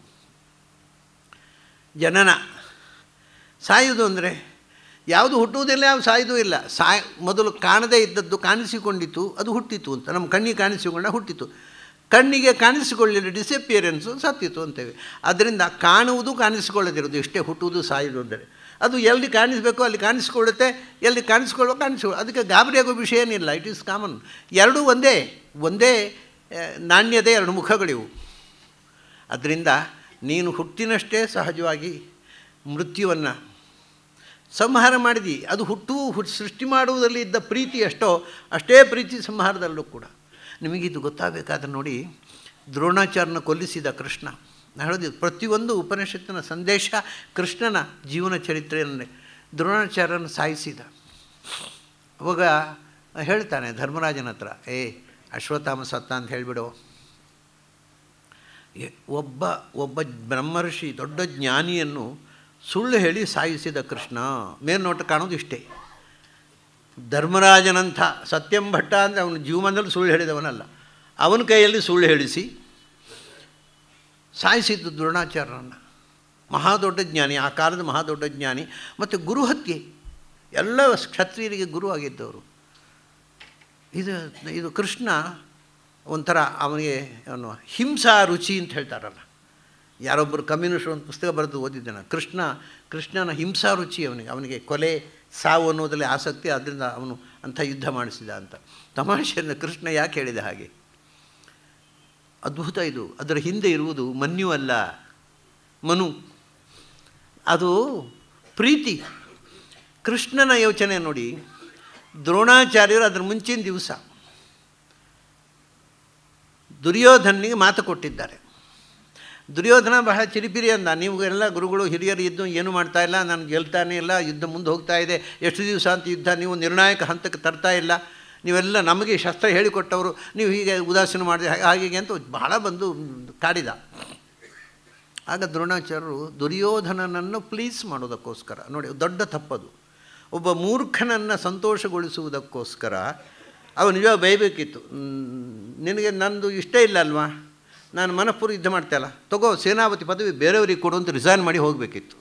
ಜನನ ಸಾಯುವುದು ಅಂದರೆ ಯಾವುದು ಹುಟ್ಟುವುದಿಲ್ಲ ಯಾವ ಸಾಯ್ದು ಇಲ್ಲ ಸಾಯ್ ಮೊದಲು ಕಾಣದೇ ಇದ್ದದ್ದು ಕಾಣಿಸಿಕೊಂಡಿತ್ತು ಅದು ಹುಟ್ಟಿತು ಅಂತ ನಮ್ಮ ಕಣ್ಣಿಗೆ ಕಾಣಿಸಿಕೊಂಡ ಹುಟ್ಟಿತು ಕಣ್ಣಿಗೆ ಕಾಣಿಸಿಕೊಳ್ಳಿಲ್ಲ ಡಿಸಪಿಯರೆನ್ಸು ಸತ್ತಿತ್ತು ಅಂತೇವೆ ಅದರಿಂದ ಕಾಣುವುದು ಕಾಣಿಸಿಕೊಳ್ಳದಿರೋದು ಇಷ್ಟೇ ಹುಟ್ಟುವುದು ಸಾಯುವುದು ಅಂದರೆ ಅದು ಎಲ್ಲಿ ಕಾಣಿಸಬೇಕು ಅಲ್ಲಿ ಕಾಣಿಸ್ಕೊಳ್ಳುತ್ತೆ ಎಲ್ಲಿ ಕಾಣಿಸ್ಕೊಳ್ಳೋ ಕಾಣಿಸ್ಕೊಳ್ಳೋ ಅದಕ್ಕೆ ಗಾಬರಿಯಾಗೋ ವಿಷಯ ಏನಿಲ್ಲ ಇಟ್ ಈಸ್ ಕಾಮನ್ ಎರಡೂ ಒಂದೇ ಒಂದೇ ನಾಣ್ಯದ ಎರಡು ಮುಖಗಳಿವು ಅದರಿಂದ ನೀನು ಹುಟ್ಟಿನಷ್ಟೇ ಸಹಜವಾಗಿ ಮೃತ್ಯುವನ್ನು ಸಂಹಾರ ಮಾಡಿದಿ ಅದು ಹುಟ್ಟು ಹುಟ್ಟು ಸೃಷ್ಟಿ ಮಾಡುವುದರಲ್ಲಿ ಇದ್ದ ಪ್ರೀತಿ ಎಷ್ಟೋ ಅಷ್ಟೇ ಪ್ರೀತಿ ಸಂಹಾರದಲ್ಲೂ ಕೂಡ ನಿಮಗಿದು ಗೊತ್ತಾಗಬೇಕಾದ್ರೆ ನೋಡಿ ದ್ರೋಣಾಚಾರ್ಯನ ಕೊಲ್ಲಿಸಿದ ಕೃಷ್ಣ ನಾನು ಹೇಳಿದೆ ಪ್ರತಿಯೊಂದು ಉಪನಿಷತ್ತಿನ ಸಂದೇಶ ಕೃಷ್ಣನ ಜೀವನ ಚರಿತ್ರೆಯನ್ನೇ ದ್ರೋಣಾಚಾರ್ಯನ ಸಾಯಿಸಿದ ಅವಾಗ ಹೇಳ್ತಾನೆ ಧರ್ಮರಾಜನ ಹತ್ರ ಏ ಅಶ್ವತ್ಥಾಮ ಸತ್ತ ಅಂತ ಹೇಳಿಬಿಡು ಒಬ್ಬ ಒಬ್ಬ ಬ್ರಹ್ಮರ್ಷಿ ದೊಡ್ಡ ಜ್ಞಾನಿಯನ್ನು ಸುಳ್ಳು ಹೇಳಿ ಸಾಯಿಸಿದ ಕೃಷ್ಣ ನೋಟ ಕಾಣೋದು ಇಷ್ಟೇ ಧರ್ಮರಾಜನಂಥ ಸತ್ಯಂ ಭಟ್ಟ ಅಂದರೆ ಅವನ ಜೀವಮಾನದಲ್ಲಿ ಸುಳ್ಳು ಹೇಳಿದವನಲ್ಲ ಅವನ ಕೈಯಲ್ಲಿ ಸುಳ್ಳು ಹೇಳಿಸಿ ಸಾಯಿಸಿದ್ದು ದ್ರೋಣಾಚಾರ್ಯರನ್ನು ಮಹಾದೊಡ್ಡ ಜ್ಞಾನಿ ಆ ಕಾಲದ ಮಹಾದೊಡ್ಡ ಜ್ಞಾನಿ ಮತ್ತು ಗುರು ಹತ್ಯೆ ಎಲ್ಲ ಕ್ಷತ್ರಿಯರಿಗೆ ಗುರು ಆಗಿದ್ದವರು ಇದು ಇದು ಕೃಷ್ಣ ಒಂಥರ ಅವನಿಗೆ ಅವನು ಹಿಂಸಾ ರುಚಿ ಅಂತ ಹೇಳ್ತಾರಲ್ಲ ಯಾರೊಬ್ಬರು ಕಮ್ಯುನಿಸ್ಟ್ ಒಂದು ಪುಸ್ತಕ ಬರೆದು ಓದಿದ್ದಾನೆ ಕೃಷ್ಣ ಕೃಷ್ಣನ ಹಿಂಸಾ ರುಚಿ ಅವನಿಗೆ ಅವನಿಗೆ ಕೊಲೆ ಸಾವು ಅನ್ನೋದರಲ್ಲಿ ಆಸಕ್ತಿ ಅದರಿಂದ ಅವನು ಅಂಥ ಯುದ್ಧ ಮಾಡಿಸಿದ ಅಂತ ತಮಾಷೆಯಿಂದ ಕೃಷ್ಣ ಯಾಕೆ ಹೇಳಿದ ಹಾಗೆ ಅದ್ಭುತ ಇದು ಅದರ ಹಿಂದೆ ಇರುವುದು ಮನ್ಯು ಅಲ್ಲ ಮನು ಅದು ಪ್ರೀತಿ ಕೃಷ್ಣನ ಯೋಚನೆ ನೋಡಿ ದ್ರೋಣಾಚಾರ್ಯರು ಅದರ ಮುಂಚಿನ ದಿವಸ ದುರ್ಯೋಧನಿಗೆ ಮಾತು ಕೊಟ್ಟಿದ್ದಾರೆ ದುರ್ಯೋಧನ ಬಹಳ ಚಿರಿಪಿರಿ ಅಂದ ನೀವು ಎಲ್ಲ ಗುರುಗಳು ಹಿರಿಯರು ಇದ್ದು ಏನು ಮಾಡ್ತಾ ಇಲ್ಲ ನಾನು ಗೆಲ್ತಾನೇ ಇಲ್ಲ ಯುದ್ಧ ಮುಂದೆ ಹೋಗ್ತಾ ಇದೆ ಎಷ್ಟು ದಿವಸ ಅಂತ ಯುದ್ಧ ನೀವು ನಿರ್ಣಾಯಕ ಹಂತಕ್ಕೆ ತರ್ತಾ ಇಲ್ಲ ನೀವೆಲ್ಲ ನಮಗೆ ಶಸ್ತ್ರ ಹೇಳಿಕೊಟ್ಟವರು ನೀವು ಹೀಗೆ ಉದಾಸೀನ ಮಾಡಿದೆ ಹಾಗೆ ಅಂತ ಬಹಳ ಬಂದು ಕಾಡಿದ ಆಗ ದ್ರೋಣಾಚಾರ್ಯರು ದುರ್ಯೋಧನನನ್ನು ಪ್ಲೀಸ್ ಮಾಡೋದಕ್ಕೋಸ್ಕರ ನೋಡಿ ದೊಡ್ಡ ತಪ್ಪದು ಒಬ್ಬ ಮೂರ್ಖನನ್ನು ಸಂತೋಷಗೊಳಿಸುವುದಕ್ಕೋಸ್ಕರ ಅವನು ನಿಜ ಬೈಬೇಕಿತ್ತು ನಿನಗೆ ನಂದು ಇಷ್ಟೇ ಇಲ್ಲ ಅಲ್ವಾ ನಾನು ಮನಪುರ ಯುದ್ಧ ಅಲ್ಲ ತಗೋ ಸೇನಾಪತಿ ಪದವಿ ಬೇರೆಯವ್ರಿಗೆ ಕೊಡು ಅಂತ ರಿಸೈನ್ ಮಾಡಿ ಹೋಗಬೇಕಿತ್ತು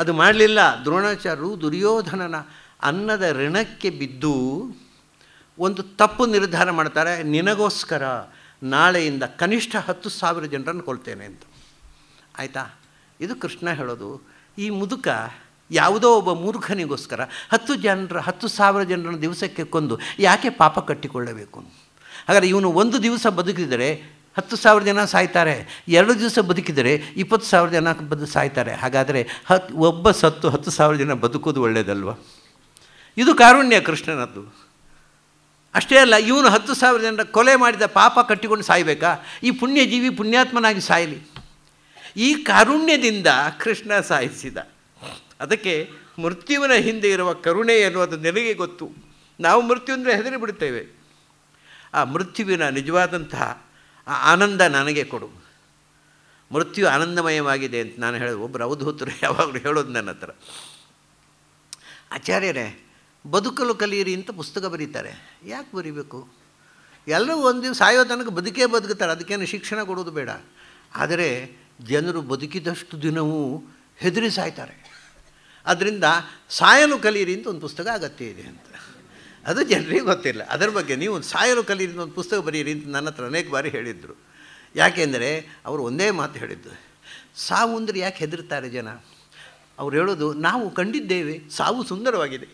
ಅದು ಮಾಡಲಿಲ್ಲ ದ್ರೋಣಾಚಾರ್ಯರು ದುರ್ಯೋಧನನ ಅನ್ನದ ಋಣಕ್ಕೆ ಬಿದ್ದು ಒಂದು ತಪ್ಪು ನಿರ್ಧಾರ ಮಾಡ್ತಾರೆ ನಿನಗೋಸ್ಕರ ನಾಳೆಯಿಂದ ಕನಿಷ್ಠ ಹತ್ತು ಸಾವಿರ ಜನರನ್ನು ಕೊಲ್ತೇನೆ ಅಂತ ಆಯಿತಾ ಇದು ಕೃಷ್ಣ ಹೇಳೋದು ಈ ಮುದುಕ ಯಾವುದೋ ಒಬ್ಬ ಮೂರ್ಖನಿಗೋಸ್ಕರ ಹತ್ತು ಜನರ ಹತ್ತು ಸಾವಿರ ಜನರನ್ನು ದಿವಸಕ್ಕೆ ಕೊಂದು ಯಾಕೆ ಪಾಪ ಕಟ್ಟಿಕೊಳ್ಳಬೇಕು ಹಾಗಾದರೆ ಇವನು ಒಂದು ದಿವಸ ಬದುಕಿದರೆ ಹತ್ತು ಸಾವಿರ ಜನ ಸಾಯ್ತಾರೆ ಎರಡು ದಿವಸ ಬದುಕಿದರೆ ಇಪ್ಪತ್ತು ಸಾವಿರ ಜನ ಬದು ಸಾಯ್ತಾರೆ ಹಾಗಾದರೆ ಹತ್ತು ಒಬ್ಬ ಸತ್ತು ಹತ್ತು ಸಾವಿರ ಜನ ಬದುಕೋದು ಒಳ್ಳೆಯದಲ್ವ ಇದು ಕಾರುಣ್ಯ ಕೃಷ್ಣನದ್ದು ಅಷ್ಟೇ ಅಲ್ಲ ಇವನು ಹತ್ತು ಸಾವಿರ ಜನರ ಕೊಲೆ ಮಾಡಿದ ಪಾಪ ಕಟ್ಟಿಕೊಂಡು ಸಾಯಬೇಕಾ ಈ ಪುಣ್ಯಜೀವಿ ಪುಣ್ಯಾತ್ಮನಾಗಿ ಸಾಯಲಿ ಈ ಕಾರುಣ್ಯದಿಂದ ಕೃಷ್ಣ ಸಾಯಿಸಿದ ಅದಕ್ಕೆ ಮೃತ್ಯುವಿನ ಹಿಂದೆ ಇರುವ ಕರುಣೆ ಎನ್ನುವುದು ನನಗೆ ಗೊತ್ತು ನಾವು ಮೃತ್ಯು ಅಂದರೆ ಹೆದರಿ ಬಿಡುತ್ತೇವೆ ಆ ಮೃತ್ಯುವಿನ ನಿಜವಾದಂತಹ ಆ ಆನಂದ ನನಗೆ ಕೊಡು ಮೃತ್ಯು ಆನಂದಮಯವಾಗಿದೆ ಅಂತ ನಾನು ಹೇಳಿದೆ ಒಬ್ಬರು ಅವಧೂತರು ಯಾವಾಗಲೂ ಹೇಳೋದು ನನ್ನ ಹತ್ರ ಆಚಾರ್ಯರೇ ಬದುಕಲು ಕಲಿಯಿರಿ ಅಂತ ಪುಸ್ತಕ ಬರೀತಾರೆ ಯಾಕೆ ಬರೀಬೇಕು ಎಲ್ಲರೂ ಒಂದು ದಿವಸ ಸಾಯೋ ತನಕ ಬದುಕೇ ಬದುಕುತ್ತಾರೆ ಅದಕ್ಕೇನು ಶಿಕ್ಷಣ ಕೊಡೋದು ಬೇಡ ಆದರೆ ಜನರು ಬದುಕಿದಷ್ಟು ದಿನವೂ ಹೆದರಿ ಸಾಯ್ತಾರೆ ಅದರಿಂದ ಸಾಯಲು ಕಲಿಯಿರಿ ಅಂತ ಒಂದು ಪುಸ್ತಕ ಅಗತ್ಯ ಇದೆ ಅಂತ ಅದು ಜನರಿಗೆ ಗೊತ್ತಿಲ್ಲ ಅದರ ಬಗ್ಗೆ ನೀವು ಸಾಯಲು ಕಲೀರಿ ಒಂದು ಪುಸ್ತಕ ಬರೀರಿ ಅಂತ ನನ್ನ ಹತ್ರ ಅನೇಕ ಬಾರಿ ಹೇಳಿದರು ಯಾಕೆಂದರೆ ಅವರು ಒಂದೇ ಮಾತು ಹೇಳಿದ್ದು ಸಾವು ಅಂದರೆ ಯಾಕೆ ಹೆದರ್ತಾರೆ ಜನ ಅವ್ರು ಹೇಳೋದು ನಾವು ಕಂಡಿದ್ದೇವೆ ಸಾವು ಸುಂದರವಾಗಿದೆ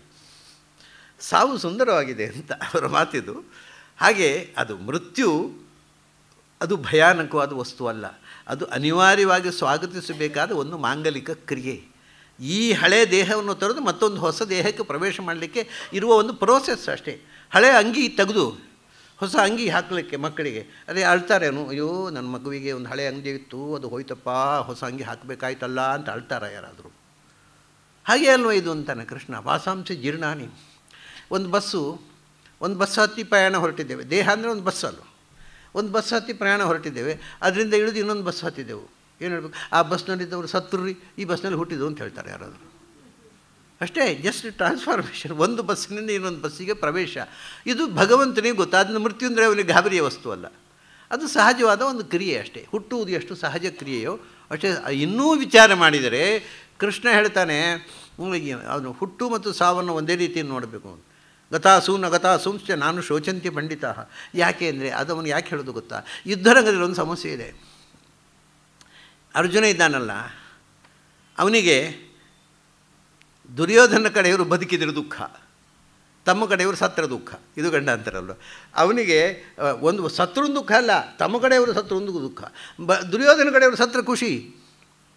ಸಾವು ಸುಂದರವಾಗಿದೆ ಅಂತ ಅವರ ಮಾತಿದು ಹಾಗೆ ಅದು ಮೃತ್ಯು ಅದು ಭಯಾನಕವಾದ ವಸ್ತು ಅಲ್ಲ ಅದು ಅನಿವಾರ್ಯವಾಗಿ ಸ್ವಾಗತಿಸಬೇಕಾದ ಒಂದು ಮಾಂಗಲಿಕ ಕ್ರಿಯೆ ಈ ಹಳೆ ದೇಹವನ್ನು ತರೆದು ಮತ್ತೊಂದು ಹೊಸ ದೇಹಕ್ಕೆ ಪ್ರವೇಶ ಮಾಡಲಿಕ್ಕೆ ಇರುವ ಒಂದು ಪ್ರೋಸೆಸ್ ಅಷ್ಟೇ ಹಳೆ ಅಂಗಿ ತೆಗೆದು ಹೊಸ ಅಂಗಿ ಹಾಕಲಿಕ್ಕೆ ಮಕ್ಕಳಿಗೆ ಅದೇ ಅಳ್ತಾರೇನು ಅಯ್ಯೋ ನನ್ನ ಮಗುವಿಗೆ ಒಂದು ಹಳೆ ಅಂಗಿ ಇತ್ತು ಅದು ಹೋಯ್ತಪ್ಪ ಹೊಸ ಅಂಗಿ ಹಾಕಬೇಕಾಯ್ತಲ್ಲ ಅಂತ ಅಳ್ತಾರ ಯಾರಾದರೂ ಹಾಗೆ ಅಲ್ವ ಇದು ಅಂತಾನೆ ಕೃಷ್ಣ ವಾಸಾಂಶ ಜೀರ್ಣಾನಿ ಒಂದು ಬಸ್ಸು ಒಂದು ಬಸ್ ಹತ್ತಿ ಪ್ರಯಾಣ ಹೊರಟಿದ್ದೇವೆ ದೇಹ ಅಂದರೆ ಒಂದು ಬಸ್ ಒಂದು ಬಸ್ ಹತ್ತಿ ಪ್ರಯಾಣ ಹೊರಟಿದ್ದೇವೆ ಅದರಿಂದ ಇಳಿದು ಇನ್ನೊಂದು ಬಸ್ ಹತ್ತಿದ್ದೆವು ಏನು ಹೇಳಬೇಕು ಆ ಬಸ್ನಲ್ಲಿದ್ದವರು ಸತ್ತುರ್ರಿ ಈ ಬಸ್ನಲ್ಲಿ ಹುಟ್ಟಿದು ಅಂತ ಹೇಳ್ತಾರೆ ಯಾರಾದರೂ ಅಷ್ಟೇ ಜಸ್ಟ್ ಟ್ರಾನ್ಸ್ಫಾರ್ಮೇಷನ್ ಒಂದು ಬಸ್ಸಿನಿಂದ ಇನ್ನೊಂದು ಬಸ್ಸಿಗೆ ಪ್ರವೇಶ ಇದು ಭಗವಂತನಿಗೆ ಗೊತ್ತು ಅದನ್ನು ಮೃತ್ಯು ಅಂದರೆ ಅವನಿಗೆ ಗಾಬರಿಯ ವಸ್ತು ಅಲ್ಲ ಅದು ಸಹಜವಾದ ಒಂದು ಕ್ರಿಯೆ ಅಷ್ಟೇ ಹುಟ್ಟುವುದು ಎಷ್ಟು ಸಹಜ ಕ್ರಿಯೆಯೋ ಅಷ್ಟೇ ಇನ್ನೂ ವಿಚಾರ ಮಾಡಿದರೆ ಕೃಷ್ಣ ಹೇಳ್ತಾನೆ ಅವನು ಹುಟ್ಟು ಮತ್ತು ಸಾವನ್ನು ಒಂದೇ ರೀತಿ ನೋಡಬೇಕು ಅಂತ ಗತಾ ಗತಾಸೂಂಶ್ಚ ನಾನು ಶೋಚಂತಿ ಪಂಡಿತ ಯಾಕೆ ಅಂದರೆ ಅದವನು ಯಾಕೆ ಹೇಳೋದು ಗೊತ್ತಾ ಯುದ್ಧರಂಗದಲ್ಲಿ ಒಂದು ಸಮಸ್ಯೆ ಇದೆ ಅರ್ಜುನ ಇದ್ದಾನಲ್ಲ ಅವನಿಗೆ ದುರ್ಯೋಧನ ಕಡೆಯವರು ಬದುಕಿದ್ರೆ ದುಃಖ ತಮ್ಮ ಕಡೆಯವರು ಸತ್ರ ದುಃಖ ಇದು ಗಂಡ ಅಂತಾರಲ್ಲ ಅವನಿಗೆ ಒಂದು ಸತ್ರು ದುಃಖ ಅಲ್ಲ ತಮ್ಮ ಕಡೆಯವರು ಸತ್ರೊಂದು ಒಂದು ದುಃಖ ಬ ದುರ್ಯೋಧನ ಕಡೆಯವರು ಸತ್ರ ಖುಷಿ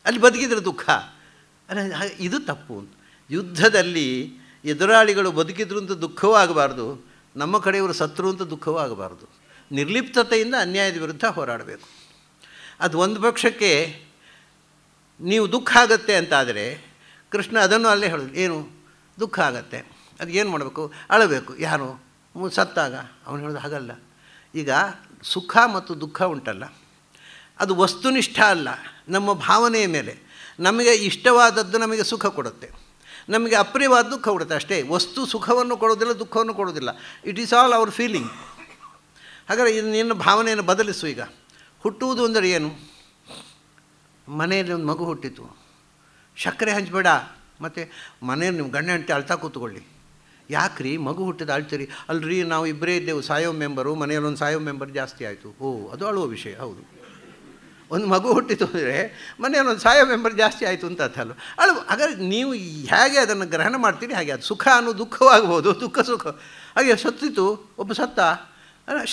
ಅಲ್ಲಿ ಬದುಕಿದ್ರೆ ದುಃಖ ಅಲ್ಲ ಇದು ತಪ್ಪು ಯುದ್ಧದಲ್ಲಿ ಎದುರಾಳಿಗಳು ಬದುಕಿದ್ರು ಅಂತ ದುಃಖವೂ ಆಗಬಾರ್ದು ನಮ್ಮ ಕಡೆಯವರು ಸತ್ರು ಅಂತ ದುಃಖವೂ ಆಗಬಾರ್ದು ನಿರ್ಲಿಪ್ತತೆಯಿಂದ ಅನ್ಯಾಯದ ವಿರುದ್ಧ ಹೋರಾಡಬೇಕು ಅದು ಒಂದು ಪಕ್ಷಕ್ಕೆ ನೀವು ದುಃಖ ಆಗತ್ತೆ ಅಂತಾದರೆ ಕೃಷ್ಣ ಅದನ್ನು ಅಲ್ಲೇ ಹೇಳೋದು ಏನು ದುಃಖ ಆಗತ್ತೆ ಅದು ಏನು ಮಾಡಬೇಕು ಅಳಬೇಕು ಯಾರು ಸತ್ತಾಗ ಅವನು ಹೇಳೋದು ಹಾಗಲ್ಲ ಈಗ ಸುಖ ಮತ್ತು ದುಃಖ ಉಂಟಲ್ಲ ಅದು ವಸ್ತುನಿಷ್ಠ ಅಲ್ಲ ನಮ್ಮ ಭಾವನೆಯ ಮೇಲೆ ನಮಗೆ ಇಷ್ಟವಾದದ್ದು ನಮಗೆ ಸುಖ ಕೊಡುತ್ತೆ ನಮಗೆ ಅಪ್ರಿಯವಾದ ದುಃಖ ಕೊಡುತ್ತೆ ಅಷ್ಟೇ ವಸ್ತು ಸುಖವನ್ನು ಕೊಡೋದಿಲ್ಲ ದುಃಖವನ್ನು ಕೊಡೋದಿಲ್ಲ it is all our feeling ಹಾಗಾದರೆ ಇದು ನಿನ್ನ ಭಾವನೆಯನ್ನು ಬದಲಿಸು ಈಗ ಹುಟ್ಟುವುದು ಅಂದರೆ ಏನು ಮನೆಯಲ್ಲಿ ಒಂದು ಮಗು ಹುಟ್ಟಿತು ಸಕ್ಕರೆ ಹಂಚಬೇಡ ಮತ್ತು ಮನೇಲಿ ನಿಮ್ಮ ಗಂಡ ಹೆಂಡತಿ ಅಳ್ತಾ ಕೂತ್ಕೊಳ್ಳಿ ಯಾಕ್ರಿ ಮಗು ಹುಟ್ಟಿದ ಅಳ್ತೀರಿ ಅಲ್ರಿ ನಾವು ಇಬ್ಬರೇ ಇದ್ದೆವು ಸಾಯೋ ಮೆಂಬರು ಮನೆಯಲ್ಲೊಂದು ಸಾಯೋ ಮೆಂಬರ್ ಜಾಸ್ತಿ ಆಯಿತು ಓ ಅದು ಅಳುವ ವಿಷಯ ಹೌದು ಒಂದು ಮಗು ಹುಟ್ಟಿತು ಅಂದರೆ ಮನೆಯಲ್ಲೊಂದು ಸಾಯೋ ಮೆಂಬರ್ ಜಾಸ್ತಿ ಆಯಿತು ಅಂತ ಅಲ್ಲ ಅಳು ಹಾಗಾದ್ರೆ ನೀವು ಹೇಗೆ ಅದನ್ನು ಗ್ರಹಣ ಮಾಡ್ತೀರಿ ಹಾಗೆ ಅದು ಸುಖ ಅನ್ನೋ ದುಃಖವಾಗ್ಬೋದು ದುಃಖ ಸುಖ ಹಾಗೆ ಸತ್ತಿತು ಒಬ್ಬ ಸತ್ತ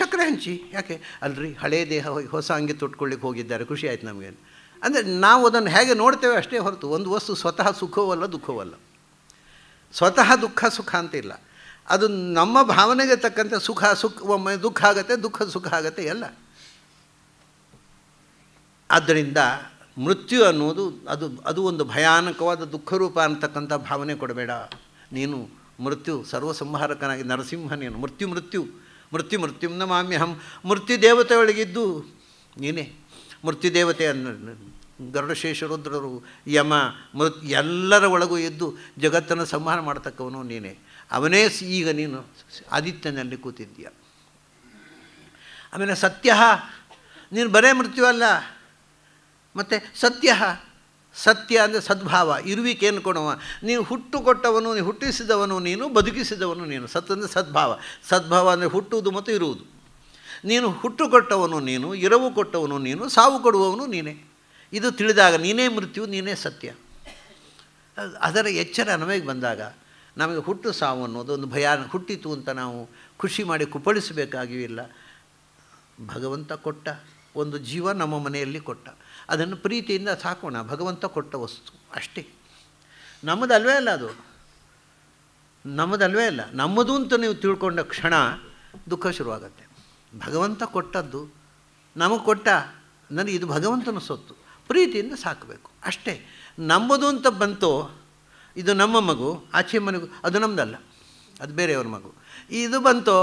ಸಕ್ಕರೆ ಹಂಚಿ ಯಾಕೆ ಅಲ್ರಿ ಹಳೇ ದೇಹ ಹೊಸ ಅಂಗಿ ತೊಟ್ಕೊಳ್ಳಿಕ್ಕೆ ಹೋಗಿದ್ದಾರೆ ಖುಷಿ ಆಯ್ತು ನಮಗೆ ಅಂದರೆ ನಾವು ಅದನ್ನು ಹೇಗೆ ನೋಡ್ತೇವೆ ಅಷ್ಟೇ ಹೊರತು ಒಂದು ವಸ್ತು ಸ್ವತಃ ಸುಖವಲ್ಲ ದುಃಖವಲ್ಲ ಸ್ವತಃ ದುಃಖ ಸುಖ ಅಂತಿಲ್ಲ ಅದು ನಮ್ಮ ಭಾವನೆಗೆ ತಕ್ಕಂತೆ ಸುಖ ಸುಖ ಒಮ್ಮೆ ದುಃಖ ಆಗುತ್ತೆ ದುಃಖ ಸುಖ ಆಗುತ್ತೆ ಎಲ್ಲ ಆದ್ದರಿಂದ ಮೃತ್ಯು ಅನ್ನೋದು ಅದು ಅದು ಒಂದು ಭಯಾನಕವಾದ ದುಃಖರೂಪ ಅಂತಕ್ಕಂಥ ಭಾವನೆ ಕೊಡಬೇಡ ನೀನು ಮೃತ್ಯು ಸರ್ವಸಂಹಾರಕನಾಗಿ ನರಸಿಂಹ ನೀನು ಮೃತ್ಯು ಮೃತ್ಯು ಮೃತ್ಯು ಮೃತ್ಯುಂನ ಮಾಮ್ಯಹಂ ಮೃತ್ಯು ಒಳಗಿದ್ದು ನೀನೇ ಮೃತ್ಯುದೇವತೆ ಅನ್ನ ಗರುಡಶೇಷರುದ್ರರು ಯಮ ಮೃತ್ ಎಲ್ಲರ ಒಳಗೂ ಎದ್ದು ಜಗತ್ತನ್ನು ಸಂಹಾರ ಮಾಡತಕ್ಕವನು ನೀನೇ ಅವನೇ ಈಗ ನೀನು ಆದಿತ್ಯನಲ್ಲಿ ಕೂತಿದ್ದೀಯ ಆಮೇಲೆ ಸತ್ಯ ನೀನು ಬರೇ ಮೃತ್ಯು ಅಲ್ಲ ಮತ್ತು ಸತ್ಯ ಸತ್ಯ ಅಂದರೆ ಸದ್ಭಾವ ಇರುವಿಕೇನು ಕೊಡುವ ನೀನು ಹುಟ್ಟು ಕೊಟ್ಟವನು ನೀನು ಹುಟ್ಟಿಸಿದವನು ನೀನು ಬದುಕಿಸಿದವನು ನೀನು ಸತ್ ಅಂದರೆ ಸದ್ಭಾವ ಸದ್ಭಾವ ಅಂದರೆ ಹುಟ್ಟುವುದು ಮತ್ತು ಇರುವುದು ನೀನು ಹುಟ್ಟು ಕೊಟ್ಟವನು ನೀನು ಇರವು ಕೊಟ್ಟವನು ನೀನು ಸಾವು ಕೊಡುವವನು ನೀನೇ ಇದು ತಿಳಿದಾಗ ನೀನೇ ಮೃತ್ಯು ನೀನೇ ಸತ್ಯ ಅದರ ಎಚ್ಚರ ನಮಗೆ ಬಂದಾಗ ನಮಗೆ ಹುಟ್ಟು ಸಾವು ಅನ್ನೋದು ಒಂದು ಭಯ ಹುಟ್ಟಿತು ಅಂತ ನಾವು ಖುಷಿ ಮಾಡಿ ಕುಪ್ಪಳಿಸಬೇಕಾಗಿಯೂ ಇಲ್ಲ ಭಗವಂತ ಕೊಟ್ಟ ಒಂದು ಜೀವ ನಮ್ಮ ಮನೆಯಲ್ಲಿ ಕೊಟ್ಟ ಅದನ್ನು ಪ್ರೀತಿಯಿಂದ ಸಾಕೋಣ ಭಗವಂತ ಕೊಟ್ಟ ವಸ್ತು ಅಷ್ಟೇ ನಮ್ಮದಲ್ವೇ ಅಲ್ಲ ಅದು ನಮ್ಮದಲ್ವೇ ಅಲ್ಲ ನಮ್ಮದು ಅಂತ ನೀವು ತಿಳ್ಕೊಂಡ ಕ್ಷಣ ದುಃಖ ಶುರುವಾಗತ್ತೆ ಭಗವಂತ ಕೊಟ್ಟದ್ದು ನಮಗೆ ಕೊಟ್ಟ ನನಗೆ ಇದು ಭಗವಂತನ ಸೊತ್ತು ಪ್ರೀತಿಯಿಂದ ಸಾಕಬೇಕು ಅಷ್ಟೇ ನಮ್ಮದು ಅಂತ ಬಂತೋ ಇದು ನಮ್ಮ ಮಗು ಆಚೆ ಮನೆಗೂ ಅದು ನಮ್ಮದಲ್ಲ ಅದು ಬೇರೆಯವ್ರ ಮಗು ಇದು ಬಂತೋ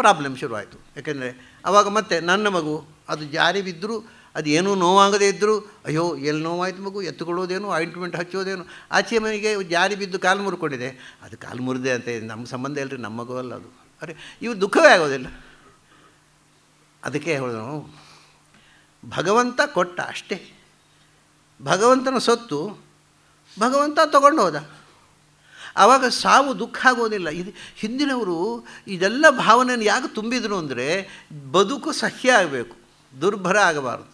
ಪ್ರಾಬ್ಲಮ್ ಶುರುವಾಯಿತು ಯಾಕೆಂದರೆ ಆವಾಗ ಮತ್ತೆ ನನ್ನ ಮಗು ಅದು ಜಾರಿ ಬಿದ್ದರೂ ಅದು ಏನೂ ನೋವಾಗದೇ ಇದ್ದರೂ ಅಯ್ಯೋ ಎಲ್ಲಿ ನೋವಾಯ್ತು ಮಗು ಎತ್ತುಕೊಳ್ಳೋದೇನು ಆಯಿಂಟ್ಮೆಂಟ್ ಹಚ್ಚೋದೇನು ಆಚೆ ಮನೆಗೆ ಜಾರಿ ಬಿದ್ದು ಕಾಲು ಮುರ್ಕೊಂಡಿದೆ ಅದು ಕಾಲು ಮುರಿದೆ ಅಂತ ನಮ್ಮ ಸಂಬಂಧ ಇಲ್ಲರಿ ನಮ್ಮ ಮಗು ಅಲ್ಲ ಅದು ಅರೆ ಇವು ದುಃಖವೇ ಆಗೋದಿಲ್ಲ ಅದಕ್ಕೆ ಹೇಳಿದ್ರು ಭಗವಂತ ಕೊಟ್ಟ ಅಷ್ಟೇ ಭಗವಂತನ ಸೊತ್ತು ಭಗವಂತ ತಗೊಂಡು ಹೋದ ಆವಾಗ ಸಾವು ದುಃಖ ಆಗೋದಿಲ್ಲ ಇದು ಹಿಂದಿನವರು ಇದೆಲ್ಲ ಭಾವನೆಯನ್ನು ಯಾಕೆ ತುಂಬಿದ್ರು ಅಂದರೆ ಬದುಕು ಸಹ್ಯ ಆಗಬೇಕು ದುರ್ಭರ ಆಗಬಾರ್ದು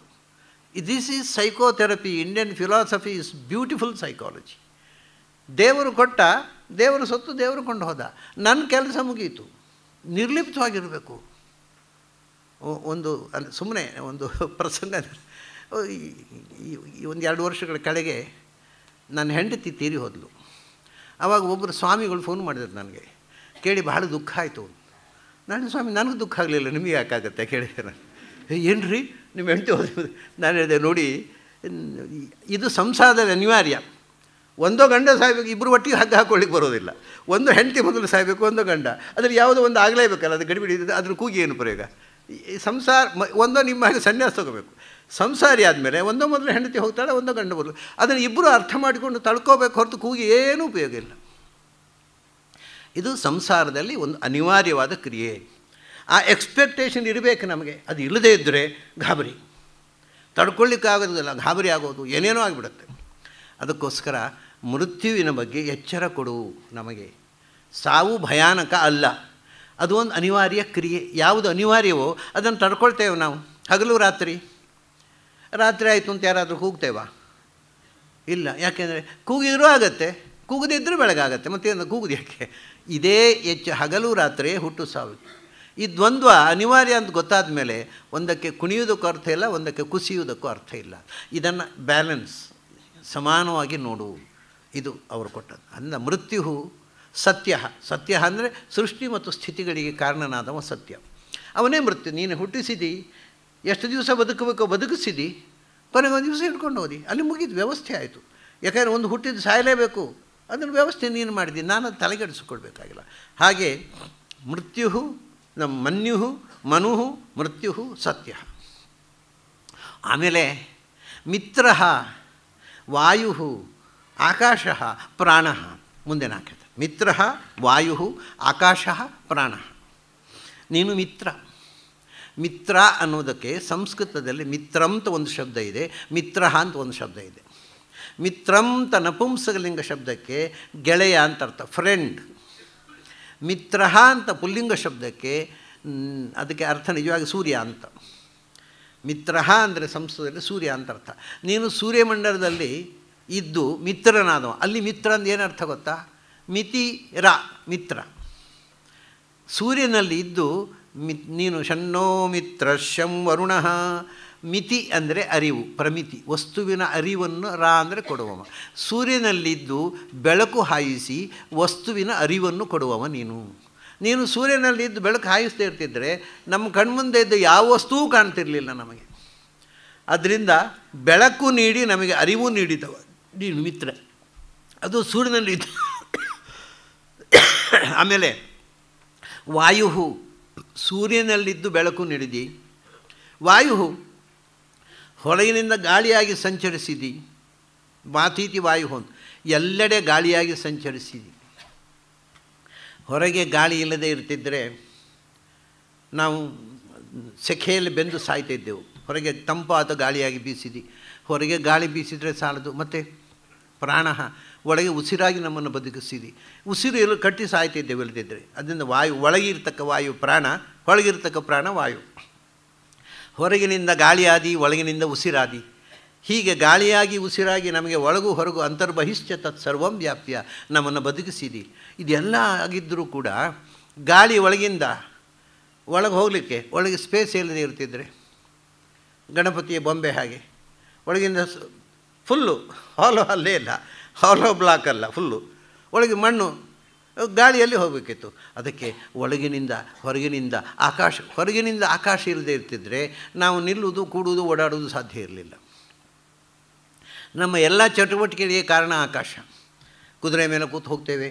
this is psychotherapy Indian philosophy is beautiful psychology ದೇವರು ಕೊಟ್ಟ ದೇವರು ಸೊತ್ತು ದೇವರು ಕೊಂಡು ಹೋದ ನನ್ನ ಕೆಲಸ ಮುಗೀತು ನಿರ್ಲಿಪ್ತವಾಗಿರಬೇಕು ಒಂದು ಅಂದರೆ ಸುಮ್ಮನೆ ಒಂದು ಪ್ರಸಂಗ ಒಂದು ಎರಡು ವರ್ಷಗಳ ಕೆಳಗೆ ನನ್ನ ಹೆಂಡತಿ ತೀರಿ ಹೋದಲು ಆವಾಗ ಒಬ್ಬರು ಸ್ವಾಮಿಗಳು ಫೋನ್ ಮಾಡಿದ್ರು ನನಗೆ ಕೇಳಿ ಬಹಳ ದುಃಖ ಆಯಿತು ನಾನು ಸ್ವಾಮಿ ನನಗೆ ದುಃಖ ಆಗಲಿಲ್ಲ ನಿಮಗೆ ಯಾಕಾಗತ್ತೆ ಕೇಳಿದೆ ನಾನು ಏನು ರೀ ನಿಮ್ಮ ಹೆಂಡತಿ ಹೋದ ನಾನು ಹೇಳಿದೆ ನೋಡಿ ಇದು ಸಂಸಾರದ ಅನಿವಾರ್ಯ ಒಂದೋ ಗಂಡ ಸಾಯ್ಬೇಕು ಇಬ್ಬರು ಒಟ್ಟಿಗೆ ಹಗ್ಗ ಹಾಕೊಳ್ಳಿಕ್ಕೆ ಬರೋದಿಲ್ಲ ಒಂದು ಹೆಂಡತಿ ಮೊದಲು ಸಾಯ್ಬೇಕು ಒಂದು ಗಂಡ ಅದ್ರಲ್ಲಿ ಯಾವುದೋ ಒಂದು ಆಗಲೇಬೇಕಲ್ಲ ಅದು ಗಡಿಬಿಡಿ ಅದ್ರ ಕೂಗಿ ಏನು ಪ್ರಯೋಗ ಸಂಸಾರ ಒಂದೋ ನಿಮ್ಮ ಹಾಗೆ ಸನ್ಯಾಸ ತಗೋಬೇಕು ಸಂಸಾರಿ ಆದಮೇಲೆ ಒಂದೋ ಮೊದಲು ಹೆಂಡತಿ ಹೋಗ್ತಾಳೆ ಒಂದೋ ಗಂಡ ಮೊದಲು ಅದನ್ನು ಇಬ್ಬರು ಅರ್ಥ ಮಾಡಿಕೊಂಡು ತಳ್ಕೋಬೇಕು ಹೊರತು ಕೂಗಿ ಏನೂ ಉಪಯೋಗ ಇಲ್ಲ ಇದು ಸಂಸಾರದಲ್ಲಿ ಒಂದು ಅನಿವಾರ್ಯವಾದ ಕ್ರಿಯೆ ಆ ಎಕ್ಸ್ಪೆಕ್ಟೇಷನ್ ಇರಬೇಕು ನಮಗೆ ಅದು ಇಲ್ಲದೇ ಇದ್ದರೆ ಗಾಬರಿ ತಡ್ಕೊಳ್ಳಿಕ್ಕಾಗೋದಿಲ್ಲ ಗಾಬರಿ ಆಗೋದು ಏನೇನೋ ಆಗಿಬಿಡುತ್ತೆ ಅದಕ್ಕೋಸ್ಕರ ಮೃತ್ಯುವಿನ ಬಗ್ಗೆ ಎಚ್ಚರ ಕೊಡು ನಮಗೆ ಸಾವು ಭಯಾನಕ ಅಲ್ಲ ಅದು ಒಂದು ಅನಿವಾರ್ಯ ಕ್ರಿಯೆ ಯಾವುದು ಅನಿವಾರ್ಯವೋ ಅದನ್ನು ತಡ್ಕೊಳ್ತೇವೆ ನಾವು ಹಗಲು ರಾತ್ರಿ ರಾತ್ರಿ ಆಯಿತು ಅಂತ ಯಾರಾದರೂ ಕೂಗ್ತೇವಾ ಇಲ್ಲ ಯಾಕೆಂದರೆ ಕೂಗಿದರೂ ಆಗತ್ತೆ ಕೂಗದಿದ್ದರೂ ಬೆಳಗಾಗತ್ತೆ ಮತ್ತೇನು ಕೂಗುದು ಯಾಕೆ ಇದೇ ಹೆಚ್ಚು ಹಗಲು ರಾತ್ರಿ ಹುಟ್ಟು ಸಾವು ಈ ದ್ವಂದ್ವ ಅನಿವಾರ್ಯ ಅಂತ ಗೊತ್ತಾದ ಮೇಲೆ ಒಂದಕ್ಕೆ ಕುಣಿಯೋದಕ್ಕೂ ಅರ್ಥ ಇಲ್ಲ ಒಂದಕ್ಕೆ ಕುಸಿಯುವುದಕ್ಕೂ ಅರ್ಥ ಇಲ್ಲ ಇದನ್ನು ಬ್ಯಾಲೆನ್ಸ್ ಸಮಾನವಾಗಿ ನೋಡು ಇದು ಅವರು ಕೊಟ್ಟದ್ದು ಅಂದ ಮೃತ್ಯು ಸತ್ಯ ಸತ್ಯ ಅಂದರೆ ಸೃಷ್ಟಿ ಮತ್ತು ಸ್ಥಿತಿಗಳಿಗೆ ಕಾರಣನಾದವ ಸತ್ಯ ಅವನೇ ಮೃತ್ಯು ನೀನು ಹುಟ್ಟಿಸಿದಿ ಎಷ್ಟು ದಿವಸ ಬದುಕಬೇಕು ಬದುಕಿಸಿದಿ ಒಂದು ದಿವಸ ಹಿಡ್ಕೊಂಡು ಹೋದಿ ಅಲ್ಲಿ ಮುಗಿದು ವ್ಯವಸ್ಥೆ ಆಯಿತು ಯಾಕೆಂದರೆ ಒಂದು ಹುಟ್ಟಿದ್ದು ಸಾಯಲೇಬೇಕು ಅದನ್ನು ವ್ಯವಸ್ಥೆ ನೀನು ಮಾಡಿದಿ ನಾನು ತಲೆಗೆಡಿಸಿಕೊಳ್ಬೇಕಾಗಿಲ್ಲ ಹಾಗೆ ಮೃತ್ಯು ನಮ್ಮ ಮನ್ಯು ಮನು ಮೃತ್ಯು ಸತ್ಯ ಆಮೇಲೆ ಮಿತ್ರ ವಾಯು ಆಕಾಶ ಪ್ರಾಣ ಮುಂದೆ ನಾಕೆ ಮಿತ್ರ ವಾಯು ಆಕಾಶ ಪ್ರಾಣ ನೀನು ಮಿತ್ರ ಮಿತ್ರ ಅನ್ನೋದಕ್ಕೆ ಸಂಸ್ಕೃತದಲ್ಲಿ ಮಿತ್ರಂತ ಒಂದು ಶಬ್ದ ಇದೆ ಮಿತ್ರ ಅಂತ ಒಂದು ಶಬ್ದ ಇದೆ ಮಿತ್ರಂತ ನಪುಂಸಲಿಂಗ ನಪುಂಸಕಲಿಂಗ ಶಬ್ದಕ್ಕೆ ಗೆಳೆಯ ಅಂತ ಅರ್ಥ ಫ್ರೆಂಡ್ ಮಿತ್ರ ಅಂತ ಪುಲ್ಲಿಂಗ ಶಬ್ದಕ್ಕೆ ಅದಕ್ಕೆ ಅರ್ಥ ನಿಜವಾಗಿ ಸೂರ್ಯ ಅಂತ ಮಿತ್ರ ಅಂದರೆ ಸಂಸ್ಕೃತದಲ್ಲಿ ಸೂರ್ಯ ಅಂತ ಅರ್ಥ ನೀನು ಸೂರ್ಯಮಂಡಲದಲ್ಲಿ ಇದ್ದು ಮಿತ್ರನಾದವ ಅಲ್ಲಿ ಮಿತ್ರ ಅಂದ್ರೆ ಏನರ್ಥ ಗೊತ್ತಾ ಮಿತಿ ರಾ ಮಿತ್ರ ಸೂರ್ಯನಲ್ಲಿ ಇದ್ದು ಮಿ ನೀನು ಷಣ್ಣೋ ಮಿತ್ರ ಶಂ ವರುಣ ಮಿತಿ ಅಂದರೆ ಅರಿವು ಪ್ರಮಿತಿ ವಸ್ತುವಿನ ಅರಿವನ್ನು ರಾ ಅಂದರೆ ಕೊಡುವವ ಸೂರ್ಯನಲ್ಲಿದ್ದು ಬೆಳಕು ಹಾಯಿಸಿ ವಸ್ತುವಿನ ಅರಿವನ್ನು ಕೊಡುವವ ನೀನು ನೀನು ಸೂರ್ಯನಲ್ಲಿ ಇದ್ದು ಬೆಳಕು ಹಾಯಿಸ್ತಾ ಇರ್ತಿದ್ದರೆ ನಮ್ಮ ಕಣ್ಮುಂದೆ ಇದ್ದು ಯಾವ ವಸ್ತುವೂ ಕಾಣ್ತಿರಲಿಲ್ಲ ನಮಗೆ ಅದರಿಂದ ಬೆಳಕು ನೀಡಿ ನಮಗೆ ಅರಿವು ನೀಡಿದವ ನೀನು ಮಿತ್ರ ಅದು ಸೂರ್ಯನಲ್ಲಿ ಇದ್ದು <coughs> ಆಮೇಲೆ ವಾಯು ಸೂರ್ಯನಲ್ಲಿದ್ದು ಬೆಳಕು ನೀಡಿದಿ ವಾಯು ಹೊರಗಿನಿಂದ ಗಾಳಿಯಾಗಿ ಸಂಚರಿಸಿದಿ ಮಾತೀತಿ ವಾಯು ಎಲ್ಲೆಡೆ ಗಾಳಿಯಾಗಿ ಸಂಚರಿಸಿದಿ ಹೊರಗೆ ಗಾಳಿ ಇಲ್ಲದೆ ಇರ್ತಿದ್ದರೆ ನಾವು ಸೆಖೆಯಲ್ಲಿ ಬೆಂದು ಸಾಯ್ತಿದ್ದೆವು ಹೊರಗೆ ತಂಪಾದ ಗಾಳಿಯಾಗಿ ಬೀಸಿದಿ ಹೊರಗೆ ಗಾಳಿ ಬೀಸಿದರೆ ಸಾಲದು ಮತ್ತು ಪ್ರಾಣ ಒಳಗೆ ಉಸಿರಾಗಿ ನಮ್ಮನ್ನು ಬದುಕಿಸಿದಿ ಉಸಿರು ಎಲ್ಲೂ ಕಟ್ಟಿ ಸಾಯ್ತಿದ್ದೆ ಇಲ್ಲದಿದ್ದರೆ ಅದರಿಂದ ವಾಯು ಒಳಗಿರ್ತಕ್ಕ ವಾಯು ಪ್ರಾಣ ಒಳಗಿರ್ತಕ್ಕ ಪ್ರಾಣ ವಾಯು ಹೊರಗಿನಿಂದ ಗಾಳಿಯಾದಿ ಒಳಗಿನಿಂದ ಉಸಿರಾದಿ ಹೀಗೆ ಗಾಳಿಯಾಗಿ ಉಸಿರಾಗಿ ನಮಗೆ ಒಳಗೂ ಹೊರಗು ಅಂತರ್ಬಹಿಷ್ಯ ತತ್ ಸರ್ವಂ ವ್ಯಾಪ್ಯ ನಮ್ಮನ್ನು ಬದುಕಿಸಿದಿ ಇದೆಲ್ಲ ಆಗಿದ್ದರೂ ಕೂಡ ಗಾಳಿ ಒಳಗಿಂದ ಒಳಗೆ ಹೋಗಲಿಕ್ಕೆ ಒಳಗೆ ಸ್ಪೇಸ್ ಇಲ್ಲದೆ ಇರ್ತಿದ್ರೆ ಗಣಪತಿಯ ಬೊಂಬೆ ಹಾಗೆ ಒಳಗಿಂದ ಫುಲ್ಲು ಹಾಲು ಅಲ್ಲೇ ಇಲ್ಲ ಹಾಲೋ ಬ್ಲಾಕ್ ಅಲ್ಲ ಫುಲ್ಲು ಒಳಗೆ ಮಣ್ಣು ಗಾಳಿಯಲ್ಲಿ ಹೋಗಬೇಕಿತ್ತು ಅದಕ್ಕೆ ಒಳಗಿನಿಂದ ಹೊರಗಿನಿಂದ ಆಕಾಶ ಹೊರಗಿನಿಂದ ಆಕಾಶ ಇಲ್ಲದೆ ಇರ್ತಿದ್ರೆ ನಾವು ನಿಲ್ಲುವುದು ಕೂಡುವುದು ಓಡಾಡುವುದು ಸಾಧ್ಯ ಇರಲಿಲ್ಲ ನಮ್ಮ ಎಲ್ಲ ಚಟುವಟಿಕೆಗಳಿಗೆ ಕಾರಣ ಆಕಾಶ ಕುದುರೆ ಮೇಲೆ ಕೂತು ಹೋಗ್ತೇವೆ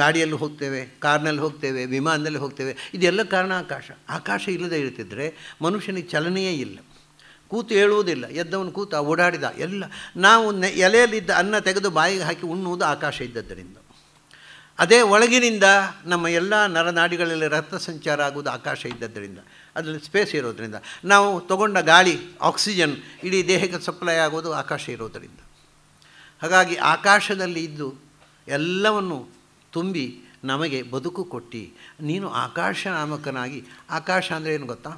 ಗಾಡಿಯಲ್ಲಿ ಹೋಗ್ತೇವೆ ಕಾರ್ನಲ್ಲಿ ಹೋಗ್ತೇವೆ ವಿಮಾನದಲ್ಲಿ ಹೋಗ್ತೇವೆ ಇದೆಲ್ಲ ಕಾರಣ ಆಕಾಶ ಆಕಾಶ ಇಲ್ಲದೆ ಇರ್ತಿದ್ದರೆ ಮನುಷ್ಯನಿಗೆ ಚಲನೆಯೇ ಇಲ್ಲ ಕೂತು ಹೇಳುವುದಿಲ್ಲ ಎದ್ದವನು ಕೂತು ಓಡಾಡಿದ ಎಲ್ಲ ನಾವು ನೆ ಎಲೆಯಲ್ಲಿದ್ದ ಅನ್ನ ತೆಗೆದು ಬಾಯಿಗೆ ಹಾಕಿ ಉಣ್ಣುವುದು ಆಕಾಶ ಇದ್ದದ್ದರಿಂದ ಅದೇ ಒಳಗಿನಿಂದ ನಮ್ಮ ಎಲ್ಲ ನರನಾಡಿಗಳಲ್ಲಿ ರಕ್ತ ಸಂಚಾರ ಆಗುವುದು ಆಕಾಶ ಇದ್ದದ್ದರಿಂದ ಅದರಲ್ಲಿ ಸ್ಪೇಸ್ ಇರೋದರಿಂದ ನಾವು ತಗೊಂಡ ಗಾಳಿ ಆಕ್ಸಿಜನ್ ಇಡೀ ದೇಹಕ್ಕೆ ಸಪ್ಲೈ ಆಗೋದು ಆಕಾಶ ಇರೋದರಿಂದ ಹಾಗಾಗಿ ಆಕಾಶದಲ್ಲಿ ಇದ್ದು ಎಲ್ಲವನ್ನು ತುಂಬಿ ನಮಗೆ ಬದುಕು ಕೊಟ್ಟು ನೀನು ಆಕಾಶ ನಾಮಕನಾಗಿ ಆಕಾಶ ಅಂದರೆ ಏನು ಗೊತ್ತಾ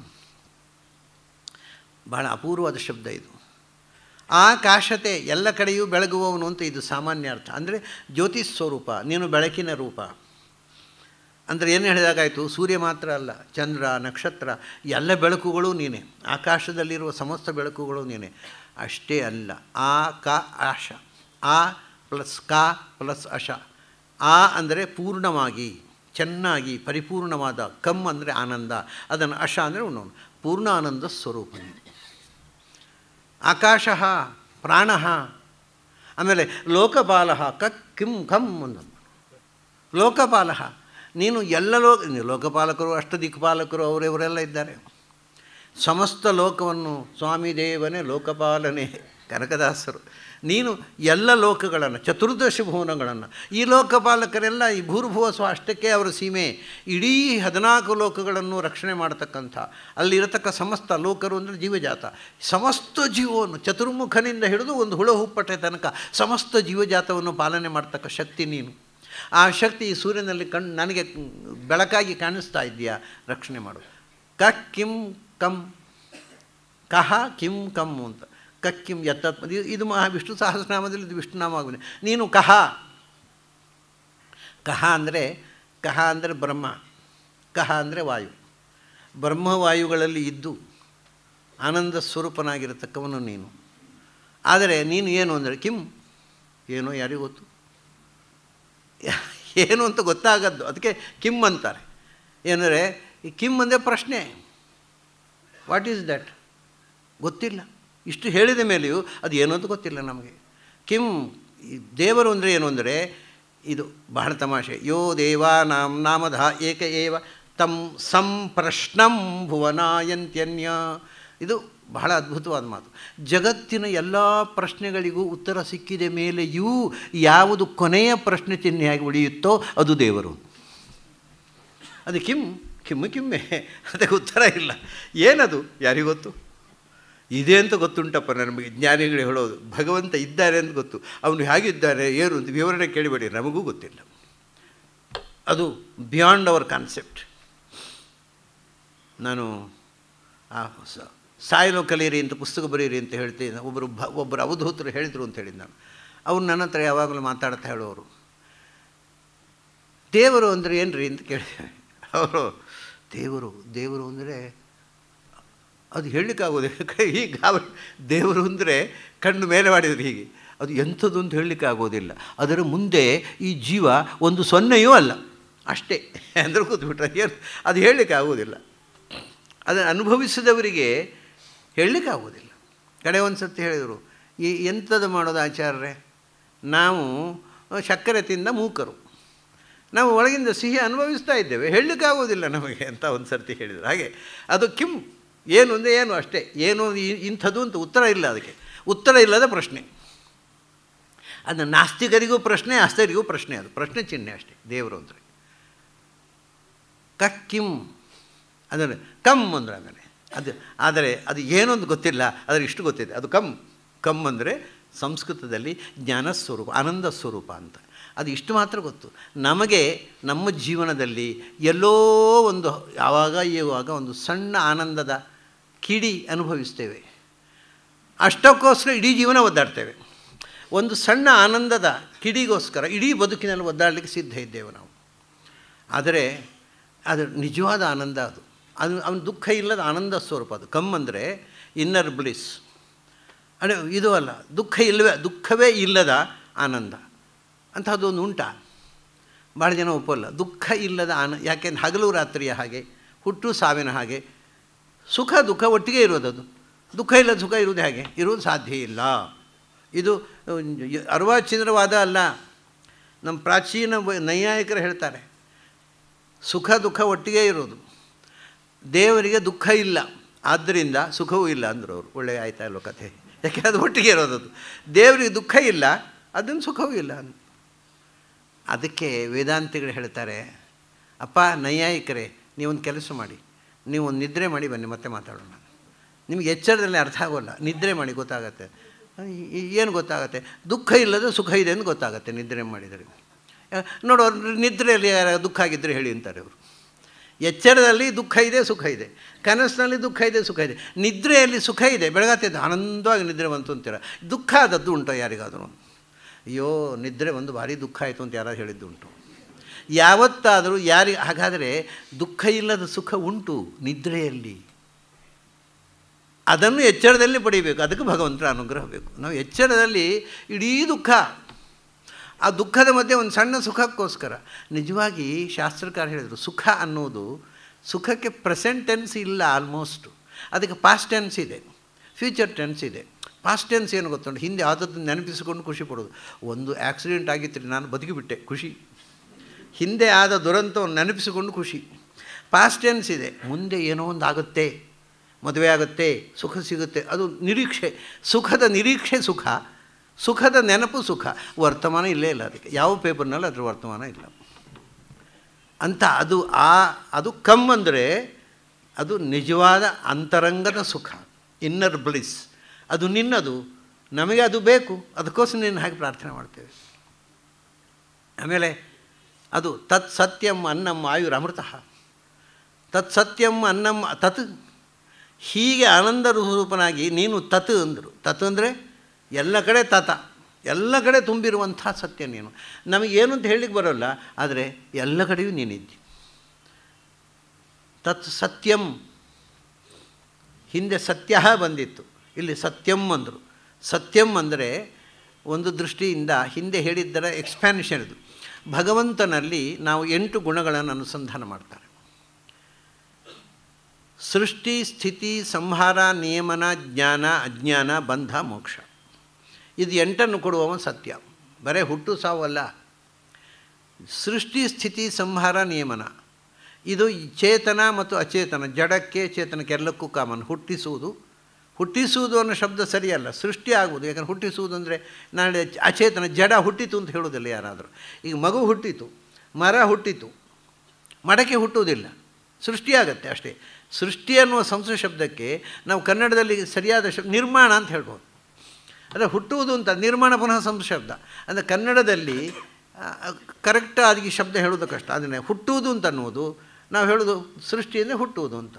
ಭಾಳ ಅಪೂರ್ವವಾದ ಶಬ್ದ ಇದು ಆಕಾಶತೆ ಎಲ್ಲ ಕಡೆಯೂ ಬೆಳಗುವವನು ಅಂತ ಇದು ಸಾಮಾನ್ಯ ಅರ್ಥ ಅಂದರೆ ಜ್ಯೋತಿ ಸ್ವರೂಪ ನೀನು ಬೆಳಕಿನ ರೂಪ ಅಂದರೆ ಏನು ಹೇಳಿದಾಗಾಯಿತು ಸೂರ್ಯ ಮಾತ್ರ ಅಲ್ಲ ಚಂದ್ರ ನಕ್ಷತ್ರ ಎಲ್ಲ ಬೆಳಕುಗಳು ನೀನೆ ಆಕಾಶದಲ್ಲಿರುವ ಸಮಸ್ತ ಬೆಳಕುಗಳು ನೀನೆ ಅಷ್ಟೇ ಅಲ್ಲ ಆ ಕ ಆಶ ಆ ಪ್ಲಸ್ ಕ ಪ್ಲಸ್ ಅಶ ಆ ಅಂದರೆ ಪೂರ್ಣವಾಗಿ ಚೆನ್ನಾಗಿ ಪರಿಪೂರ್ಣವಾದ ಕಮ್ ಅಂದರೆ ಆನಂದ ಅದನ್ನು ಅಶ ಅಂದರೆ ಉಣ್ಣೋನು ಪೂರ್ಣ ಆನಂದ ಸ್ವರೂಪನೇ ಆಕಾಶ ಪ್ರಾಣ ಆಮೇಲೆ ಲೋಕಪಾಲ ಕ ಕಿಂ ಕಂ ಒಂದು ಲೋಕಪಾಲ ನೀನು ಎಲ್ಲ ಲೋಕ ಲೋಕಪಾಲಕರು ಅಷ್ಟದಿಕ್ಪಾಲಕರು ದಿಕ್ಪಾಲಕರು ಅವರಿವರೆಲ್ಲ ಇದ್ದಾರೆ ಸಮಸ್ತ ಲೋಕವನ್ನು ಸ್ವಾಮಿ ದೇವನೇ ಲೋಕಪಾಲನೇ ಕನಕದಾಸರು ನೀನು ಎಲ್ಲ ಲೋಕಗಳನ್ನು ಚತುರ್ದಶ ಭುವನಗಳನ್ನು ಈ ಲೋಕಪಾಲಕರೆಲ್ಲ ಈ ಭೂರ್ಭುವ ಅಷ್ಟಕ್ಕೆ ಅವರ ಸೀಮೆ ಇಡೀ ಹದಿನಾಲ್ಕು ಲೋಕಗಳನ್ನು ರಕ್ಷಣೆ ಮಾಡತಕ್ಕಂಥ ಅಲ್ಲಿರತಕ್ಕ ಸಮಸ್ತ ಲೋಕರು ಅಂದರೆ ಜೀವಜಾತ ಸಮಸ್ತ ಜೀವವನ್ನು ಚತುರ್ಮುಖನಿಂದ ಹಿಡಿದು ಒಂದು ಹುಳ ಹುಪ್ಪಟೆ ತನಕ ಸಮಸ್ತ ಜೀವಜಾತವನ್ನು ಪಾಲನೆ ಮಾಡ್ತಕ್ಕ ಶಕ್ತಿ ನೀನು ಆ ಶಕ್ತಿ ಈ ಸೂರ್ಯನಲ್ಲಿ ಕಣ್ ನನಗೆ ಬೆಳಕಾಗಿ ಕಾಣಿಸ್ತಾ ಇದೆಯಾ ರಕ್ಷಣೆ ಮಾಡು ಕ ಕಿಂ ಕಂ ಕಹ ಕಿಂ ಕಮ್ ಅಂತ ಕಕ್ಕಿಂ ಎತ್ತತ್ ಇದು ಮಹಾ ವಿಷ್ಣು ಸಹಸ್ರನಾಮದಲ್ಲಿ ಇದು ವಿಷ್ಣುನಾಮ ಆಗಿದೆ ನೀನು ಕಹ ಕಹ ಅಂದರೆ ಕಹ ಅಂದರೆ ಬ್ರಹ್ಮ ಕಹ ಅಂದರೆ ವಾಯು ಬ್ರಹ್ಮವಾಯುಗಳಲ್ಲಿ ಇದ್ದು ಆನಂದ ಸ್ವರೂಪನಾಗಿರತಕ್ಕವನು ನೀನು ಆದರೆ ನೀನು ಏನು ಅಂದರೆ ಕಿಂ ಏನೋ ಯಾರಿಗೂ ಗೊತ್ತು ಏನು ಅಂತ ಗೊತ್ತಾಗದ್ದು ಅದಕ್ಕೆ ಕಿಮ್ ಅಂತಾರೆ ಏನಂದರೆ ಈ ಕಿಮ್ ಅಂದರೆ ಪ್ರಶ್ನೆ ವಾಟ್ ಈಸ್ ದಟ್ ಗೊತ್ತಿಲ್ಲ ಇಷ್ಟು ಹೇಳಿದ ಮೇಲೆಯೂ ಅದು ಏನು ಅಂತ ಗೊತ್ತಿಲ್ಲ ನಮಗೆ ಕಿಂ ದೇವರು ಅಂದರೆ ಏನು ಅಂದರೆ ಇದು ಬಹಳ ತಮಾಷೆ ಯೋ ನಾಮ ನಾಮಧ ಏಕ ಏವ ತಂ ಸಂಪ್ರಶ್ನಂ ಭುವನಾಯಂತ್ಯನ್ಯ ಇದು ಬಹಳ ಅದ್ಭುತವಾದ ಮಾತು ಜಗತ್ತಿನ ಎಲ್ಲ ಪ್ರಶ್ನೆಗಳಿಗೂ ಉತ್ತರ ಸಿಕ್ಕಿದ ಮೇಲೆಯೂ ಯಾವುದು ಕೊನೆಯ ಪ್ರಶ್ನೆ ಚಿಹ್ನೆಯಾಗಿ ಉಳಿಯುತ್ತೋ ಅದು ದೇವರು ಅದು ಕಿಮ್ ಕಿಮ್ಮೆ ಕಿಮ್ಮೆ ಅದಕ್ಕೆ ಉತ್ತರ ಇಲ್ಲ ಏನದು ಯಾರಿಗೊತ್ತು ಇದೆ ಅಂತ ಗೊತ್ತುಂಟಪ್ಪ ನಮಗೆ ಜ್ಞಾನಿಗಳು ಹೇಳೋದು ಭಗವಂತ ಇದ್ದಾರೆ ಅಂತ ಗೊತ್ತು ಅವನು ಹೇಗಿದ್ದಾರೆ ಏನು ಅಂತ ವಿವರಣೆ ಕೇಳಿಬೇಡಿ ನಮಗೂ ಗೊತ್ತಿಲ್ಲ ಅದು ಬಿಯಾಂಡ್ ಅವರ್ ಕಾನ್ಸೆಪ್ಟ್ ನಾನು ಆ ಸಾಯಲು ಕಲಿಯಿರಿ ಅಂತ ಪುಸ್ತಕ ಬರೀರಿ ಅಂತ ಹೇಳ್ತೀನಿ ಒಬ್ಬರು ಭ ಒಬ್ಬರು ಅವಧೂತರು ಹೇಳಿದರು ಅಂತ ಹೇಳಿದ್ದು ನಾನು ಅವ್ರು ನನ್ನ ಹತ್ರ ಯಾವಾಗಲೂ ಮಾತಾಡ್ತಾ ಹೇಳೋರು ದೇವರು ಅಂದರೆ ಏನು ರೀ ಅಂತ ಕೇಳಿ <laughs> ಅವರು ದೇವರು ದೇವರು ಅಂದರೆ ಅದು ಹೇಳಲಿಕ್ಕಾಗೋದು <laughs> ಈ ಗಾವ ದೇವರು ಅಂದರೆ ಕಣ್ಣು ಮೇಲೆ ಮಾಡಿದರು ಹೀಗೆ ಅದು ಎಂಥದ್ದು ಅಂತ ಹೇಳಲಿಕ್ಕೆ ಆಗೋದಿಲ್ಲ ಅದರ ಮುಂದೆ ಈ ಜೀವ ಒಂದು ಸೊನ್ನೆಯೂ ಅಲ್ಲ ಅಷ್ಟೇ <laughs> ಅಂದರೆ ಕೂತ್ಬಿಟ್ರೆ ಏನು ಅದು ಹೇಳಲಿಕ್ಕೆ ಆಗೋದಿಲ್ಲ ಅದನ್ನು ಅನುಭವಿಸಿದವರಿಗೆ ಹೇಳಲಿಕ್ಕೆ ಆಗೋದಿಲ್ಲ ಕಡೆ ಒಂದು ಸತಿ ಹೇಳಿದರು ಈ ಎಂಥದ್ದು ಮಾಡೋದು ಆಚಾರ್ಯರೇ ನಾವು ಸಕ್ಕರೆ ತಿಂದ ಮೂಕರು ನಾವು ಒಳಗಿಂದ ಸಿಹಿ ಅನುಭವಿಸ್ತಾ ಇದ್ದೇವೆ ಹೇಳಲಿಕ್ಕಾಗೋದಿಲ್ಲ ನಮಗೆ ಅಂತ ಒಂದು ಸರ್ತಿ ಹೇಳಿದರು ಹಾಗೆ ಅದು ಕಿಂ ಏನು ಅಂದರೆ ಏನು ಅಷ್ಟೇ ಏನು ಇಂಥದ್ದು ಅಂತ ಉತ್ತರ ಇಲ್ಲ ಅದಕ್ಕೆ ಉತ್ತರ ಇಲ್ಲದ ಪ್ರಶ್ನೆ ಅದು ನಾಸ್ತಿಕರಿಗೂ ಪ್ರಶ್ನೆ ಅಸ್ತರಿಗೂ ಪ್ರಶ್ನೆ ಅದು ಪ್ರಶ್ನೆ ಚಿಹ್ನೆ ಅಷ್ಟೇ ದೇವರು ಅಂದರೆ ಕಕ್ಕಿಂ ಅಂದರೆ ಕಮ್ ಅಂದರೆ ಆಮೇಲೆ ಅದು ಆದರೆ ಅದು ಏನೊಂದು ಗೊತ್ತಿಲ್ಲ ಆದರೆ ಇಷ್ಟು ಗೊತ್ತಿದೆ ಅದು ಕಮ್ ಕಮ್ ಅಂದರೆ ಸಂಸ್ಕೃತದಲ್ಲಿ ಜ್ಞಾನ ಸ್ವರೂಪ ಆನಂದ ಸ್ವರೂಪ ಅಂತ ಅದು ಇಷ್ಟು ಮಾತ್ರ ಗೊತ್ತು ನಮಗೆ ನಮ್ಮ ಜೀವನದಲ್ಲಿ ಎಲ್ಲೋ ಒಂದು ಯಾವಾಗ ಇವಾಗ ಒಂದು ಸಣ್ಣ ಆನಂದದ ಕಿಡಿ ಅನುಭವಿಸ್ತೇವೆ ಅಷ್ಟಕ್ಕೋಸ್ಕರ ಇಡೀ ಜೀವನ ಒದ್ದಾಡ್ತೇವೆ ಒಂದು ಸಣ್ಣ ಆನಂದದ ಕಿಡಿಗೋಸ್ಕರ ಇಡೀ ಬದುಕಿನಲ್ಲಿ ಒದ್ದಾಡಲಿಕ್ಕೆ ಸಿದ್ಧ ಇದ್ದೇವೆ ನಾವು ಆದರೆ ಅದು ನಿಜವಾದ ಆನಂದ ಅದು ಅದು ಅವನ ದುಃಖ ಇಲ್ಲದ ಆನಂದ ಸ್ವರೂಪ ಅದು ಕಮ್ ಅಂದರೆ ಇನ್ನರ್ ಬ್ಲಿಸ್ ಅಂದರೆ ಇದು ಅಲ್ಲ ದುಃಖ ಇಲ್ಲವೇ ದುಃಖವೇ ಇಲ್ಲದ ಆನಂದ ಅದೊಂದು ಉಂಟಾ ಭಾಳ ಜನ ಒಪ್ಪಲ್ಲ ದುಃಖ ಇಲ್ಲದ ಆನ ಯಾಕೆಂದ್ರೆ ಹಗಲು ರಾತ್ರಿಯ ಹಾಗೆ ಹುಟ್ಟು ಸಾವಿನ ಹಾಗೆ ಸುಖ ದುಃಖ ಒಟ್ಟಿಗೆ ಅದು ದುಃಖ ಇಲ್ಲ ಸುಖ ಇರುವುದು ಹೇಗೆ ಇರುವುದು ಸಾಧ್ಯ ಇಲ್ಲ ಇದು ಅರ್ವಾಚಿಂದ್ರವಾದ ಅಲ್ಲ ನಮ್ಮ ಪ್ರಾಚೀನ ನೈಯಾಯಕರು ಹೇಳ್ತಾರೆ ಸುಖ ದುಃಖ ಒಟ್ಟಿಗೆ ಇರೋದು ದೇವರಿಗೆ ದುಃಖ ಇಲ್ಲ ಆದ್ದರಿಂದ ಸುಖವೂ ಇಲ್ಲ ಅಂದರು ಅವರು ಒಳ್ಳೆಯ ಆಯ್ತಾ ಇಲ್ಲೋ ಕಥೆ ಯಾಕೆ ಅದು ಒಟ್ಟಿಗೆ ಇರೋದದು ದೇವರಿಗೆ ದುಃಖ ಇಲ್ಲ ಅದನ್ನು ಸುಖವೂ ಇಲ್ಲ ಅದಕ್ಕೆ ವೇದಾಂತಿಗಳು ಹೇಳ್ತಾರೆ ಅಪ್ಪ ನೈಯಾಯಿಕರೇ ನೀವೊಂದು ಕೆಲಸ ಮಾಡಿ ನೀವು ಒಂದು ನಿದ್ರೆ ಮಾಡಿ ಬನ್ನಿ ಮತ್ತೆ ಮಾತಾಡೋಣ ನಿಮಗೆ ಎಚ್ಚರದಲ್ಲಿ ಅರ್ಥ ಆಗೋಲ್ಲ ನಿದ್ರೆ ಮಾಡಿ ಗೊತ್ತಾಗತ್ತೆ ಏನು ಗೊತ್ತಾಗುತ್ತೆ ದುಃಖ ಇಲ್ಲದ ಸುಖ ಇದೆ ಅಂತ ಗೊತ್ತಾಗುತ್ತೆ ನಿದ್ರೆ ಮಾಡಿದರೆ ನೋಡು ನಿದ್ರೆಯಲ್ಲಿ ಯಾರು ದುಃಖ ಆಗಿದ್ದರೆ ಹೇಳಿ ಅಂತಾರೆ ಅವರು ಎಚ್ಚರದಲ್ಲಿ ದುಃಖ ಇದೆ ಸುಖ ಇದೆ ಕನಸಿನಲ್ಲಿ ದುಃಖ ಇದೆ ಸುಖ ಇದೆ ನಿದ್ರೆಯಲ್ಲಿ ಸುಖ ಇದೆ ಬೆಳಗಾತಿದ್ದು ಆನಂದವಾಗಿ ನಿದ್ರೆ ಬಂತು ಅಂತೀರ ದುಃಖ ಆದದ್ದು ಉಂಟು ಯಾರಿಗಾದರೂ ಅಯ್ಯೋ ನಿದ್ರೆ ಒಂದು ಭಾರಿ ದುಃಖ ಆಯಿತು ಅಂತ ಯಾರಾದ್ರು ಹೇಳಿದ್ದು ಉಂಟು ಯಾವತ್ತಾದರೂ ಯಾರಿ ಹಾಗಾದರೆ ದುಃಖ ಇಲ್ಲದ ಸುಖ ಉಂಟು ನಿದ್ರೆಯಲ್ಲಿ ಅದನ್ನು ಎಚ್ಚರದಲ್ಲಿ ಪಡೀಬೇಕು ಅದಕ್ಕೆ ಭಗವಂತರ ಅನುಗ್ರಹ ಬೇಕು ನಾವು ಎಚ್ಚರದಲ್ಲಿ ಇಡೀ ದುಃಖ ಆ ದುಃಖದ ಮಧ್ಯೆ ಒಂದು ಸಣ್ಣ ಸುಖಕ್ಕೋಸ್ಕರ ನಿಜವಾಗಿ ಶಾಸ್ತ್ರಕಾರ ಹೇಳಿದರು ಸುಖ ಅನ್ನೋದು ಸುಖಕ್ಕೆ ಪ್ರೆಸೆಂಟ್ ಟೆನ್ಸ್ ಇಲ್ಲ ಆಲ್ಮೋಸ್ಟು ಅದಕ್ಕೆ ಪಾಸ್ಟ್ ಟೆನ್ಸ್ ಇದೆ ಫ್ಯೂಚರ್ ಟೆನ್ಸ್ ಇದೆ ಪಾಸ್ಟ್ ಟೆನ್ಸ್ ಏನು ಗೊತ್ತುಂಟು ಹಿಂದೆ ಆದದ್ದು ನೆನಪಿಸಿಕೊಂಡು ಖುಷಿ ಪಡೋದು ಒಂದು ಆ್ಯಕ್ಸಿಡೆಂಟ್ ಆಗಿತ್ತು ನಾನು ಬದುಕಿಬಿಟ್ಟೆ ಖುಷಿ ಹಿಂದೆ ಆದ ದುರಂತವನ್ನು ನೆನಪಿಸಿಕೊಂಡು ಖುಷಿ ಪಾಸ್ಟ್ ಟೆನ್ಸ್ ಇದೆ ಮುಂದೆ ಏನೋ ಒಂದು ಆಗುತ್ತೆ ಮದುವೆ ಆಗುತ್ತೆ ಸುಖ ಸಿಗುತ್ತೆ ಅದು ನಿರೀಕ್ಷೆ ಸುಖದ ನಿರೀಕ್ಷೆ ಸುಖ ಸುಖದ ನೆನಪು ಸುಖ ವರ್ತಮಾನ ಇಲ್ಲೇ ಇಲ್ಲ ಅದಕ್ಕೆ ಯಾವ ಪೇಪರ್ನಲ್ಲಿ ಅದರ ವರ್ತಮಾನ ಇಲ್ಲ ಅಂತ ಅದು ಆ ಅದು ಕಮ್ ಅಂದರೆ ಅದು ನಿಜವಾದ ಅಂತರಂಗದ ಸುಖ ಇನ್ನರ್ ಬ್ಲಿಸ್ ಅದು ನಿನ್ನದು ನಮಗೆ ಅದು ಬೇಕು ಅದಕ್ಕೋಸ್ಕರ ನಿನ್ನ ಹಾಗೆ ಪ್ರಾರ್ಥನೆ ಮಾಡ್ತೇವೆ ಆಮೇಲೆ ಅದು ತತ್ ಸತ್ಯಂ ಅನ್ನಂ ಆಯುರ್ ಅಮೃತ ತತ್ ಸತ್ಯಂ ಅನ್ನಂ ತತ್ ಹೀಗೆ ಆನಂದ ರೂಪನಾಗಿ ನೀನು ತತ್ ಅಂದರು ತತ್ ಅಂದರೆ ಎಲ್ಲ ಕಡೆ ತತ ಎಲ್ಲ ಕಡೆ ತುಂಬಿರುವಂಥ ಸತ್ಯ ನೀನು ನಮಗೇನು ಅಂತ ಹೇಳಲಿಕ್ಕೆ ಬರೋಲ್ಲ ಆದರೆ ಎಲ್ಲ ಕಡೆಯೂ ನೀನಿದ್ದಿ ತತ್ ಸತ್ಯಂ ಹಿಂದೆ ಸತ್ಯ ಬಂದಿತ್ತು ಇಲ್ಲಿ ಸತ್ಯಂ ಅಂದರು ಸತ್ಯಂ ಅಂದರೆ ಒಂದು ದೃಷ್ಟಿಯಿಂದ ಹಿಂದೆ ಹೇಳಿದ್ದರ ಎಕ್ಸ್ಪ್ಯಾನ್ಷನ್ ಇದು ಭಗವಂತನಲ್ಲಿ ನಾವು ಎಂಟು ಗುಣಗಳನ್ನು ಅನುಸಂಧಾನ ಮಾಡ್ತಾರೆ ಸೃಷ್ಟಿ ಸ್ಥಿತಿ ಸಂಹಾರ ನಿಯಮನ ಜ್ಞಾನ ಅಜ್ಞಾನ ಬಂಧ ಮೋಕ್ಷ ಇದು ಎಂಟನ್ನು ಕೊಡುವವ ಸತ್ಯ ಬರೇ ಹುಟ್ಟು ಸಾವಲ್ಲ ಸೃಷ್ಟಿ ಸ್ಥಿತಿ ಸಂಹಾರ ನಿಯಮನ ಇದು ಚೇತನ ಮತ್ತು ಅಚೇತನ ಜಡಕ್ಕೆ ಚೇತನಕ್ಕೆ ಎಲ್ಲಕ್ಕೂ ಕಾಮನ್ ಹುಟ್ಟಿಸುವುದು ಹುಟ್ಟಿಸುವುದು ಅನ್ನೋ ಶಬ್ದ ಸರಿಯಲ್ಲ ಸೃಷ್ಟಿ ಆಗುವುದು ಯಾಕಂದರೆ ಹುಟ್ಟಿಸುವುದು ಅಂದರೆ ನಾಳೆ ಅಚೇತನ ಜಡ ಹುಟ್ಟಿತು ಅಂತ ಹೇಳೋದಿಲ್ಲ ಯಾರಾದರೂ ಈಗ ಮಗು ಹುಟ್ಟಿತು ಮರ ಹುಟ್ಟಿತು ಮಡಕೆ ಹುಟ್ಟುವುದಿಲ್ಲ ಸೃಷ್ಟಿಯಾಗತ್ತೆ ಅಷ್ಟೇ ಸೃಷ್ಟಿ ಅನ್ನುವ ಸಂಸ್ಕೃತ ಶಬ್ದಕ್ಕೆ ನಾವು ಕನ್ನಡದಲ್ಲಿ ಸರಿಯಾದ ಶಬ್ದ ನಿರ್ಮಾಣ ಅಂತ ಹೇಳ್ಬೋದು ಅಂದರೆ ಹುಟ್ಟುವುದು ಅಂತ ನಿರ್ಮಾಣ ಪುನಃ ಸಂಸ್ಕೃತ ಶಬ್ದ ಅಂದರೆ ಕನ್ನಡದಲ್ಲಿ ಕರೆಕ್ಟಾಗಿ ಶಬ್ದ ಹೇಳೋದು ಕಷ್ಟ ಅದನ್ನೇ ಹುಟ್ಟುವುದು ಅಂತ ಅನ್ನುವುದು ನಾವು ಹೇಳೋದು ಸೃಷ್ಟಿಯಿಂದ ಹುಟ್ಟುವುದು ಅಂತ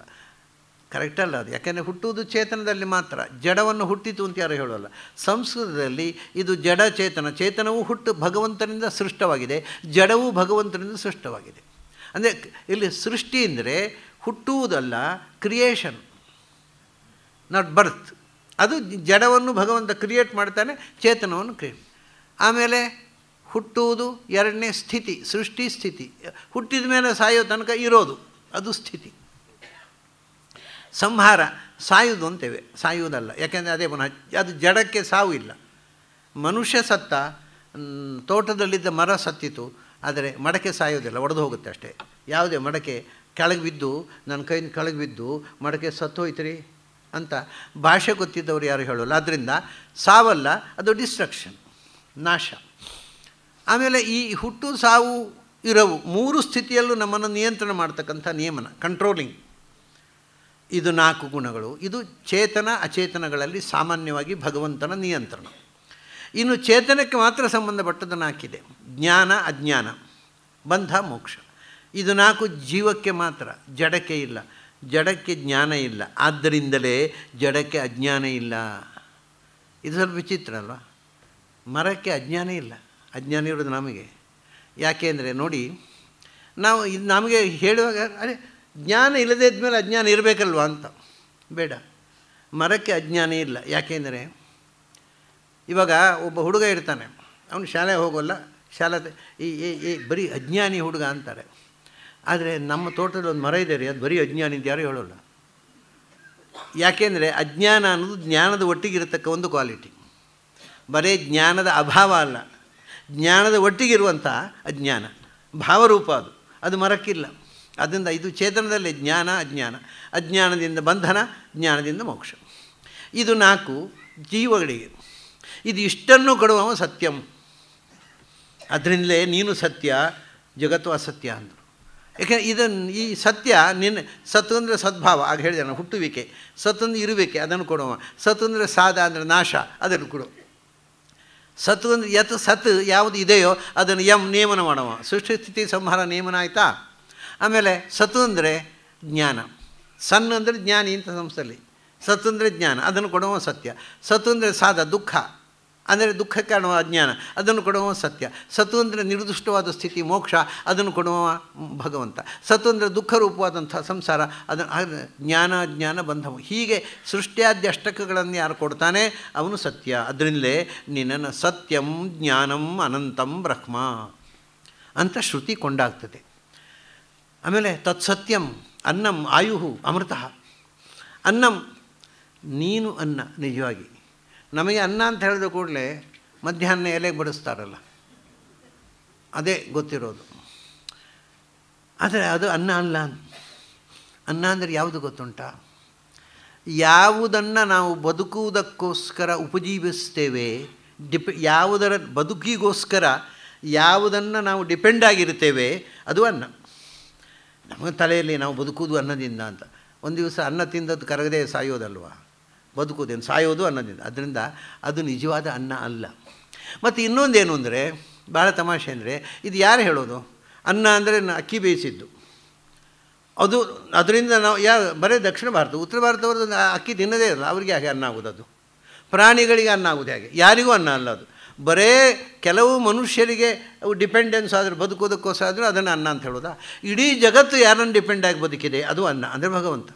ಕರೆಕ್ಟ್ ಅಲ್ಲ ಅದು ಯಾಕೆಂದರೆ ಹುಟ್ಟುವುದು ಚೇತನದಲ್ಲಿ ಮಾತ್ರ ಜಡವನ್ನು ಹುಟ್ಟಿತು ಅಂತ ಯಾರು ಹೇಳೋಲ್ಲ ಸಂಸ್ಕೃತದಲ್ಲಿ ಇದು ಜಡ ಚೇತನ ಚೇತನವು ಹುಟ್ಟು ಭಗವಂತನಿಂದ ಸೃಷ್ಟವಾಗಿದೆ ಜಡವು ಭಗವಂತನಿಂದ ಸೃಷ್ಟವಾಗಿದೆ ಅಂದರೆ ಇಲ್ಲಿ ಸೃಷ್ಟಿ ಅಂದರೆ ಹುಟ್ಟುವುದಲ್ಲ ಕ್ರಿಯೇಷನ್ ನಾಟ್ ಬರ್ತ್ ಅದು ಜಡವನ್ನು ಭಗವಂತ ಕ್ರಿಯೇಟ್ ಮಾಡ್ತಾನೆ ಚೇತನವನ್ನು ಕ್ರಿಯೇಟ್ ಆಮೇಲೆ ಹುಟ್ಟುವುದು ಎರಡನೇ ಸ್ಥಿತಿ ಸೃಷ್ಟಿ ಸ್ಥಿತಿ ಹುಟ್ಟಿದ ಮೇಲೆ ಸಾಯೋ ತನಕ ಇರೋದು ಅದು ಸ್ಥಿತಿ ಸಂಹಾರ ಸಾಯುವುದು ಅಂತೇವೆ ಸಾಯುವುದಲ್ಲ ಯಾಕೆಂದರೆ ಅದೇ ಪುನಃ ಅದು ಜಡಕ್ಕೆ ಸಾವು ಇಲ್ಲ ಮನುಷ್ಯ ಸತ್ತ ತೋಟದಲ್ಲಿದ್ದ ಮರ ಸತ್ತಿತು ಆದರೆ ಮಡಕೆ ಸಾಯೋದಿಲ್ಲ ಒಡೆದು ಹೋಗುತ್ತೆ ಅಷ್ಟೇ ಯಾವುದೇ ಮಡಕೆ ಕೆಳಗೆ ಬಿದ್ದು ನನ್ನ ಕೈಯಿಂದ ಕೆಳಗೆ ಬಿದ್ದು ಮಡಕೆ ರೀ ಅಂತ ಭಾಷೆ ಗೊತ್ತಿದ್ದವರು ಯಾರು ಹೇಳೋಲ್ಲ ಅದರಿಂದ ಸಾವಲ್ಲ ಅದು ಡಿಸ್ಟ್ರಕ್ಷನ್ ನಾಶ ಆಮೇಲೆ ಈ ಹುಟ್ಟು ಸಾವು ಇರವು ಮೂರು ಸ್ಥಿತಿಯಲ್ಲೂ ನಮ್ಮನ್ನು ನಿಯಂತ್ರಣ ಮಾಡ್ತಕ್ಕಂಥ ನಿಯಮನ ಕಂಟ್ರೋಲಿಂಗ್ ಇದು ನಾಲ್ಕು ಗುಣಗಳು ಇದು ಚೇತನ ಅಚೇತನಗಳಲ್ಲಿ ಸಾಮಾನ್ಯವಾಗಿ ಭಗವಂತನ ನಿಯಂತ್ರಣ ಇನ್ನು ಚೇತನಕ್ಕೆ ಮಾತ್ರ ಸಂಬಂಧಪಟ್ಟದ್ದು ನಾಲ್ಕಿದೆ ಜ್ಞಾನ ಅಜ್ಞಾನ ಬಂಧ ಮೋಕ್ಷ ಇದು ನಾಲ್ಕು ಜೀವಕ್ಕೆ ಮಾತ್ರ ಜಡಕ್ಕೆ ಇಲ್ಲ ಜಡಕ್ಕೆ ಜ್ಞಾನ ಇಲ್ಲ ಆದ್ದರಿಂದಲೇ ಜಡಕ್ಕೆ ಅಜ್ಞಾನ ಇಲ್ಲ ಇದು ಸ್ವಲ್ಪ ವಿಚಿತ್ರ ಅಲ್ವಾ ಮರಕ್ಕೆ ಅಜ್ಞಾನ ಇಲ್ಲ ಅಜ್ಞಾನ ಇರೋದು ನಮಗೆ ಯಾಕೆ ಅಂದರೆ ನೋಡಿ ನಾವು ಇದು ನಮಗೆ ಹೇಳುವಾಗ ಅರೆ ಜ್ಞಾನ ಇಲ್ಲದೇ ಇದ್ಮೇಲೆ ಅಜ್ಞಾನ ಇರಬೇಕಲ್ವ ಅಂತ ಬೇಡ ಮರಕ್ಕೆ ಅಜ್ಞಾನ ಇಲ್ಲ ಯಾಕೆಂದರೆ ಇವಾಗ ಒಬ್ಬ ಹುಡುಗ ಇರ್ತಾನೆ ಅವನು ಶಾಲೆ ಹೋಗೋಲ್ಲ ಶಾಲೆ ಈ ಏ ಬರೀ ಅಜ್ಞಾನಿ ಹುಡುಗ ಅಂತಾರೆ ಆದರೆ ನಮ್ಮ ತೋಟದಲ್ಲಿ ಒಂದು ಮರ ಇದೆ ರೀ ಅದು ಬರೀ ಅಜ್ಞಾನಿ ಅಂತ ಯಾರು ಹೇಳೋಲ್ಲ ಯಾಕೆಂದರೆ ಅಜ್ಞಾನ ಅನ್ನೋದು ಜ್ಞಾನದ ಒಟ್ಟಿಗಿರತಕ್ಕ ಒಂದು ಕ್ವಾಲಿಟಿ ಬರೀ ಜ್ಞಾನದ ಅಭಾವ ಅಲ್ಲ ಜ್ಞಾನದ ಒಟ್ಟಿಗಿರುವಂಥ ಅಜ್ಞಾನ ಭಾವರೂಪ ಅದು ಅದು ಮರಕ್ಕಿಲ್ಲ ಅದರಿಂದ ಇದು ಚೇತನದಲ್ಲಿ ಜ್ಞಾನ ಅಜ್ಞಾನ ಅಜ್ಞಾನದಿಂದ ಬಂಧನ ಜ್ಞಾನದಿಂದ ಮೋಕ್ಷ ಇದು ನಾಲ್ಕು ಜೀವಗಳಿಗೆ ಇದು ಇಷ್ಟನ್ನು ಕೊಡುವವ ಸತ್ಯಂ ಅದರಿಂದಲೇ ನೀನು ಸತ್ಯ ಜಗತ್ತು ಅಸತ್ಯ ಅಂದರು ಯಾಕೆಂದರೆ ಇದನ್ನು ಈ ಸತ್ಯ ನಿನ್ನ ಸತ್ತು ಅಂದರೆ ಸದ್ಭಾವ ಆಗ ಹೇಳಿದೆ ನಾನು ಹುಟ್ಟುವಿಕೆ ಸತ್ತಂದ್ರೆ ಇರುವಿಕೆ ಅದನ್ನು ಕೊಡುವ ಸತ್ತು ಅಂದರೆ ಸಾದ ಅಂದರೆ ನಾಶ ಅದನ್ನು ಕೊಡು ಸತ್ತು ಅಂದರೆ ಯತ್ ಸತ್ ಯಾವುದು ಇದೆಯೋ ಅದನ್ನು ಯಂ ನಿಯಮನ ಮಾಡುವ ಸೃಷ್ಟಿ ಸ್ಥಿತಿ ಸಂಹಾರ ನಿಯಮನ ಆಯಿತಾ ಆಮೇಲೆ ಸತು ಅಂದರೆ ಜ್ಞಾನ ಸನ್ ಅಂದರೆ ಜ್ಞಾನಿ ಇಂಥ ಸಂಸ್ಥೆಯಲ್ಲಿ ಸತ್ತು ಅಂದರೆ ಜ್ಞಾನ ಅದನ್ನು ಕೊಡುವ ಸತ್ಯ ಸತ್ತು ಅಂದರೆ ಸಾಧ ದುಃಖ ಅಂದರೆ ದುಃಖ ಕಾಣುವ ಅಜ್ಞಾನ ಅದನ್ನು ಕೊಡುವ ಸತ್ಯ ಸತ್ತು ಅಂದರೆ ನಿರ್ದಿಷ್ಟವಾದ ಸ್ಥಿತಿ ಮೋಕ್ಷ ಅದನ್ನು ಕೊಡುವ ಭಗವಂತ ಸತ್ತು ಅಂದರೆ ದುಃಖರೂಪವಾದಂಥ ಸಂಸಾರ ಅದನ್ನು ಜ್ಞಾನ ಜ್ಞಾನ ಬಂಧವು ಹೀಗೆ ಸೃಷ್ಟಿಯಾದ್ಯ ಅಷ್ಟಕಗಳನ್ನು ಯಾರು ಕೊಡ್ತಾನೆ ಅವನು ಸತ್ಯ ಅದರಿಂದಲೇ ನಿನ್ನ ಸತ್ಯಂ ಜ್ಞಾನಂ ಅನಂತಂ ಬ್ರಹ್ಮ ಅಂತ ಶ್ರುತಿ ಕೊಂಡಾಗ್ತದೆ ಆಮೇಲೆ ತತ್ಸತ್ಯಂ ಅನ್ನಂ ಆಯುಹು ಅಮೃತ ಅನ್ನಂ ನೀನು ಅನ್ನ ನಿಜವಾಗಿ ನಮಗೆ ಅನ್ನ ಅಂತ ಹೇಳಿದ ಕೂಡಲೇ ಮಧ್ಯಾಹ್ನ ಎಲೆಗೆ ಬಡಿಸ್ತಾರಲ್ಲ ಅದೇ ಗೊತ್ತಿರೋದು ಆದರೆ ಅದು ಅನ್ನ ಅಲ್ಲ ಅನ್ನ ಅಂದರೆ ಯಾವುದು ಗೊತ್ತುಂಟ ಯಾವುದನ್ನು ನಾವು ಬದುಕುವುದಕ್ಕೋಸ್ಕರ ಉಪಜೀವಿಸ್ತೇವೆ ಡಿಪೆ ಯಾವುದರ ಬದುಕಿಗೋಸ್ಕರ ಯಾವುದನ್ನು ನಾವು ಡಿಪೆಂಡ್ ಆಗಿರ್ತೇವೆ ಅದು ಅನ್ನ ನಮ್ಮ ತಲೆಯಲ್ಲಿ ನಾವು ಬದುಕುವುದು ಅನ್ನದಿಂದ ಅಂತ ಒಂದು ದಿವಸ ಅನ್ನ ತಿಂದದ್ದು ಕರಗದೆ ಸಾಯೋದಲ್ವಾ ಬದುಕುವುದೇನು ಸಾಯೋದು ಅನ್ನದಿಂದ ಅದರಿಂದ ಅದು ನಿಜವಾದ ಅನ್ನ ಅಲ್ಲ ಮತ್ತು ಇನ್ನೊಂದೇನು ಅಂದರೆ ಭಾಳ ತಮಾಷೆ ಅಂದರೆ ಇದು ಯಾರು ಹೇಳೋದು ಅನ್ನ ಅಂದರೆ ಅಕ್ಕಿ ಬೇಯಿಸಿದ್ದು ಅದು ಅದರಿಂದ ನಾವು ಯಾ ಬರೀ ದಕ್ಷಿಣ ಭಾರತ ಉತ್ತರ ಭಾರತವ್ರದ್ದು ಅಕ್ಕಿ ತಿನ್ನದೇ ಇರಲ್ಲ ಅವ್ರಿಗೆ ಹಾಗೆ ಅನ್ನ ಆಗೋದು ಅದು ಪ್ರಾಣಿಗಳಿಗೆ ಅನ್ನ ಆಗೋದು ಹೇಗೆ ಯಾರಿಗೂ ಅನ್ನ ಅಲ್ಲ ಅದು ಬರೇ ಕೆಲವು ಮನುಷ್ಯರಿಗೆ ಡಿಪೆಂಡೆನ್ಸ್ ಆದರೂ ಬದುಕೋದಕ್ಕೋಸ್ಕರ ಅದನ್ನು ಅನ್ನ ಅಂತ ಹೇಳೋದಾ ಇಡೀ ಜಗತ್ತು ಯಾರನ್ನು ಡಿಪೆಂಡ್ ಆಗಿ ಬದುಕಿದೆ ಅದು ಅನ್ನ ಅಂದರೆ ಭಗವಂತ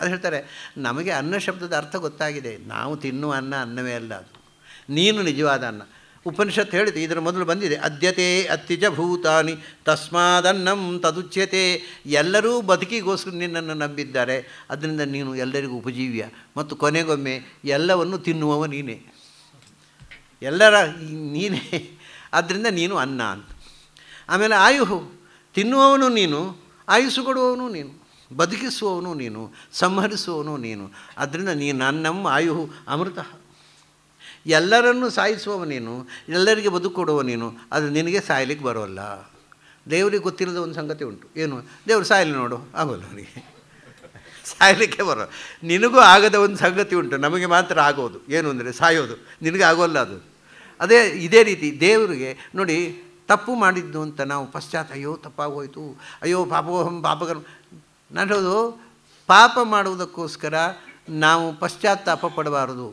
ಅದು ಹೇಳ್ತಾರೆ ನಮಗೆ ಅನ್ನ ಶಬ್ದದ ಅರ್ಥ ಗೊತ್ತಾಗಿದೆ ನಾವು ತಿನ್ನುವ ಅನ್ನ ಅನ್ನವೇ ಅಲ್ಲ ಅದು ನೀನು ನಿಜವಾದ ಅನ್ನ ಉಪನಿಷತ್ ಹೇಳಿದೆ ಇದರ ಮೊದಲು ಬಂದಿದೆ ಅದ್ಯತೆ ಅತ್ಯಜ ಭೂತಾನಿ ತಸ್ಮಾದನ್ನಂ ತದುಚ್ಯತೆ ಎಲ್ಲರೂ ಬದುಕಿಗೋಸ್ಕರ ನಿನ್ನನ್ನು ನಂಬಿದ್ದಾರೆ ಅದರಿಂದ ನೀನು ಎಲ್ಲರಿಗೂ ಉಪಜೀವ್ಯ ಮತ್ತು ಕೊನೆಗೊಮ್ಮೆ ಎಲ್ಲವನ್ನು ತಿನ್ನುವವ ನೀನೇ ಎಲ್ಲರ ನೀನೇ ಆದ್ದರಿಂದ ನೀನು ಅನ್ನ ಅಂತ ಆಮೇಲೆ ಆಯುಹು ತಿನ್ನುವವನು ನೀನು ಆಯುಸು ಕೊಡುವವನು ನೀನು ಬದುಕಿಸುವವನು ನೀನು ಸಂಹರಿಸುವವನು ನೀನು ಅದರಿಂದ ನೀನು ನನ್ನಮ್ಮ ಆಯುಹು ಅಮೃತ ಎಲ್ಲರನ್ನು ಸಾಯಿಸುವವ ನೀನು ಎಲ್ಲರಿಗೆ ಬದುಕು ಕೊಡುವ ನೀನು ಅದು ನಿನಗೆ ಸಾಯಲಿಕ್ಕೆ ಬರೋಲ್ಲ ದೇವರಿಗೆ ಗೊತ್ತಿರೋದ ಒಂದು ಸಂಗತಿ ಉಂಟು ಏನು ದೇವರು ಸಾಯಲಿ ನೋಡು ಆಗೋಲ್ಲ ಅವರಿಗೆ ಸಾಯಲಿಕ್ಕೆ ಬರೋ ನಿನಗೂ ಆಗದ ಒಂದು ಸಂಗತಿ ಉಂಟು ನಮಗೆ ಮಾತ್ರ ಆಗೋದು ಏನು ಅಂದರೆ ಸಾಯೋದು ನಿನಗೆ ಆಗೋಲ್ಲ ಅದು ಅದೇ ಇದೇ ರೀತಿ ದೇವರಿಗೆ ನೋಡಿ ತಪ್ಪು ಮಾಡಿದ್ದು ಅಂತ ನಾವು ಪಶ್ಚಾತ್ ಅಯ್ಯೋ ತಪ್ಪಾಗೋಯ್ತು ಅಯ್ಯೋ ಪಾಪೋಹಂ ಪಾಪಕರ್ಮ ನಾನು ಪಾಪ ಮಾಡುವುದಕ್ಕೋಸ್ಕರ ನಾವು ಪಶ್ಚಾತ್ತಾಪ ಪಡಬಾರದು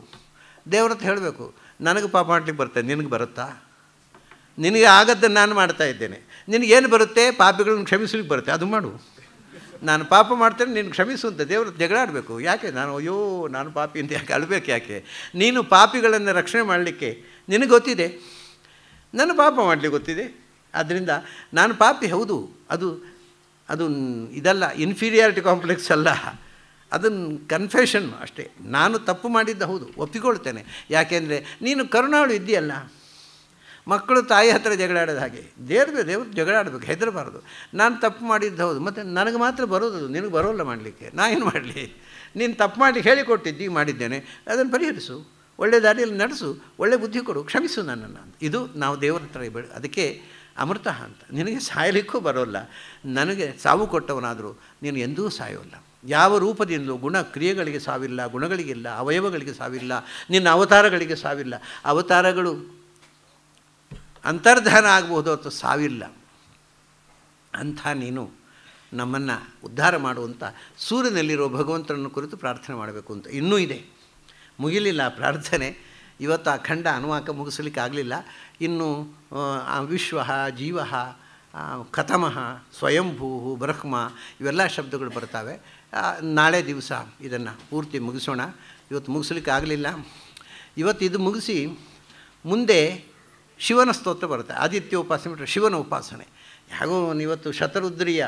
ದೇವ್ರತ್ತ ಹೇಳಬೇಕು ನನಗೆ ಪಾಪ ಮಾಡ್ಲಿಕ್ಕೆ ಬರುತ್ತೆ ನಿನಗೆ ಬರುತ್ತಾ ನಿನಗೆ ಆಗದ್ದನ್ನು ನಾನು ಮಾಡ್ತಾ ಇದ್ದೇನೆ ನಿನಗೇನು ಬರುತ್ತೆ ಪಾಪಿಗಳನ್ನು ಕ್ಷಮಿಸ್ಲಿಕ್ಕೆ ಬರುತ್ತೆ ಅದು ಮಾಡು ನಾನು ಪಾಪ ಮಾಡ್ತೇನೆ ನೀನು ಕ್ಷಮಿಸು ಅಂತ ದೇವರು ಜಗಳಾಡಬೇಕು ಯಾಕೆ ನಾನು ಅಯ್ಯೋ ನಾನು ಪಾಪಿ ಅಂತ ಯಾಕೆ ಅಳಬೇಕು ಯಾಕೆ ನೀನು ಪಾಪಿಗಳನ್ನು ರಕ್ಷಣೆ ಮಾಡಲಿಕ್ಕೆ ನಿನಗೆ ಗೊತ್ತಿದೆ ನನ್ನ ಪಾಪ ಮಾಡಲಿಕ್ಕೆ ಗೊತ್ತಿದೆ ಆದ್ದರಿಂದ ನಾನು ಪಾಪಿ ಹೌದು ಅದು ಅದು ಇದಲ್ಲ ಇನ್ಫೀರಿಯಾರಿಟಿ ಕಾಂಪ್ಲೆಕ್ಸ್ ಅಲ್ಲ ಅದನ್ನು ಕನ್ಫೆಷನ್ ಅಷ್ಟೇ ನಾನು ತಪ್ಪು ಮಾಡಿದ್ದ ಹೌದು ಒಪ್ಪಿಕೊಳ್ತೇನೆ ಯಾಕೆಂದರೆ ನೀನು ಕರುಣಾಳು ಇದೆಯಲ್ಲ ಮಕ್ಕಳು ತಾಯಿ ಹತ್ರ ಜಗಳಾಡೋದು ಹಾಗೆ ದೇವ್ರ ದೇವ್ರು ಜಗಳಾಡಬೇಕು ಹೆದರಬಾರ್ದು ನಾನು ತಪ್ಪು ಮಾಡಿದ್ದು ಹೌದು ಮತ್ತು ನನಗೆ ಮಾತ್ರ ಬರೋದು ನಿನಗೆ ಬರೋಲ್ಲ ಮಾಡಲಿಕ್ಕೆ ನಾ ಏನು ಮಾಡಲಿ ನೀನು ತಪ್ಪು ಮಾಡಲಿಕ್ಕೆ ಈಗ ಮಾಡಿದ್ದೇನೆ ಅದನ್ನು ಪರಿಹರಿಸು ಒಳ್ಳೆ ದಾರಿಯಲ್ಲಿ ನಡೆಸು ಒಳ್ಳೆ ಬುದ್ಧಿ ಕೊಡು ಕ್ಷಮಿಸು ನನ್ನನ್ನು ಇದು ನಾವು ದೇವರ ಹತ್ರ ಬೇಡ ಅದಕ್ಕೆ ಅಮೃತ ಅಂತ ನಿನಗೆ ಸಾಯಲಿಕ್ಕೂ ಬರೋಲ್ಲ ನನಗೆ ಸಾವು ಕೊಟ್ಟವನಾದರೂ ನೀನು ಎಂದೂ ಸಾಯೋಲ್ಲ ಯಾವ ರೂಪದಿಂದಲೂ ಗುಣ ಕ್ರಿಯೆಗಳಿಗೆ ಸಾವಿಲ್ಲ ಗುಣಗಳಿಗಿಲ್ಲ ಅವಯವಗಳಿಗೆ ಸಾವಿಲ್ಲ ನಿನ್ನ ಅವತಾರಗಳಿಗೆ ಸಾವಿಲ್ಲ ಅವತಾರಗಳು ಅಂತರ್ಧಾನ ಆಗಬಹುದು ಅಥವಾ ಸಾವಿಲ್ಲ ಅಂಥ ನೀನು ನಮ್ಮನ್ನು ಉದ್ಧಾರ ಮಾಡುವಂಥ ಸೂರ್ಯನಲ್ಲಿರೋ ಭಗವಂತನನ್ನು ಕುರಿತು ಪ್ರಾರ್ಥನೆ ಮಾಡಬೇಕು ಅಂತ ಇನ್ನೂ ಇದೆ ಮುಗಿಲಿಲ್ಲ ಪ್ರಾರ್ಥನೆ ಇವತ್ತು ಆ ಖಂಡ ಅನುವಾಕ ಮುಗಿಸ್ಲಿಕ್ಕೆ ಆಗಲಿಲ್ಲ ಇನ್ನು ವಿಶ್ವ ಜೀವ ಕಥಮಃ ಸ್ವಯಂಭೂ ಬ್ರಹ್ಮ ಇವೆಲ್ಲ ಶಬ್ದಗಳು ಬರ್ತಾವೆ ನಾಳೆ ದಿವಸ ಇದನ್ನು ಪೂರ್ತಿ ಮುಗಿಸೋಣ ಇವತ್ತು ಮುಗಿಸ್ಲಿಕ್ಕೆ ಆಗಲಿಲ್ಲ ಇವತ್ತು ಇದು ಮುಗಿಸಿ ಮುಂದೆ ಶಿವನ ಸ್ತೋತ್ರ ಬರುತ್ತೆ ಆದಿತ್ಯ ಉಪಾಸನೆ ಬಿಟ್ಟರೆ ಶಿವನ ಉಪಾಸನೆ ಹಾಗೂ ಇವತ್ತು ಶತರುದ್ರಿಯ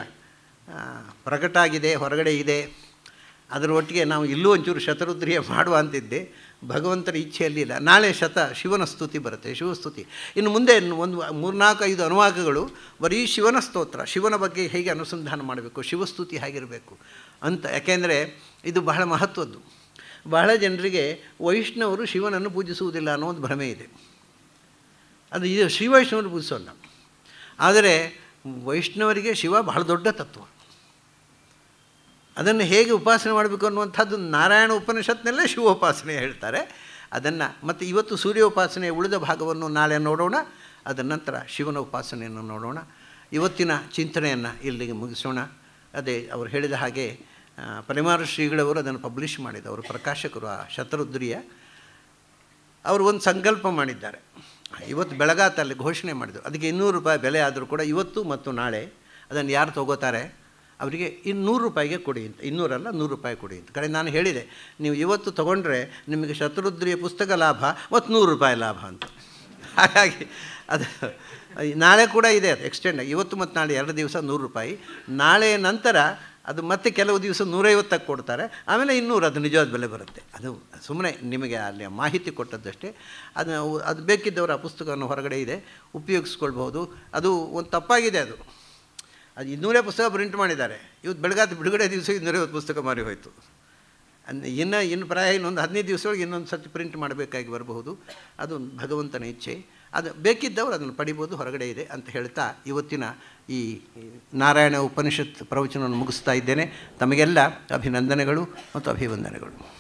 ಪ್ರಕಟ ಆಗಿದೆ ಹೊರಗಡೆ ಇದೆ ಅದರ ಒಟ್ಟಿಗೆ ನಾವು ಇಲ್ಲೂ ಒಂಚೂರು ಶತರುದ್ರಿಯ ಮಾಡುವ ಅಂತಿದ್ದೆ ಭಗವಂತರ ಇಚ್ಛೆಯಲ್ಲಿ ಇಲ್ಲ ನಾಳೆ ಶತ ಶಿವನ ಸ್ತುತಿ ಬರುತ್ತೆ ಶಿವಸ್ತುತಿ ಇನ್ನು ಮುಂದೆ ಒಂದು ಮೂರ್ನಾಲ್ಕು ಐದು ಅನುವಾಕಗಳು ಬರೀ ಶಿವನ ಸ್ತೋತ್ರ ಶಿವನ ಬಗ್ಗೆ ಹೇಗೆ ಅನುಸಂಧಾನ ಮಾಡಬೇಕು ಶಿವಸ್ತುತಿ ಹೇಗಿರಬೇಕು ಅಂತ ಯಾಕೆಂದರೆ ಇದು ಬಹಳ ಮಹತ್ವದ್ದು ಬಹಳ ಜನರಿಗೆ ವೈಷ್ಣವರು ಶಿವನನ್ನು ಪೂಜಿಸುವುದಿಲ್ಲ ಅನ್ನೋ ಒಂದು ಭ್ರಮೆ ಇದೆ ಅದು ಇದು ಶ್ರೀವೈಷ್ಣವರು ವೈಷ್ಣವರು ಆದರೆ ವೈಷ್ಣವರಿಗೆ ಶಿವ ಬಹಳ ದೊಡ್ಡ ತತ್ವ ಅದನ್ನು ಹೇಗೆ ಉಪಾಸನೆ ಮಾಡಬೇಕು ಅನ್ನುವಂಥದ್ದು ನಾರಾಯಣ ಉಪನಿಷತ್ನಲ್ಲೇ ಉಪಾಸನೆ ಹೇಳ್ತಾರೆ ಅದನ್ನು ಮತ್ತು ಇವತ್ತು ಸೂರ್ಯ ಉಪಾಸನೆ ಉಳಿದ ಭಾಗವನ್ನು ನಾಳೆ ನೋಡೋಣ ಅದರ ನಂತರ ಶಿವನ ಉಪಾಸನೆಯನ್ನು ನೋಡೋಣ ಇವತ್ತಿನ ಚಿಂತನೆಯನ್ನು ಇಲ್ಲಿಗೆ ಮುಗಿಸೋಣ ಅದೇ ಅವರು ಹೇಳಿದ ಹಾಗೆ ಪರಿಮಾರ ಶ್ರೀಗಳವರು ಅದನ್ನು ಪಬ್ಲಿಷ್ ಅವರು ಪ್ರಕಾಶಕರು ಆ ಶತರುದ್ರಿಯ ಅವರು ಒಂದು ಸಂಕಲ್ಪ ಮಾಡಿದ್ದಾರೆ ಇವತ್ತು ಬೆಳಗಾತಲ್ಲಿ ಘೋಷಣೆ ಮಾಡಿದರು ಅದಕ್ಕೆ ಇನ್ನೂರು ರೂಪಾಯಿ ಬೆಲೆ ಆದರೂ ಕೂಡ ಇವತ್ತು ಮತ್ತು ನಾಳೆ ಅದನ್ನು ಯಾರು ತೊಗೋತಾರೆ ಅವರಿಗೆ ಇನ್ನೂರು ರೂಪಾಯಿಗೆ ಕೊಡಿ ಅಂತ ಇನ್ನೂರಲ್ಲ ನೂರು ರೂಪಾಯಿ ಕೊಡಿ ಅಂತ ಕಡೆ ನಾನು ಹೇಳಿದೆ ನೀವು ಇವತ್ತು ತೊಗೊಂಡ್ರೆ ನಿಮಗೆ ಶತ್ರುದ್ರಿಯ ಪುಸ್ತಕ ಲಾಭ ಮತ್ತು ನೂರು ರೂಪಾಯಿ ಲಾಭ ಅಂತ ಹಾಗಾಗಿ ಅದು ನಾಳೆ ಕೂಡ ಇದೆ ಅದು ಎಕ್ಸ್ಟೆಂಡ್ ಇವತ್ತು ಮತ್ತು ನಾಳೆ ಎರಡು ದಿವಸ ನೂರು ರೂಪಾಯಿ ನಾಳೆ ನಂತರ ಅದು ಮತ್ತೆ ಕೆಲವು ದಿವಸ ನೂರೈವತ್ತಕ್ಕೆ ಕೊಡ್ತಾರೆ ಆಮೇಲೆ ಇನ್ನೂರು ಅದು ನಿಜವಾದ ಬೆಲೆ ಬರುತ್ತೆ ಅದು ಸುಮ್ಮನೆ ನಿಮಗೆ ಅಲ್ಲಿ ಮಾಹಿತಿ ಕೊಟ್ಟದ್ದಷ್ಟೇ ಅದು ಅದು ಬೇಕಿದ್ದವರು ಆ ಪುಸ್ತಕವನ್ನು ಹೊರಗಡೆ ಇದೆ ಉಪಯೋಗಿಸ್ಕೊಳ್ಬಹುದು ಅದು ಒಂದು ತಪ್ಪಾಗಿದೆ ಅದು ಅದು ಇನ್ನೂರೇ ಪುಸ್ತಕ ಪ್ರಿಂಟ್ ಮಾಡಿದ್ದಾರೆ ಇವತ್ತು ಬೆಳಗಾದ ಬಿಡುಗಡೆ ದಿವಸ ಇನ್ನೂರೈವತ್ತು ಪುಸ್ತಕ ಮಾರಿ ಹೋಯಿತು ಇನ್ನು ಇನ್ನು ಪ್ರಾಯ ಇನ್ನೊಂದು ಹದಿನೈದು ಒಳಗೆ ಇನ್ನೊಂದು ಸರ್ತಿ ಪ್ರಿಂಟ್ ಮಾಡಬೇಕಾಗಿ ಬರಬಹುದು ಅದು ಭಗವಂತನ ಇಚ್ಛೆ ಅದು ಬೇಕಿದ್ದವರು ಅದನ್ನು ಪಡಿಬೋದು ಹೊರಗಡೆ ಇದೆ ಅಂತ ಹೇಳ್ತಾ ಇವತ್ತಿನ ಈ ನಾರಾಯಣ ಉಪನಿಷತ್ ಪ್ರವಚನವನ್ನು ಮುಗಿಸ್ತಾ ಇದ್ದೇನೆ ತಮಗೆಲ್ಲ ಅಭಿನಂದನೆಗಳು ಮತ್ತು ಅಭಿವಂದನೆಗಳು